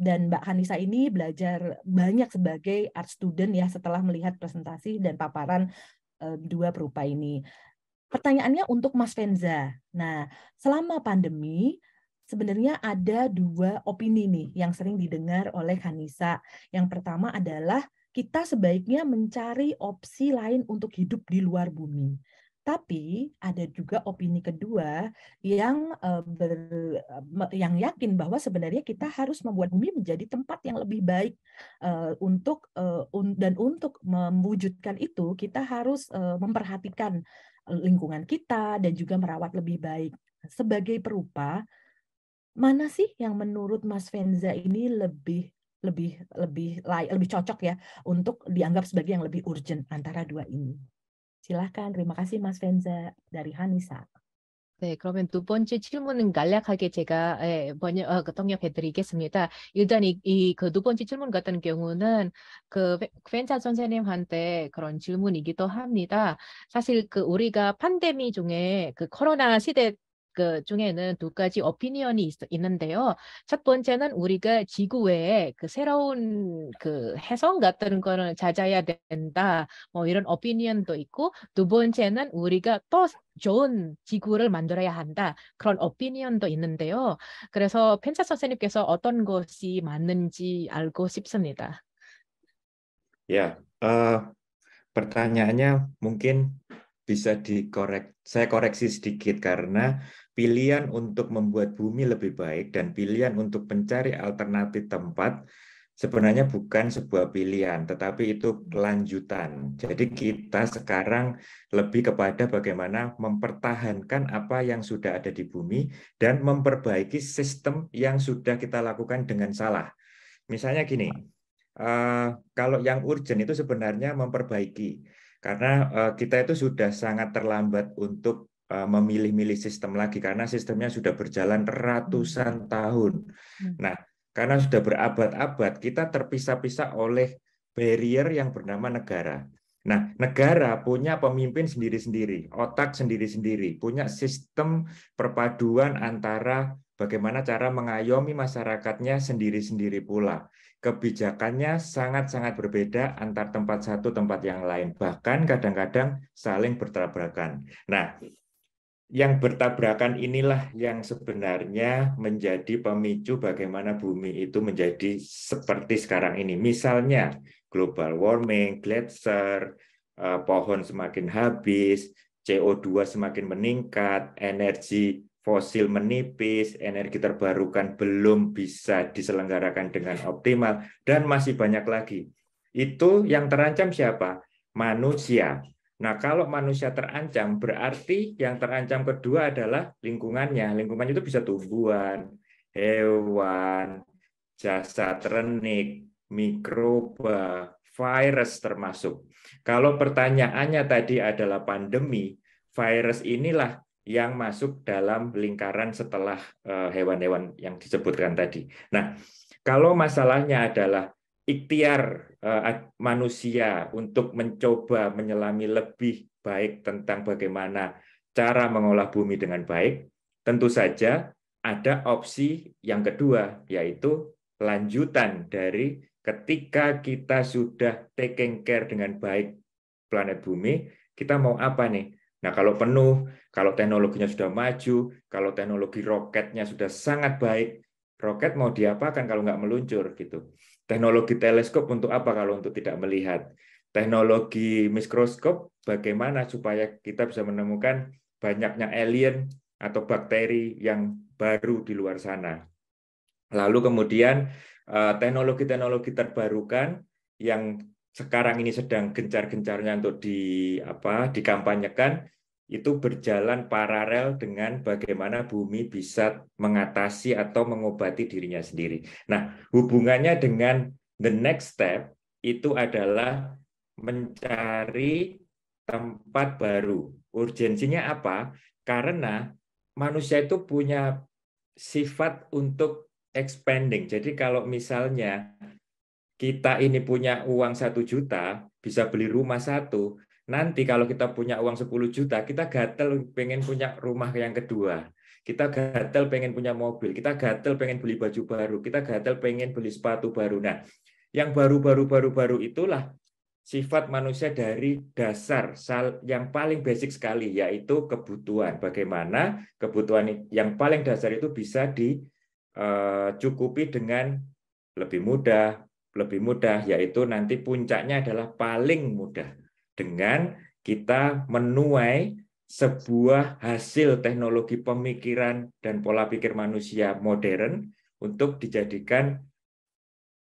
dan Mbak Hanisa ini belajar banyak sebagai art student ya setelah melihat presentasi dan paparan dua perupa ini. Pertanyaannya untuk Mas Venza. Nah, selama pandemi sebenarnya ada dua opini nih yang sering didengar oleh Hanisa. Yang pertama adalah kita sebaiknya mencari opsi lain untuk hidup di luar bumi. Tapi ada juga opini kedua yang uh, ber, yang yakin bahwa sebenarnya kita harus membuat bumi menjadi tempat yang lebih baik uh, untuk uh, un, dan untuk mewujudkan itu kita harus uh, memperhatikan lingkungan kita dan juga merawat lebih baik. Sebagai perupa, mana sih yang menurut Mas Venza ini lebih lebih lebih lebih cocok ya untuk dianggap sebagai yang lebih urgent antara dua ini? silahkan. Terima kasih Mas Venza dari 한의사. 네, 그러면 두 번째 질문은 간략하게 제가 예, 번역 어, 그 통역해 드리겠습니다. 일단 이그두 이 그 번째 질문 같은 경우는 그 펜차 선생님한테 그런 질문이기도 합니다. 사실 그 우리가 팬데믹 중에 그 코로나 시대 그 중에는 두 가지 오피니언이 있, 있는데요. 첫 번째는 우리가 지구에 그 새로운 그 해성 같은 거를 찾아야 된다. 뭐 이런 오피니언도 있고 두 번째는 우리가 또 좋은 지구를 만들어야 한다 그런 오피니언도 있는데요. 그래서 펜차 선생님께서 어떤 것이 맞는지 알고 싶습니다. Ya, 예, uh, 어, pertanyaannya mungkin bisa dikorek. Saya koreksi sedikit karena pilihan untuk membuat bumi lebih baik dan pilihan untuk mencari alternatif tempat sebenarnya bukan sebuah pilihan, tetapi itu kelanjutan. Jadi kita sekarang lebih kepada bagaimana mempertahankan apa yang sudah ada di bumi dan memperbaiki sistem yang sudah kita lakukan dengan salah. Misalnya gini, eh, kalau yang urgent itu sebenarnya memperbaiki, karena eh, kita itu sudah sangat terlambat untuk Eh, memilih-milih sistem lagi karena sistemnya sudah berjalan ratusan hmm. tahun. Hmm. Nah, karena sudah berabad-abad kita terpisah-pisah oleh barrier yang bernama negara. Nah, negara punya pemimpin sendiri-sendiri, otak sendiri-sendiri, punya sistem perpaduan antara bagaimana cara mengayomi masyarakatnya sendiri-sendiri pula. Kebijakannya sangat-sangat berbeda antar tempat satu tempat yang lain, bahkan kadang-kadang saling bertabrakan. Nah, yang bertabrakan inilah yang sebenarnya menjadi pemicu bagaimana bumi itu menjadi seperti sekarang ini. Misalnya global warming, gletser, eh, pohon semakin habis, CO2 semakin meningkat, energi fosil menipis, energi terbarukan belum bisa diselenggarakan dengan optimal, dan masih banyak lagi. Itu yang terancam siapa? Manusia Nah, kalau manusia terancam, berarti yang terancam kedua adalah lingkungannya. Lingkungannya itu bisa tumbuhan, hewan, jasad renik, mikroba, virus termasuk. Kalau pertanyaannya tadi adalah pandemi, virus inilah yang masuk dalam lingkaran setelah eh, hewan-hewan yang disebutkan tadi. Nah, kalau masalahnya adalah ikhtiar eh, manusia untuk mencoba menyelami lebih baik tentang bagaimana cara mengolah bumi dengan baik, tentu saja ada opsi yang kedua, yaitu lanjutan dari ketika kita sudah taking care dengan baik planet bumi, kita mau apa nih? Nah, kalau penuh, kalau teknologinya sudah maju, kalau teknologi roketnya sudah sangat baik, roket mau diapakan kalau nggak meluncur gitu. Teknologi teleskop untuk apa kalau untuk tidak melihat? Teknologi mikroskop bagaimana supaya kita bisa menemukan banyaknya alien atau bakteri yang baru di luar sana. Lalu kemudian eh, teknologi-teknologi terbarukan yang sekarang ini sedang gencar-gencarnya untuk di apa dikampanyekan itu berjalan paralel dengan bagaimana bumi bisa mengatasi atau mengobati dirinya sendiri. Nah, hubungannya dengan the next step itu adalah mencari tempat baru. Urgensinya apa? Karena manusia itu punya sifat untuk expanding. Jadi kalau misalnya kita ini punya uang satu juta, bisa beli rumah satu, Nanti kalau kita punya uang 10 juta, kita gatel pengen punya rumah yang kedua. Kita gatel pengen punya mobil, kita gatel pengen beli baju baru, kita gatel pengen beli sepatu baru. Nah, yang baru-baru baru-baru itulah sifat manusia dari dasar yang paling basic sekali yaitu kebutuhan. Bagaimana kebutuhan yang paling dasar itu bisa dicukupi eh, dengan lebih mudah, lebih mudah yaitu nanti puncaknya adalah paling mudah dengan kita menuai sebuah hasil teknologi pemikiran dan pola pikir manusia modern untuk dijadikan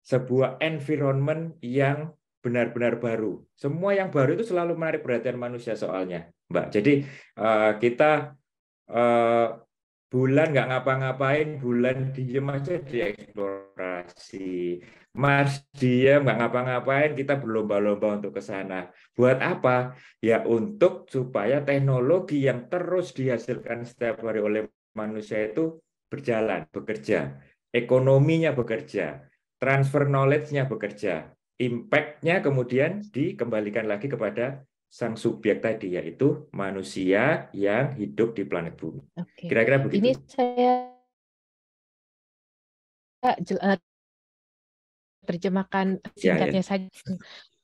sebuah environment yang benar-benar baru. Semua yang baru itu selalu menarik perhatian manusia soalnya, Mbak. Jadi eh, kita eh, bulan nggak ngapa-ngapain, bulan diem aja dieksplorasi. Mars diem nggak ngapa-ngapain, kita berlomba-lomba untuk ke sana. Buat apa? Ya untuk supaya teknologi yang terus dihasilkan setiap hari oleh manusia itu berjalan, bekerja. Ekonominya bekerja, transfer knowledge-nya bekerja. Impact-nya kemudian dikembalikan lagi kepada sang subjek tadi yaitu manusia yang hidup di planet bumi. Kira-kira begitu. Ini saya eh, terjemahkan singkatnya ya, ya. saja.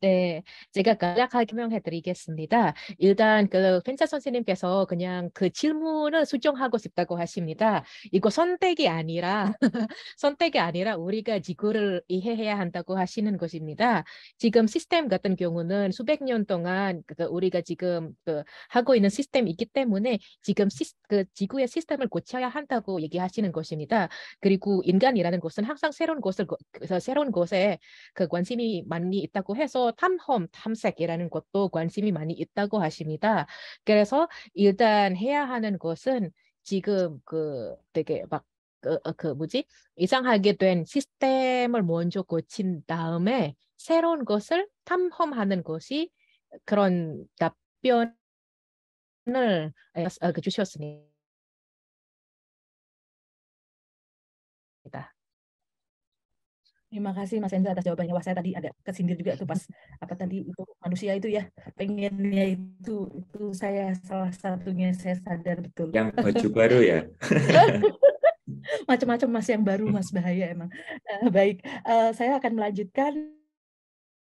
네, 제가 간략하게 설명해 드리겠습니다. 일단 그 펜사 선생님께서 그냥 그 질문을 수정하고 싶다고 하십니다. 이거 선택이 아니라 선택이 아니라 우리가 지구를 이해해야 한다고 하시는 것입니다. 지금 시스템 같은 경우는 수백 년 동안 그 우리가 지금 그 하고 있는 시스템이기 때문에 지금 시스, 그 지구의 시스템을 고쳐야 한다고 얘기하시는 것입니다. 그리고 인간이라는 것은 항상 새로운 곳을 그서 새로운 곳에 그 관심이 많이 있다고 해서 탐험, 탐색이라는 것도 관심이 많이 있다고 하십니다. 그래서 일단 해야 하는 것은 지금 그 되게 막 그, 어, 그 뭐지 이상하게 된 시스템을 먼저 고친 다음에 새로운 것을 탐험하는 것이 그런 답변을 어, 그 주셨으니 Terima kasih Mas Hendra atas jawabannya. Wah saya tadi agak kesindir juga tuh pas apa tadi itu manusia itu ya pengennya itu itu saya salah satunya saya sadar betul. Yang baju baru ya. Macam-macam Mas yang baru Mas bahaya emang. Uh, baik, uh, saya akan melanjutkan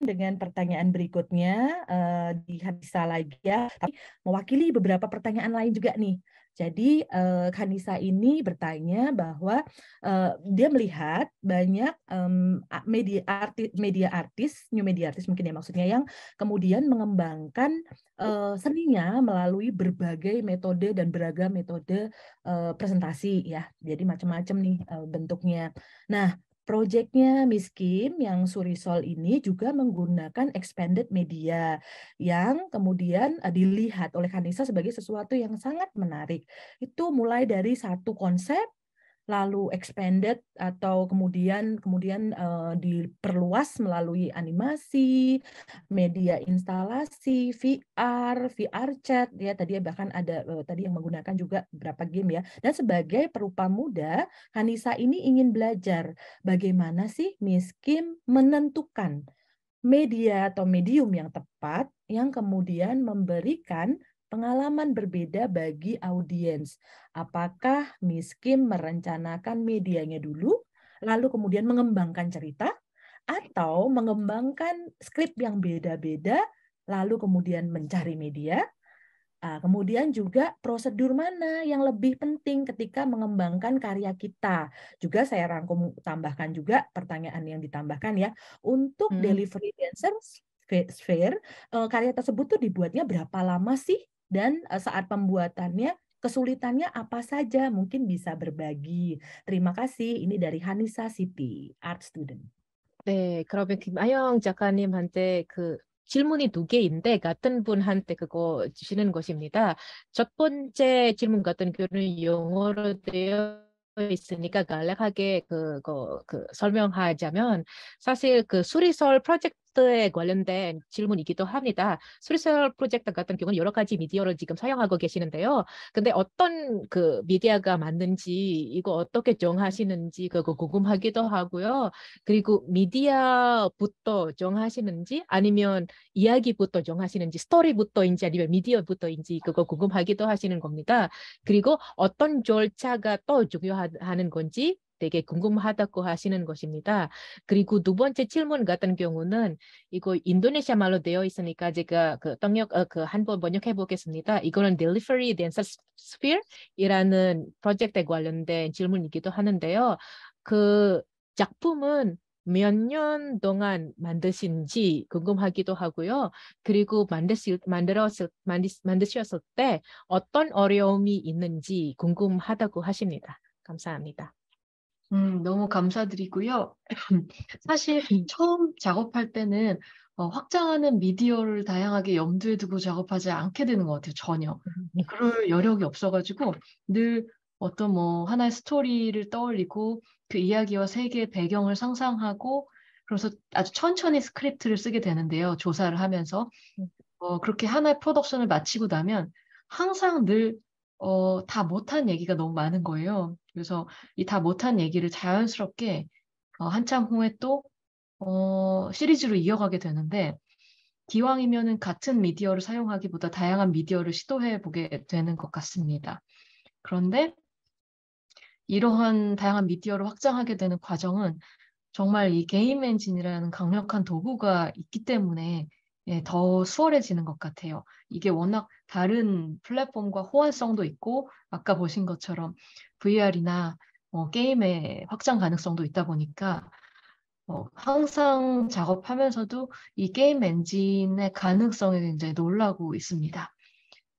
dengan pertanyaan berikutnya uh, di hadisah lagi ya, tapi mewakili beberapa pertanyaan lain juga nih. Jadi eh, Kanisa ini bertanya bahwa eh, dia melihat banyak mmm, media artis, media artis, new media artis mungkin ya maksudnya yang kemudian mengembangkan eh, seninya melalui berbagai metode dan beragam metode presentasi ya. Jadi macam-macam nih bentuknya. Nah Proyeknya Miss Kim yang Surisol ini juga menggunakan expanded media yang kemudian eh, dilihat oleh Kanisa sebagai sesuatu yang sangat menarik. Itu mulai dari satu konsep lalu expanded atau kemudian kemudian uh, diperluas melalui animasi, media instalasi, VR, VR chat ya tadi bahkan ada uh, tadi yang menggunakan juga beberapa game ya. Dan sebagai perupa muda, Hanisa ini ingin belajar bagaimana sih Miss Kim menentukan media atau medium yang tepat yang kemudian memberikan pengalaman berbeda bagi audiens. Apakah Miss Kim merencanakan medianya dulu, lalu kemudian mengembangkan cerita, atau mengembangkan skrip yang beda-beda, lalu kemudian mencari media, ah, kemudian juga prosedur mana yang lebih penting ketika mengembangkan karya kita. Juga saya rangkum tambahkan juga pertanyaan yang ditambahkan ya. Untuk hmm. delivery dancer sphere, eh, karya tersebut tuh dibuatnya berapa lama sih? dan eh, saat pembuatannya kesulitannya apa saja mungkin bisa berbagi. Terima kasih. Ini dari Hanisa Siti, art student. 네, 그러면 김아영 작가님한테 그 질문이 두 개인데 같은 분한테 그거 주시는 것입니다. 첫 번째 질문 같은 경우는 영어로 되어 있으니까 간략하게 그거 그 설명하자면 사실 그 수리설 프로젝트 팟캐스트에 관련된 질문이기도 합니다. 소리설 프로젝트 같은 경우는 여러 가지 미디어를 지금 사용하고 계시는데요. 근데 어떤 그 미디어가 맞는지 이거 어떻게 정하시는지 그거 궁금하기도 하고요. 그리고 미디어부터 정하시는지 아니면 이야기부터 정하시는지 스토리부터인지 아니면 미디어부터인지 그거 궁금하기도 하시는 겁니다. 그리고 어떤 절차가 또 중요하는 건지 되게 궁금하다고 하시는 것입니다. 그리고 두 번째 질문 같은 경우는 이거 인도네시아 말로 되어 있으니까 제가 그 통역 어, 그 한 번 번역해 보겠습니다. 이거는 Delivery Dance Sphere이라는 프로젝트에 관련된 질문이기도 하는데요. 그 작품은 몇 년 동안 만드신지 궁금하기도 하고요. 그리고 만드실, 만들었을, 만드셨을 때 어떤 어려움이 있는지 궁금하다고 하십니다. 감사합니다. 음, 너무 감사드리고요. 사실 처음 작업할 때는 어, 확장하는 미디어를 다양하게 염두에 두고 작업하지 않게 되는 것 같아요. 전혀. 음. 그럴 여력이 없어가지고 늘 어떤 뭐 하나의 스토리를 떠올리고 그 이야기와 세계의 배경을 상상하고 그래서 아주 천천히 스크립트를 쓰게 되는데요. 조사를 하면서 음. 어, 그렇게 하나의 프로덕션을 마치고 나면 항상 늘 어, 다 못한 얘기가 너무 많은 거예요. 그래서 이 다 못한 얘기를 자연스럽게 어, 한참 후에 또 어, 시리즈로 이어가게 되는데 기왕이면은 같은 미디어를 사용하기보다 다양한 미디어를 시도해 보게 되는 것 같습니다. 그런데 이러한 다양한 미디어를 확장하게 되는 과정은 정말 이 게임 엔진이라는 강력한 도구가 있기 때문에 예, 더 수월해지는 것 같아요. 이게 워낙 다른 플랫폼과 호환성도 있고 아까 보신 것처럼 VR이나 어, 뭐 게임의 확장 가능성도 있다 보니까 어, 항상 작업하면서도 이 게임 엔진의 가능성에 굉장히 놀라고 있습니다.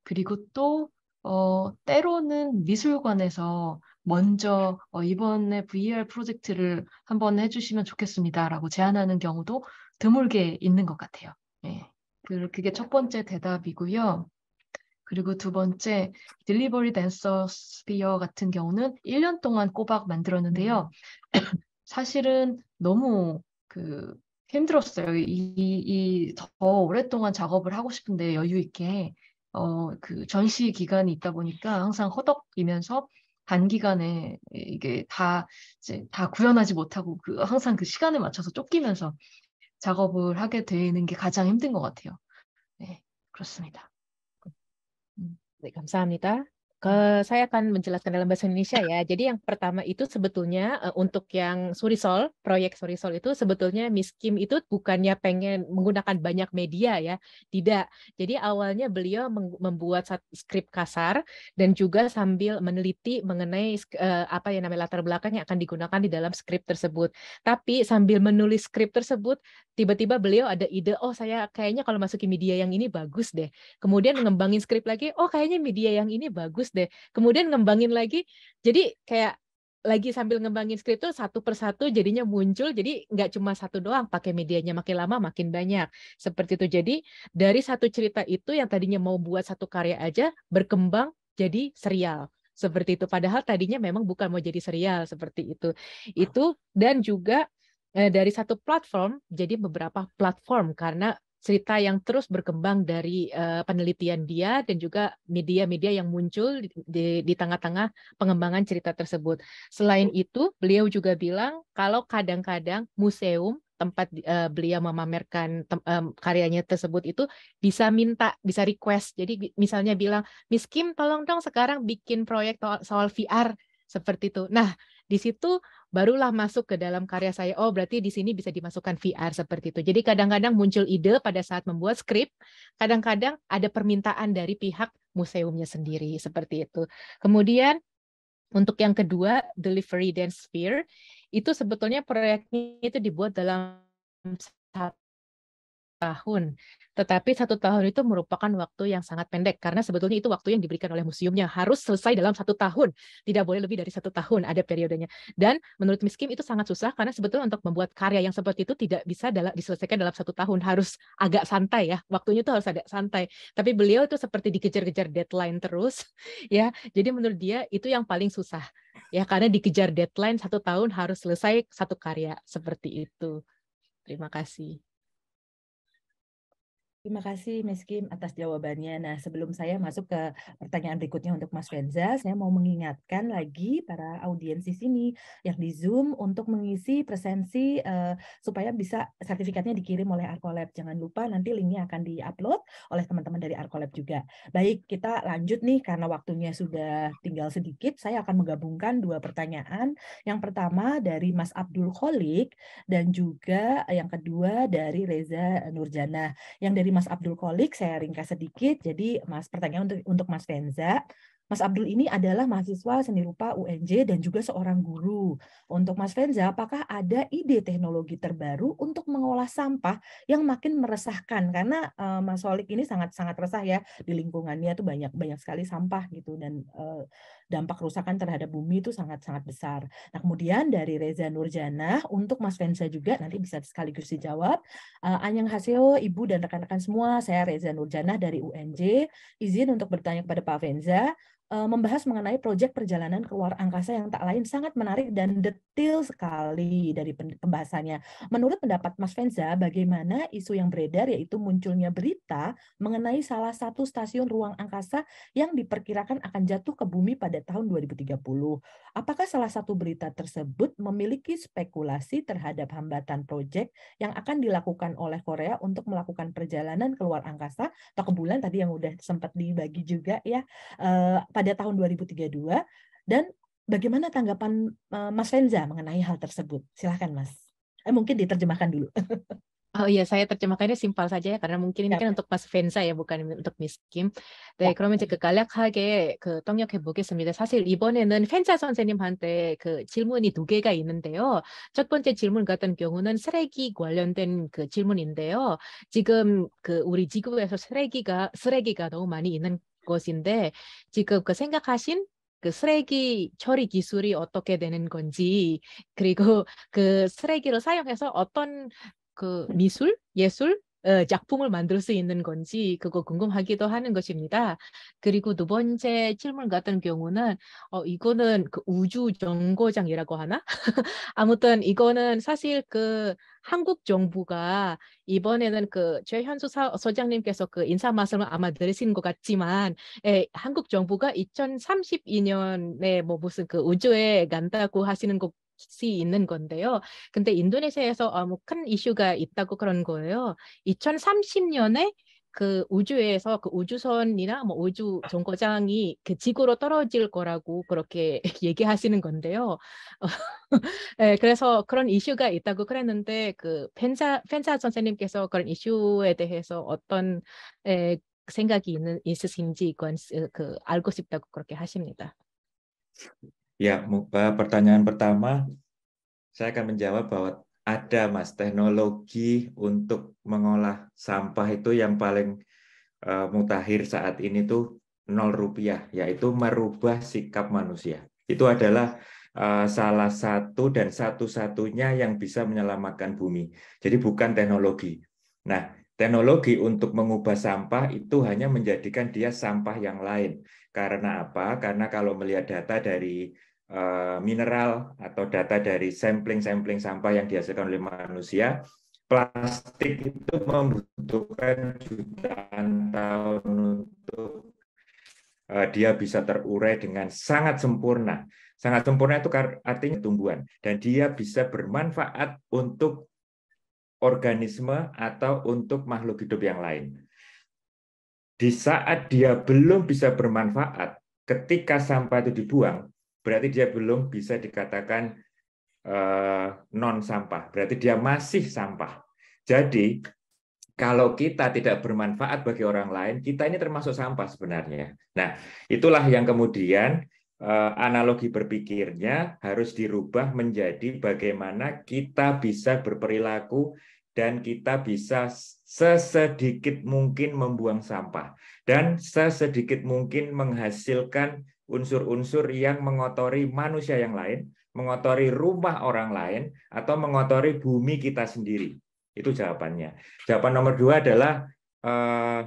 그리고 또 어, 때로는 미술관에서 먼저 어, 이번에 VR 프로젝트를 한번 해주시면 좋겠습니다라고 제안하는 경우도 드물게 있는 것 같아요. 네, 그, 그게 첫 번째 대답이고요. 그리고 두 번째 딜리버리 댄서 스피어 같은 경우는 1년 동안 꼬박 만들었는데요. 음. 사실은 너무 그 힘들었어요. 이더 오랫동안 작업을 하고 싶은데 여유 있게 어 그 전시 기간이 있다 보니까 항상 허덕이면서 단기간에 이게 다 이제 다 구현하지 못하고 그 항상 그 시간에 맞춰서 쫓기면서 작업을 하게 되는 게 가장 힘든 것 같아요. 네, 그렇습니다. 음, 네, 감사합니다. Ke, saya akan menjelaskan dalam bahasa Indonesia ya. Jadi yang pertama itu sebetulnya uh, untuk yang Surisol, proyek Surisol itu sebetulnya Miss Kim itu bukannya pengen menggunakan banyak media ya, tidak. Jadi awalnya beliau membuat skrip kasar dan juga sambil meneliti mengenai uh, apa yang namanya latar belakang yang akan digunakan di dalam skrip tersebut. Tapi sambil menulis skrip tersebut, tiba-tiba beliau ada ide, oh saya kayaknya kalau masukin media yang ini bagus deh. Kemudian mengembangin skrip lagi, oh kayaknya media yang ini bagus bagus deh kemudian ngembangin lagi jadi kayak lagi sambil ngembangin skrip tuh satu persatu jadinya muncul jadi nggak cuma satu doang pakai medianya makin lama makin banyak seperti itu jadi dari satu cerita itu yang tadinya mau buat satu karya aja berkembang jadi serial seperti itu padahal tadinya memang bukan mau jadi serial seperti itu itu dan juga eh, dari satu platform jadi beberapa platform karena cerita yang terus berkembang dari uh, penelitian dia dan juga media-media yang muncul di, tengah-tengah pengembangan cerita tersebut. Selain itu, beliau juga bilang kalau kadang-kadang museum tempat uh, beliau memamerkan tem um, karyanya tersebut itu bisa minta, bisa request. Jadi misalnya bilang, Miss Kim, tolong dong sekarang bikin proyek soal VR seperti itu. Nah, di situ barulah masuk ke dalam karya saya. Oh, berarti di sini bisa dimasukkan VR seperti itu. Jadi kadang-kadang muncul ide pada saat membuat skrip, kadang-kadang ada permintaan dari pihak museumnya sendiri seperti itu. Kemudian untuk yang kedua, delivery dance sphere, itu sebetulnya proyeknya itu dibuat dalam tahun. Tetapi satu tahun itu merupakan waktu yang sangat pendek karena sebetulnya itu waktu yang diberikan oleh museumnya harus selesai dalam satu tahun, tidak boleh lebih dari satu tahun ada periodenya. Dan menurut Miss Kim itu sangat susah karena sebetulnya untuk membuat karya yang seperti itu tidak bisa dalam, diselesaikan dalam satu tahun, harus agak santai ya, waktunya itu harus agak santai. Tapi beliau itu seperti dikejar-kejar deadline terus, ya. Jadi menurut dia itu yang paling susah ya karena dikejar deadline satu tahun harus selesai satu karya seperti itu. Terima kasih. Terima kasih Miss Kim atas jawabannya. Nah, sebelum saya masuk ke pertanyaan berikutnya untuk Mas Fenza, saya mau mengingatkan lagi para audiens di sini yang di Zoom untuk mengisi presensi uh, supaya bisa sertifikatnya dikirim oleh Arkolab. Jangan lupa nanti linknya akan diupload oleh teman-teman dari Arkolab juga. Baik, kita lanjut nih karena waktunya sudah tinggal sedikit. Saya akan menggabungkan dua pertanyaan. Yang pertama dari Mas Abdul Kholik dan juga yang kedua dari Reza Nurjana. Yang dari Mas Abdul Kolik, saya ringkas sedikit. Jadi Mas pertanyaan untuk untuk Mas Venza. Mas Abdul ini adalah mahasiswa seni rupa UNJ dan juga seorang guru. Untuk Mas Venza, apakah ada ide teknologi terbaru untuk mengolah sampah yang makin meresahkan? Karena uh, Mas Solik ini sangat-sangat resah ya di lingkungannya tuh banyak banyak sekali sampah gitu dan uh, dampak kerusakan terhadap bumi itu sangat-sangat besar. Nah, kemudian dari Reza Nurjana untuk Mas Vensa juga nanti bisa sekaligus dijawab. Uh, Anyang Haseo, Ibu dan rekan-rekan semua, saya Reza Nurjana dari UNJ. Izin untuk bertanya kepada Pak Venza, Eh, membahas mengenai proyek perjalanan ke luar angkasa yang tak lain sangat menarik dan detail sekali dari pembahasannya. Menurut pendapat Mas Venza, bagaimana isu yang beredar yaitu munculnya berita mengenai salah satu stasiun ruang angkasa yang diperkirakan akan jatuh ke bumi pada tahun 2030. Apakah salah satu berita tersebut memiliki spekulasi terhadap hambatan proyek yang akan dilakukan oleh Korea untuk melakukan perjalanan ke luar angkasa atau ke bulan tadi yang udah sempat dibagi juga ya eh, pada tahun 2032 dan bagaimana tanggapan eh, Mas Renza mengenai hal tersebut? Silahkan Mas. Eh, mungkin diterjemahkan dulu. Oh iya, saya terjemahkannya simpel saja ya, karena mungkin ini kan untuk Mas Venza ya, bukan untuk Miss Kim. 네, 그러면 선생님한테 질문이 두 개가 있는데요. 첫 번째 질문 같은 경우는 쓰레기 관련된 ke 질문인데요. 지금 우리 지구에서 seregi 쓰레기가 너무 많이 있는 것인데 지금 그 생각하신 그 쓰레기 처리 기술이 어떻게 되는 건지 그리고 그 쓰레기를 사용해서 어떤 그 미술, 예술 어, 작품을 만들 수 있는 건지 그거 궁금하기도 하는 것입니다. 그리고 두 번째 질문 같은 경우는 어, 이거는 그 우주 정거장이라고 하나? 아무튼 이거는 사실 그 한국 정부가 이번에는 그 최현수 사, 소장님께서 그 인사 말씀을 아마 들으신 것 같지만 에, 예, 한국 정부가 2032년에 뭐 무슨 그 우주에 간다고 하시는 것 있는 건데요. 근데 인도네시아에서 어, 뭐큰 이슈가 있다고 그런 거예요. 2030년에 그 우주에서 그 우주선이나 뭐 우주 정거장이 그 지구로 떨어질 거라고 그렇게 얘기하시는 건데요. 네, 그래서 그런 이슈가 있다고 그랬는데 그 펜사 펜사 선생님께서 그런 이슈에 대해서 어떤 에, 예, 생각이 있는 있으신지 그건 그 알고 싶다고 그렇게 하십니다. Ya, eh, pertanyaan pertama saya akan menjawab bahwa ada Mas teknologi untuk mengolah sampah itu yang paling uh, mutakhir saat ini tuh nol rupiah, yaitu merubah sikap manusia. Itu adalah uh, salah satu dan satu-satunya yang bisa menyelamatkan bumi. Jadi bukan teknologi. Nah, teknologi untuk mengubah sampah itu hanya menjadikan dia sampah yang lain. Karena apa? Karena kalau melihat data dari eh, mineral atau data dari sampling-sampling sampah yang dihasilkan oleh manusia, plastik itu membutuhkan jutaan tahun untuk eh, dia bisa terurai dengan sangat sempurna. Sangat sempurna itu artinya tumbuhan dan dia bisa bermanfaat untuk organisme atau untuk makhluk hidup yang lain. Di saat dia belum bisa bermanfaat, ketika sampah itu dibuang, berarti dia belum bisa dikatakan eh, non sampah. Berarti dia masih sampah. Jadi kalau kita tidak bermanfaat bagi orang lain, kita ini termasuk sampah sebenarnya. Nah, itulah yang kemudian eh, analogi berpikirnya harus dirubah menjadi bagaimana kita bisa berperilaku dan kita bisa sesedikit mungkin membuang sampah dan sesedikit mungkin menghasilkan unsur-unsur yang mengotori manusia yang lain, mengotori rumah orang lain, atau mengotori bumi kita sendiri. Itu jawabannya. Jawaban nomor dua adalah eh,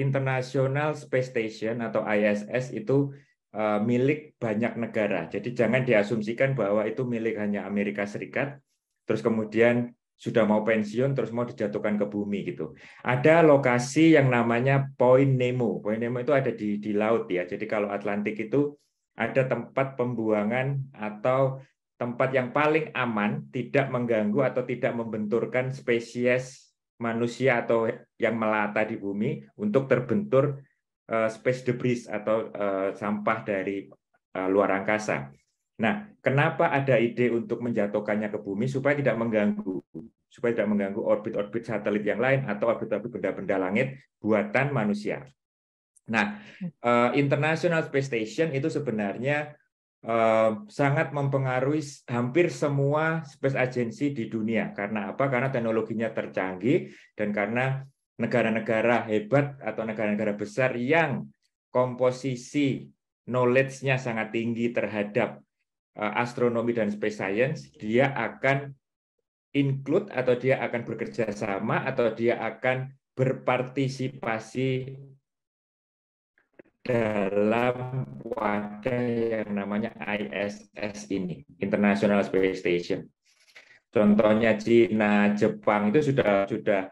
International Space Station atau ISS itu eh, milik banyak negara. Jadi jangan diasumsikan bahwa itu milik hanya Amerika Serikat. Terus kemudian sudah mau pensiun terus mau dijatuhkan ke bumi gitu. Ada lokasi yang namanya Point Nemo. Point Nemo itu ada di di laut ya. Jadi kalau Atlantik itu ada tempat pembuangan atau tempat yang paling aman, tidak mengganggu atau tidak membenturkan spesies manusia atau yang melata di bumi untuk terbentur uh, space debris atau uh, sampah dari uh, luar angkasa. Nah, kenapa ada ide untuk menjatuhkannya ke bumi supaya tidak mengganggu, supaya tidak mengganggu orbit-orbit satelit yang lain atau orbit-orbit benda-benda langit buatan manusia. Nah, hmm. eh, International Space Station itu sebenarnya eh, sangat mempengaruhi hampir semua space agency di dunia. Karena apa? Karena teknologinya tercanggih dan karena negara-negara hebat atau negara-negara besar yang komposisi knowledge-nya sangat tinggi terhadap Eh, astronomi dan space science, dia akan include atau dia akan bekerja sama atau dia akan berpartisipasi dalam wadah yang namanya ISS ini, International Space Station. Contohnya Cina, Jepang itu sudah sudah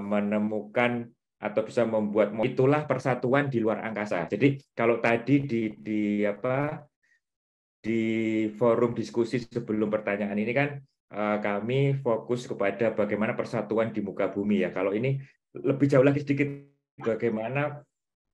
menemukan atau bisa membuat itulah persatuan di luar angkasa. Jadi kalau tadi di di apa di forum diskusi sebelum pertanyaan ini kan eh, kami fokus kepada bagaimana persatuan di muka bumi ya. Kalau ini lebih jauh lagi sedikit bagaimana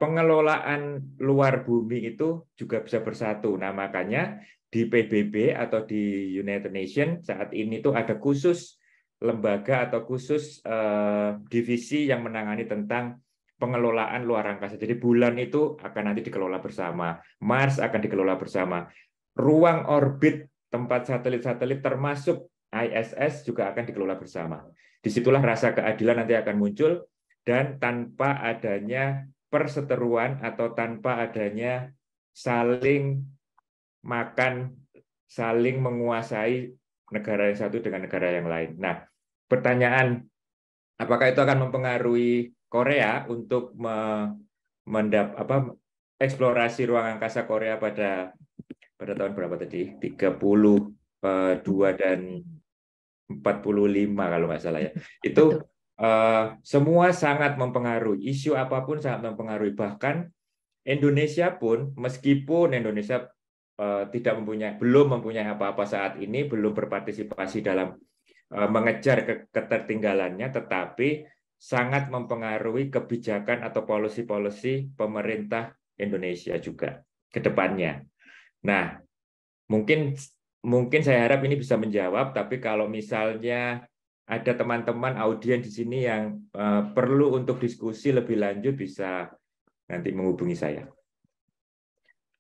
pengelolaan luar bumi itu juga bisa bersatu. Nah, makanya di PBB atau di United Nations saat ini tuh ada khusus lembaga atau khusus uh, divisi yang menangani tentang pengelolaan luar angkasa. Jadi bulan itu akan nanti dikelola bersama, Mars akan dikelola bersama ruang orbit tempat satelit-satelit termasuk ISS juga akan dikelola bersama. Disitulah rasa keadilan nanti akan muncul dan tanpa adanya perseteruan atau tanpa adanya saling makan, saling menguasai negara yang satu dengan negara yang lain. Nah, pertanyaan apakah itu akan mempengaruhi Korea untuk mendap apa eksplorasi ruang angkasa Korea pada pada tahun berapa tadi? 32 dan 45 kalau nggak salah ya. Itu Uh, semua sangat mempengaruhi, isu apapun sangat mempengaruhi. Bahkan Indonesia pun, meskipun Indonesia uh, tidak mempunyai, belum mempunyai apa-apa saat ini, belum berpartisipasi dalam uh, mengejar ke ketertinggalannya, tetapi sangat mempengaruhi kebijakan atau polisi-polisi pemerintah Indonesia juga ke depannya. Nah, mungkin mungkin saya harap ini bisa menjawab, tapi kalau misalnya ada teman-teman audiens di sini yang uh, perlu untuk diskusi lebih lanjut bisa nanti menghubungi saya.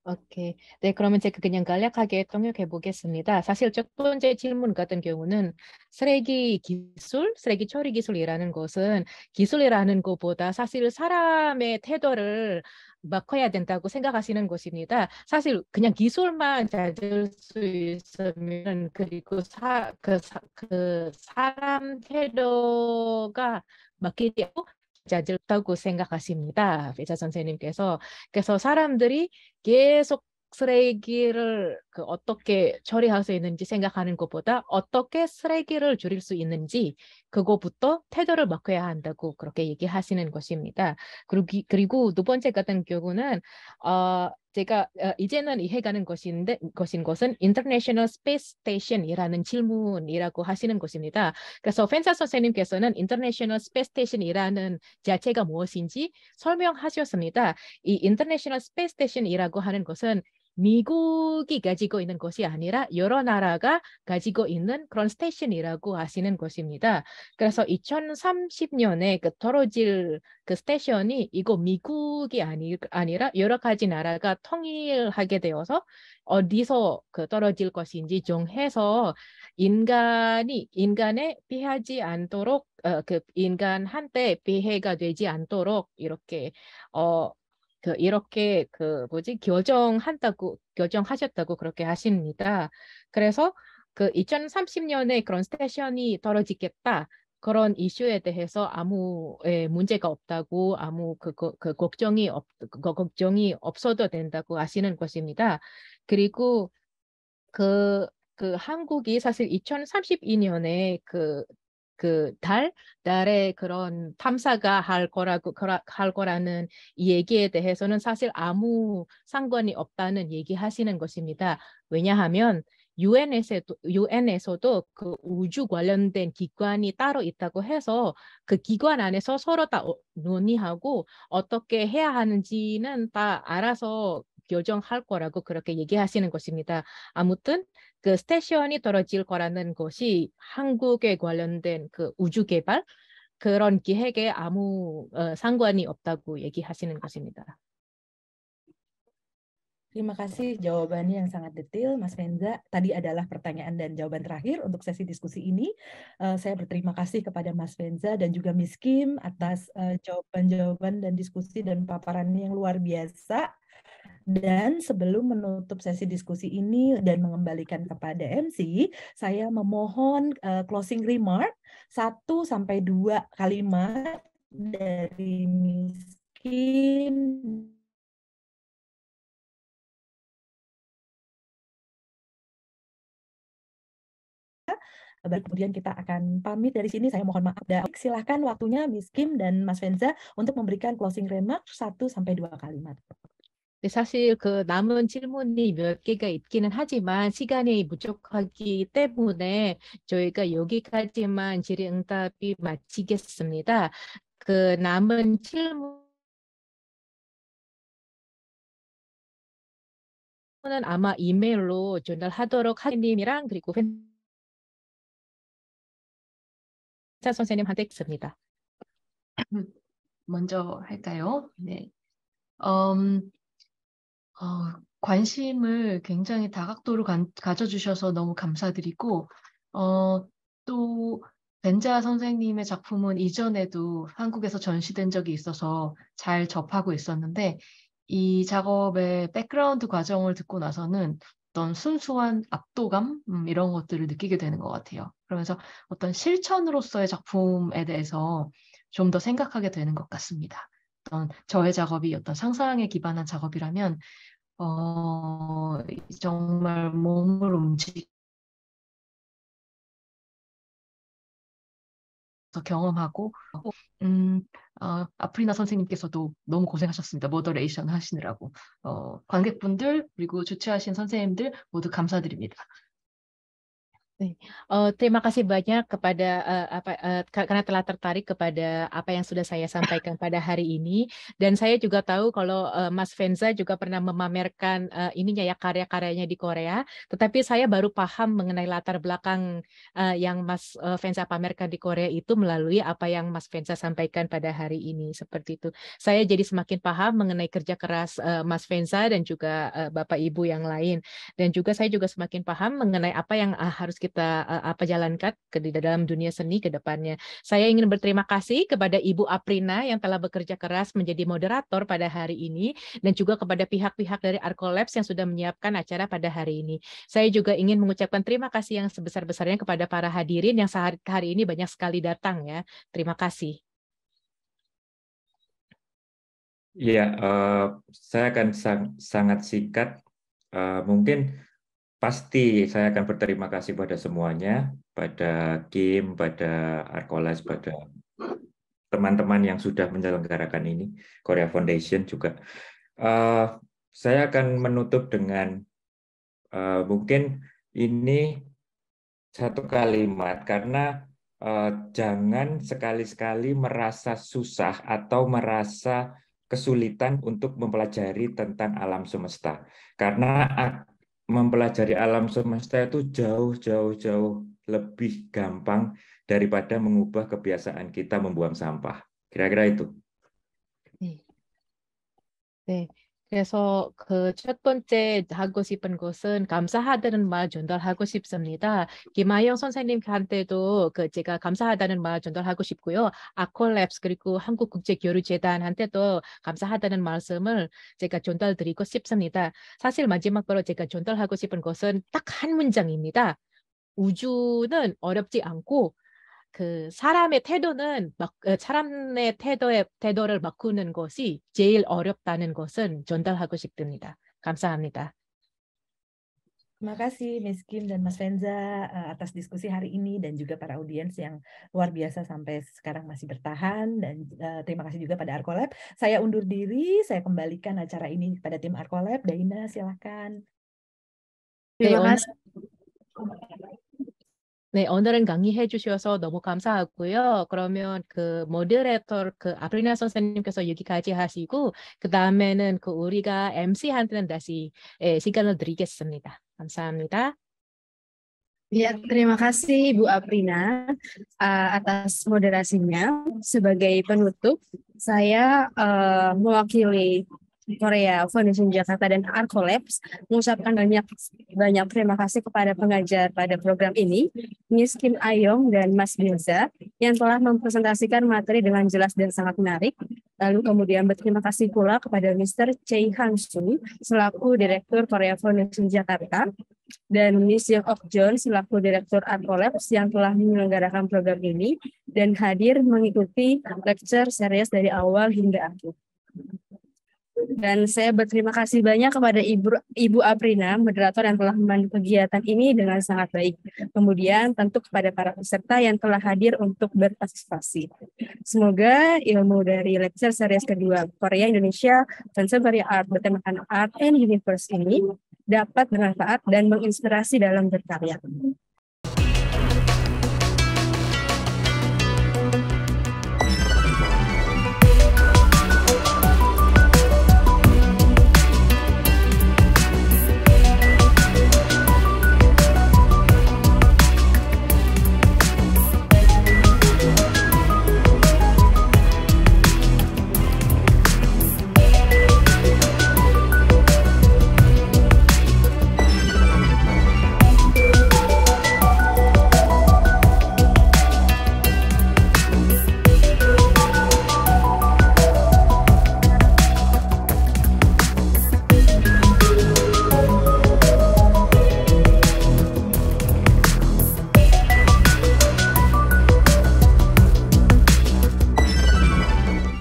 Oke, okay. 네, 그러면 제가 그냥 간략하게 통역해 보겠습니다. 사실 첫 번째 질문 같은 경우는 쓰레기 기술, 쓰레기 처리 기술이라는 것은 기술이라는 것보다 사실 사람의 태도를 막 커야 된다고 생각하시는 것입니다. 사실 그냥 기술만 찾을 수 있으면 그리고 사, 그, 사, 그 사람 태도가 막히지 자질다고 생각하십니다. 배자 선생님께서. 그래서 사람들이 계속 쓰레기를 그 어떻게 처리할 수 있는지 생각하는 것보다 어떻게 쓰레기를 줄일 수 있는지 그거부터 태도를 바꿔야 한다고 그렇게 얘기하시는 것입니다. 그리고, 그리고 두 번째 같은 경우는 어, 제가 어, 이제는 이해가는 것인데 것인 것은 International Space Station이라는 질문이라고 하시는 것입니다. 그래서 펜사 선생님께서는 International Space Station이라는 자체가 무엇인지 설명하셨습니다. 이 International Space Station이라고 하는 것은 미국이 가지고 있는 것이 아니라 여러 나라가 가지고 있는 그런 스테이션이라고 아시는 것입니다. 그래서 2030년에 그 떨어질 그 스테이션이 이거 미국이 아니, 아니라 여러 가지 나라가 통일하게 되어서 어디서 그 떨어질 것인지 정해서 인간이 인간에 피하지 않도록 어, 그 인간한테 피해가 되지 않도록 이렇게 어그 이렇게 그 뭐지 교정한다고 교정하셨다고 그렇게 하십니다. 그래서 그 2030년에 그런 스테이션이 떨어지겠다 그런 이슈에 대해서 아무 예, 문제가 없다고 아무 그, 그, 그 걱정이 없 그, 걱정이 없어도 된다고 하시는 것입니다. 그리고 그그 그 한국이 사실 2032년에 그그 달, 달에 그런 탐사가 할 거라고 할 거라는 이 얘기에 대해서는 사실 아무 상관이 없다는 얘기하시는 것입니다. 왜냐하면 유엔에서도 유엔에서도 그 우주 관련된 기관이 따로 있다고 해서 그 기관 안에서 서로 다 어, 논의하고 어떻게 해야 하는지는 다 알아서 교정할 거라고 그렇게 얘기하시는 것입니다. 아무튼 그 스테이션이 떨어질 거라는 것이 한국에 관련된 그 우주 개발 그런 기획에 아무 어, 상관이 없다고 얘기하시는 것입니다. Terima kasih jawabannya yang sangat detail, Mas Renza. Tadi adalah pertanyaan dan jawaban terakhir untuk sesi diskusi ini. Uh, saya berterima kasih kepada Mas Renza dan juga Miss Kim atas eh, jawaban-jawaban uh, dan diskusi dan paparannya yang luar biasa. Dan sebelum menutup sesi diskusi ini dan mengembalikan kepada MC, saya memohon uh, closing remark satu sampai dua kalimat dari miskin Baru kemudian kita akan pamit dari sini. Saya mohon maaf. Dan silahkan waktunya Miss Kim dan Mas Venza untuk memberikan closing remark satu sampai dua kalimat. 사실 그 남은 질문이 몇 개가 있기는 하지만 시간이 부족하기 때문에 저희가 여기까지만 질의응답이 마치겠습니다. 그 남은 질문 은 아마 이메일로 전달하도록 하님이랑 그리고 회사 선생님한테 습니다 먼저 할까요? 네. u 음, 어, 관심을 굉장히 다각도로 가, 가져주셔서 너무 감사드리고 어, 또 벤자 선생님의 작품은 이전에도 한국에서 전시된 적이 있어서 잘 접하고 있었는데 이 작업의 백그라운드 과정을 듣고 나서는 어떤 순수한 압도감 음, 이런 것들을 느끼게 되는 것 같아요. 그러면서 어떤 실천으로서의 작품에 대해서 좀 더 생각하게 되는 것 같습니다. 어떤 저의 작업이 어떤 상상에 기반한 작업이라면 어, 정말 몸을 움직이서 경험하고 음, 어, 아프리나 선생님께서도 너무 고생하셨습니다. 모더레이션 하시느라고 어, 관객분들 그리고 주최하신 선생님들 모두 감사드립니다. Oh, terima kasih banyak kepada uh, apa uh, karena telah tertarik kepada apa yang sudah saya sampaikan pada hari ini dan saya juga tahu kalau uh, Mas Venza juga pernah memamerkan uh, ininya ya karya-karyanya di Korea, tetapi saya baru paham mengenai latar belakang uh, yang Mas uh, Venza pamerkan di Korea itu melalui apa yang Mas Venza sampaikan pada hari ini seperti itu. Saya jadi semakin paham mengenai kerja keras uh, Mas Venza dan juga uh, Bapak Ibu yang lain dan juga saya juga semakin paham mengenai apa yang uh, harus kita uh, apa jalankan ke di dalam dunia seni ke depannya. Saya ingin berterima kasih kepada Ibu Aprina yang telah bekerja keras menjadi moderator pada hari ini dan juga kepada pihak-pihak dari Arkolabs yang sudah menyiapkan acara pada hari ini. Saya juga ingin mengucapkan terima kasih yang sebesar-besarnya kepada para hadirin yang sehari hari ini banyak sekali datang ya. Terima kasih. Iya, uh, saya akan sang, sangat singkat. Uh, mungkin pasti saya akan berterima kasih pada semuanya, pada Kim, pada Arkolas, pada teman-teman yang sudah menyelenggarakan ini, Korea Foundation juga. Uh, saya akan menutup dengan uh, mungkin ini satu kalimat karena uh, jangan sekali-sekali merasa susah atau merasa kesulitan untuk mempelajari tentang alam semesta karena mempelajari alam semesta itu jauh-jauh-jauh lebih gampang daripada mengubah kebiasaan kita membuang sampah. Kira-kira itu. Okay. Okay. 그래서 그 첫 번째 하고 싶은 것은 감사하다는 말 전달하고 싶습니다. 김아영 선생님한테도 그 제가 감사하다는 말 전달하고 싶고요. 아콜랩스 그리고 한국국제교류재단한테도 감사하다는 말씀을 제가 전달드리고 싶습니다. 사실 마지막으로 제가 전달하고 싶은 것은 딱 한 문장입니다. 우주는 어렵지 않고 그 사람의 태도는 사람의 태도의 태도를 바꾸는 것이 제일 어렵다는 것은 전달하고 싶습니다. 감사합니다. Terima kasih Miss Kim dan Mas Venza eh, atas diskusi hari ini dan juga para audiens yang luar biasa sampai sekarang masih bertahan dan uh, terima kasih juga pada Arkolab. Saya undur diri, saya kembalikan acara ini kepada tim Arkolab. Daina silakan. Terima kasih. 네, 오늘은 강의해 주셔서 너무 감사하고요. 그러면 그 모델레터 그 아프리나 선생님께서 여기까지 하시고 그 다음에는 그 우리가 MC한테는 다시 예, 시간을 드리겠습니다. 감사합니다. Ya, terima kasih Bu Aprina uh, atas moderasinya. Sebagai penutup, saya uh, mewakili Korea Foundation Jakarta dan Art Collapse mengucapkan banyak banyak terima kasih kepada pengajar pada program ini, Miss Kim Ayong dan Mas Bilza yang telah mempresentasikan materi dengan jelas dan sangat menarik. Lalu kemudian berterima kasih pula kepada Mr. Chae Han selaku Direktur Korea Foundation Jakarta dan Miss Young Ok John selaku Direktur Art Collapse yang telah menyelenggarakan program ini dan hadir mengikuti lecture series dari awal hingga akhir. Dan saya berterima kasih banyak kepada Ibu, Ibu Aprina, moderator yang telah membantu kegiatan ini dengan sangat baik. Kemudian tentu kepada para peserta yang telah hadir untuk berpartisipasi. Semoga ilmu dari lecture series kedua Korea Indonesia dan Contemporary Art bertemakan Art and Universe ini dapat bermanfaat dan menginspirasi dalam berkarya.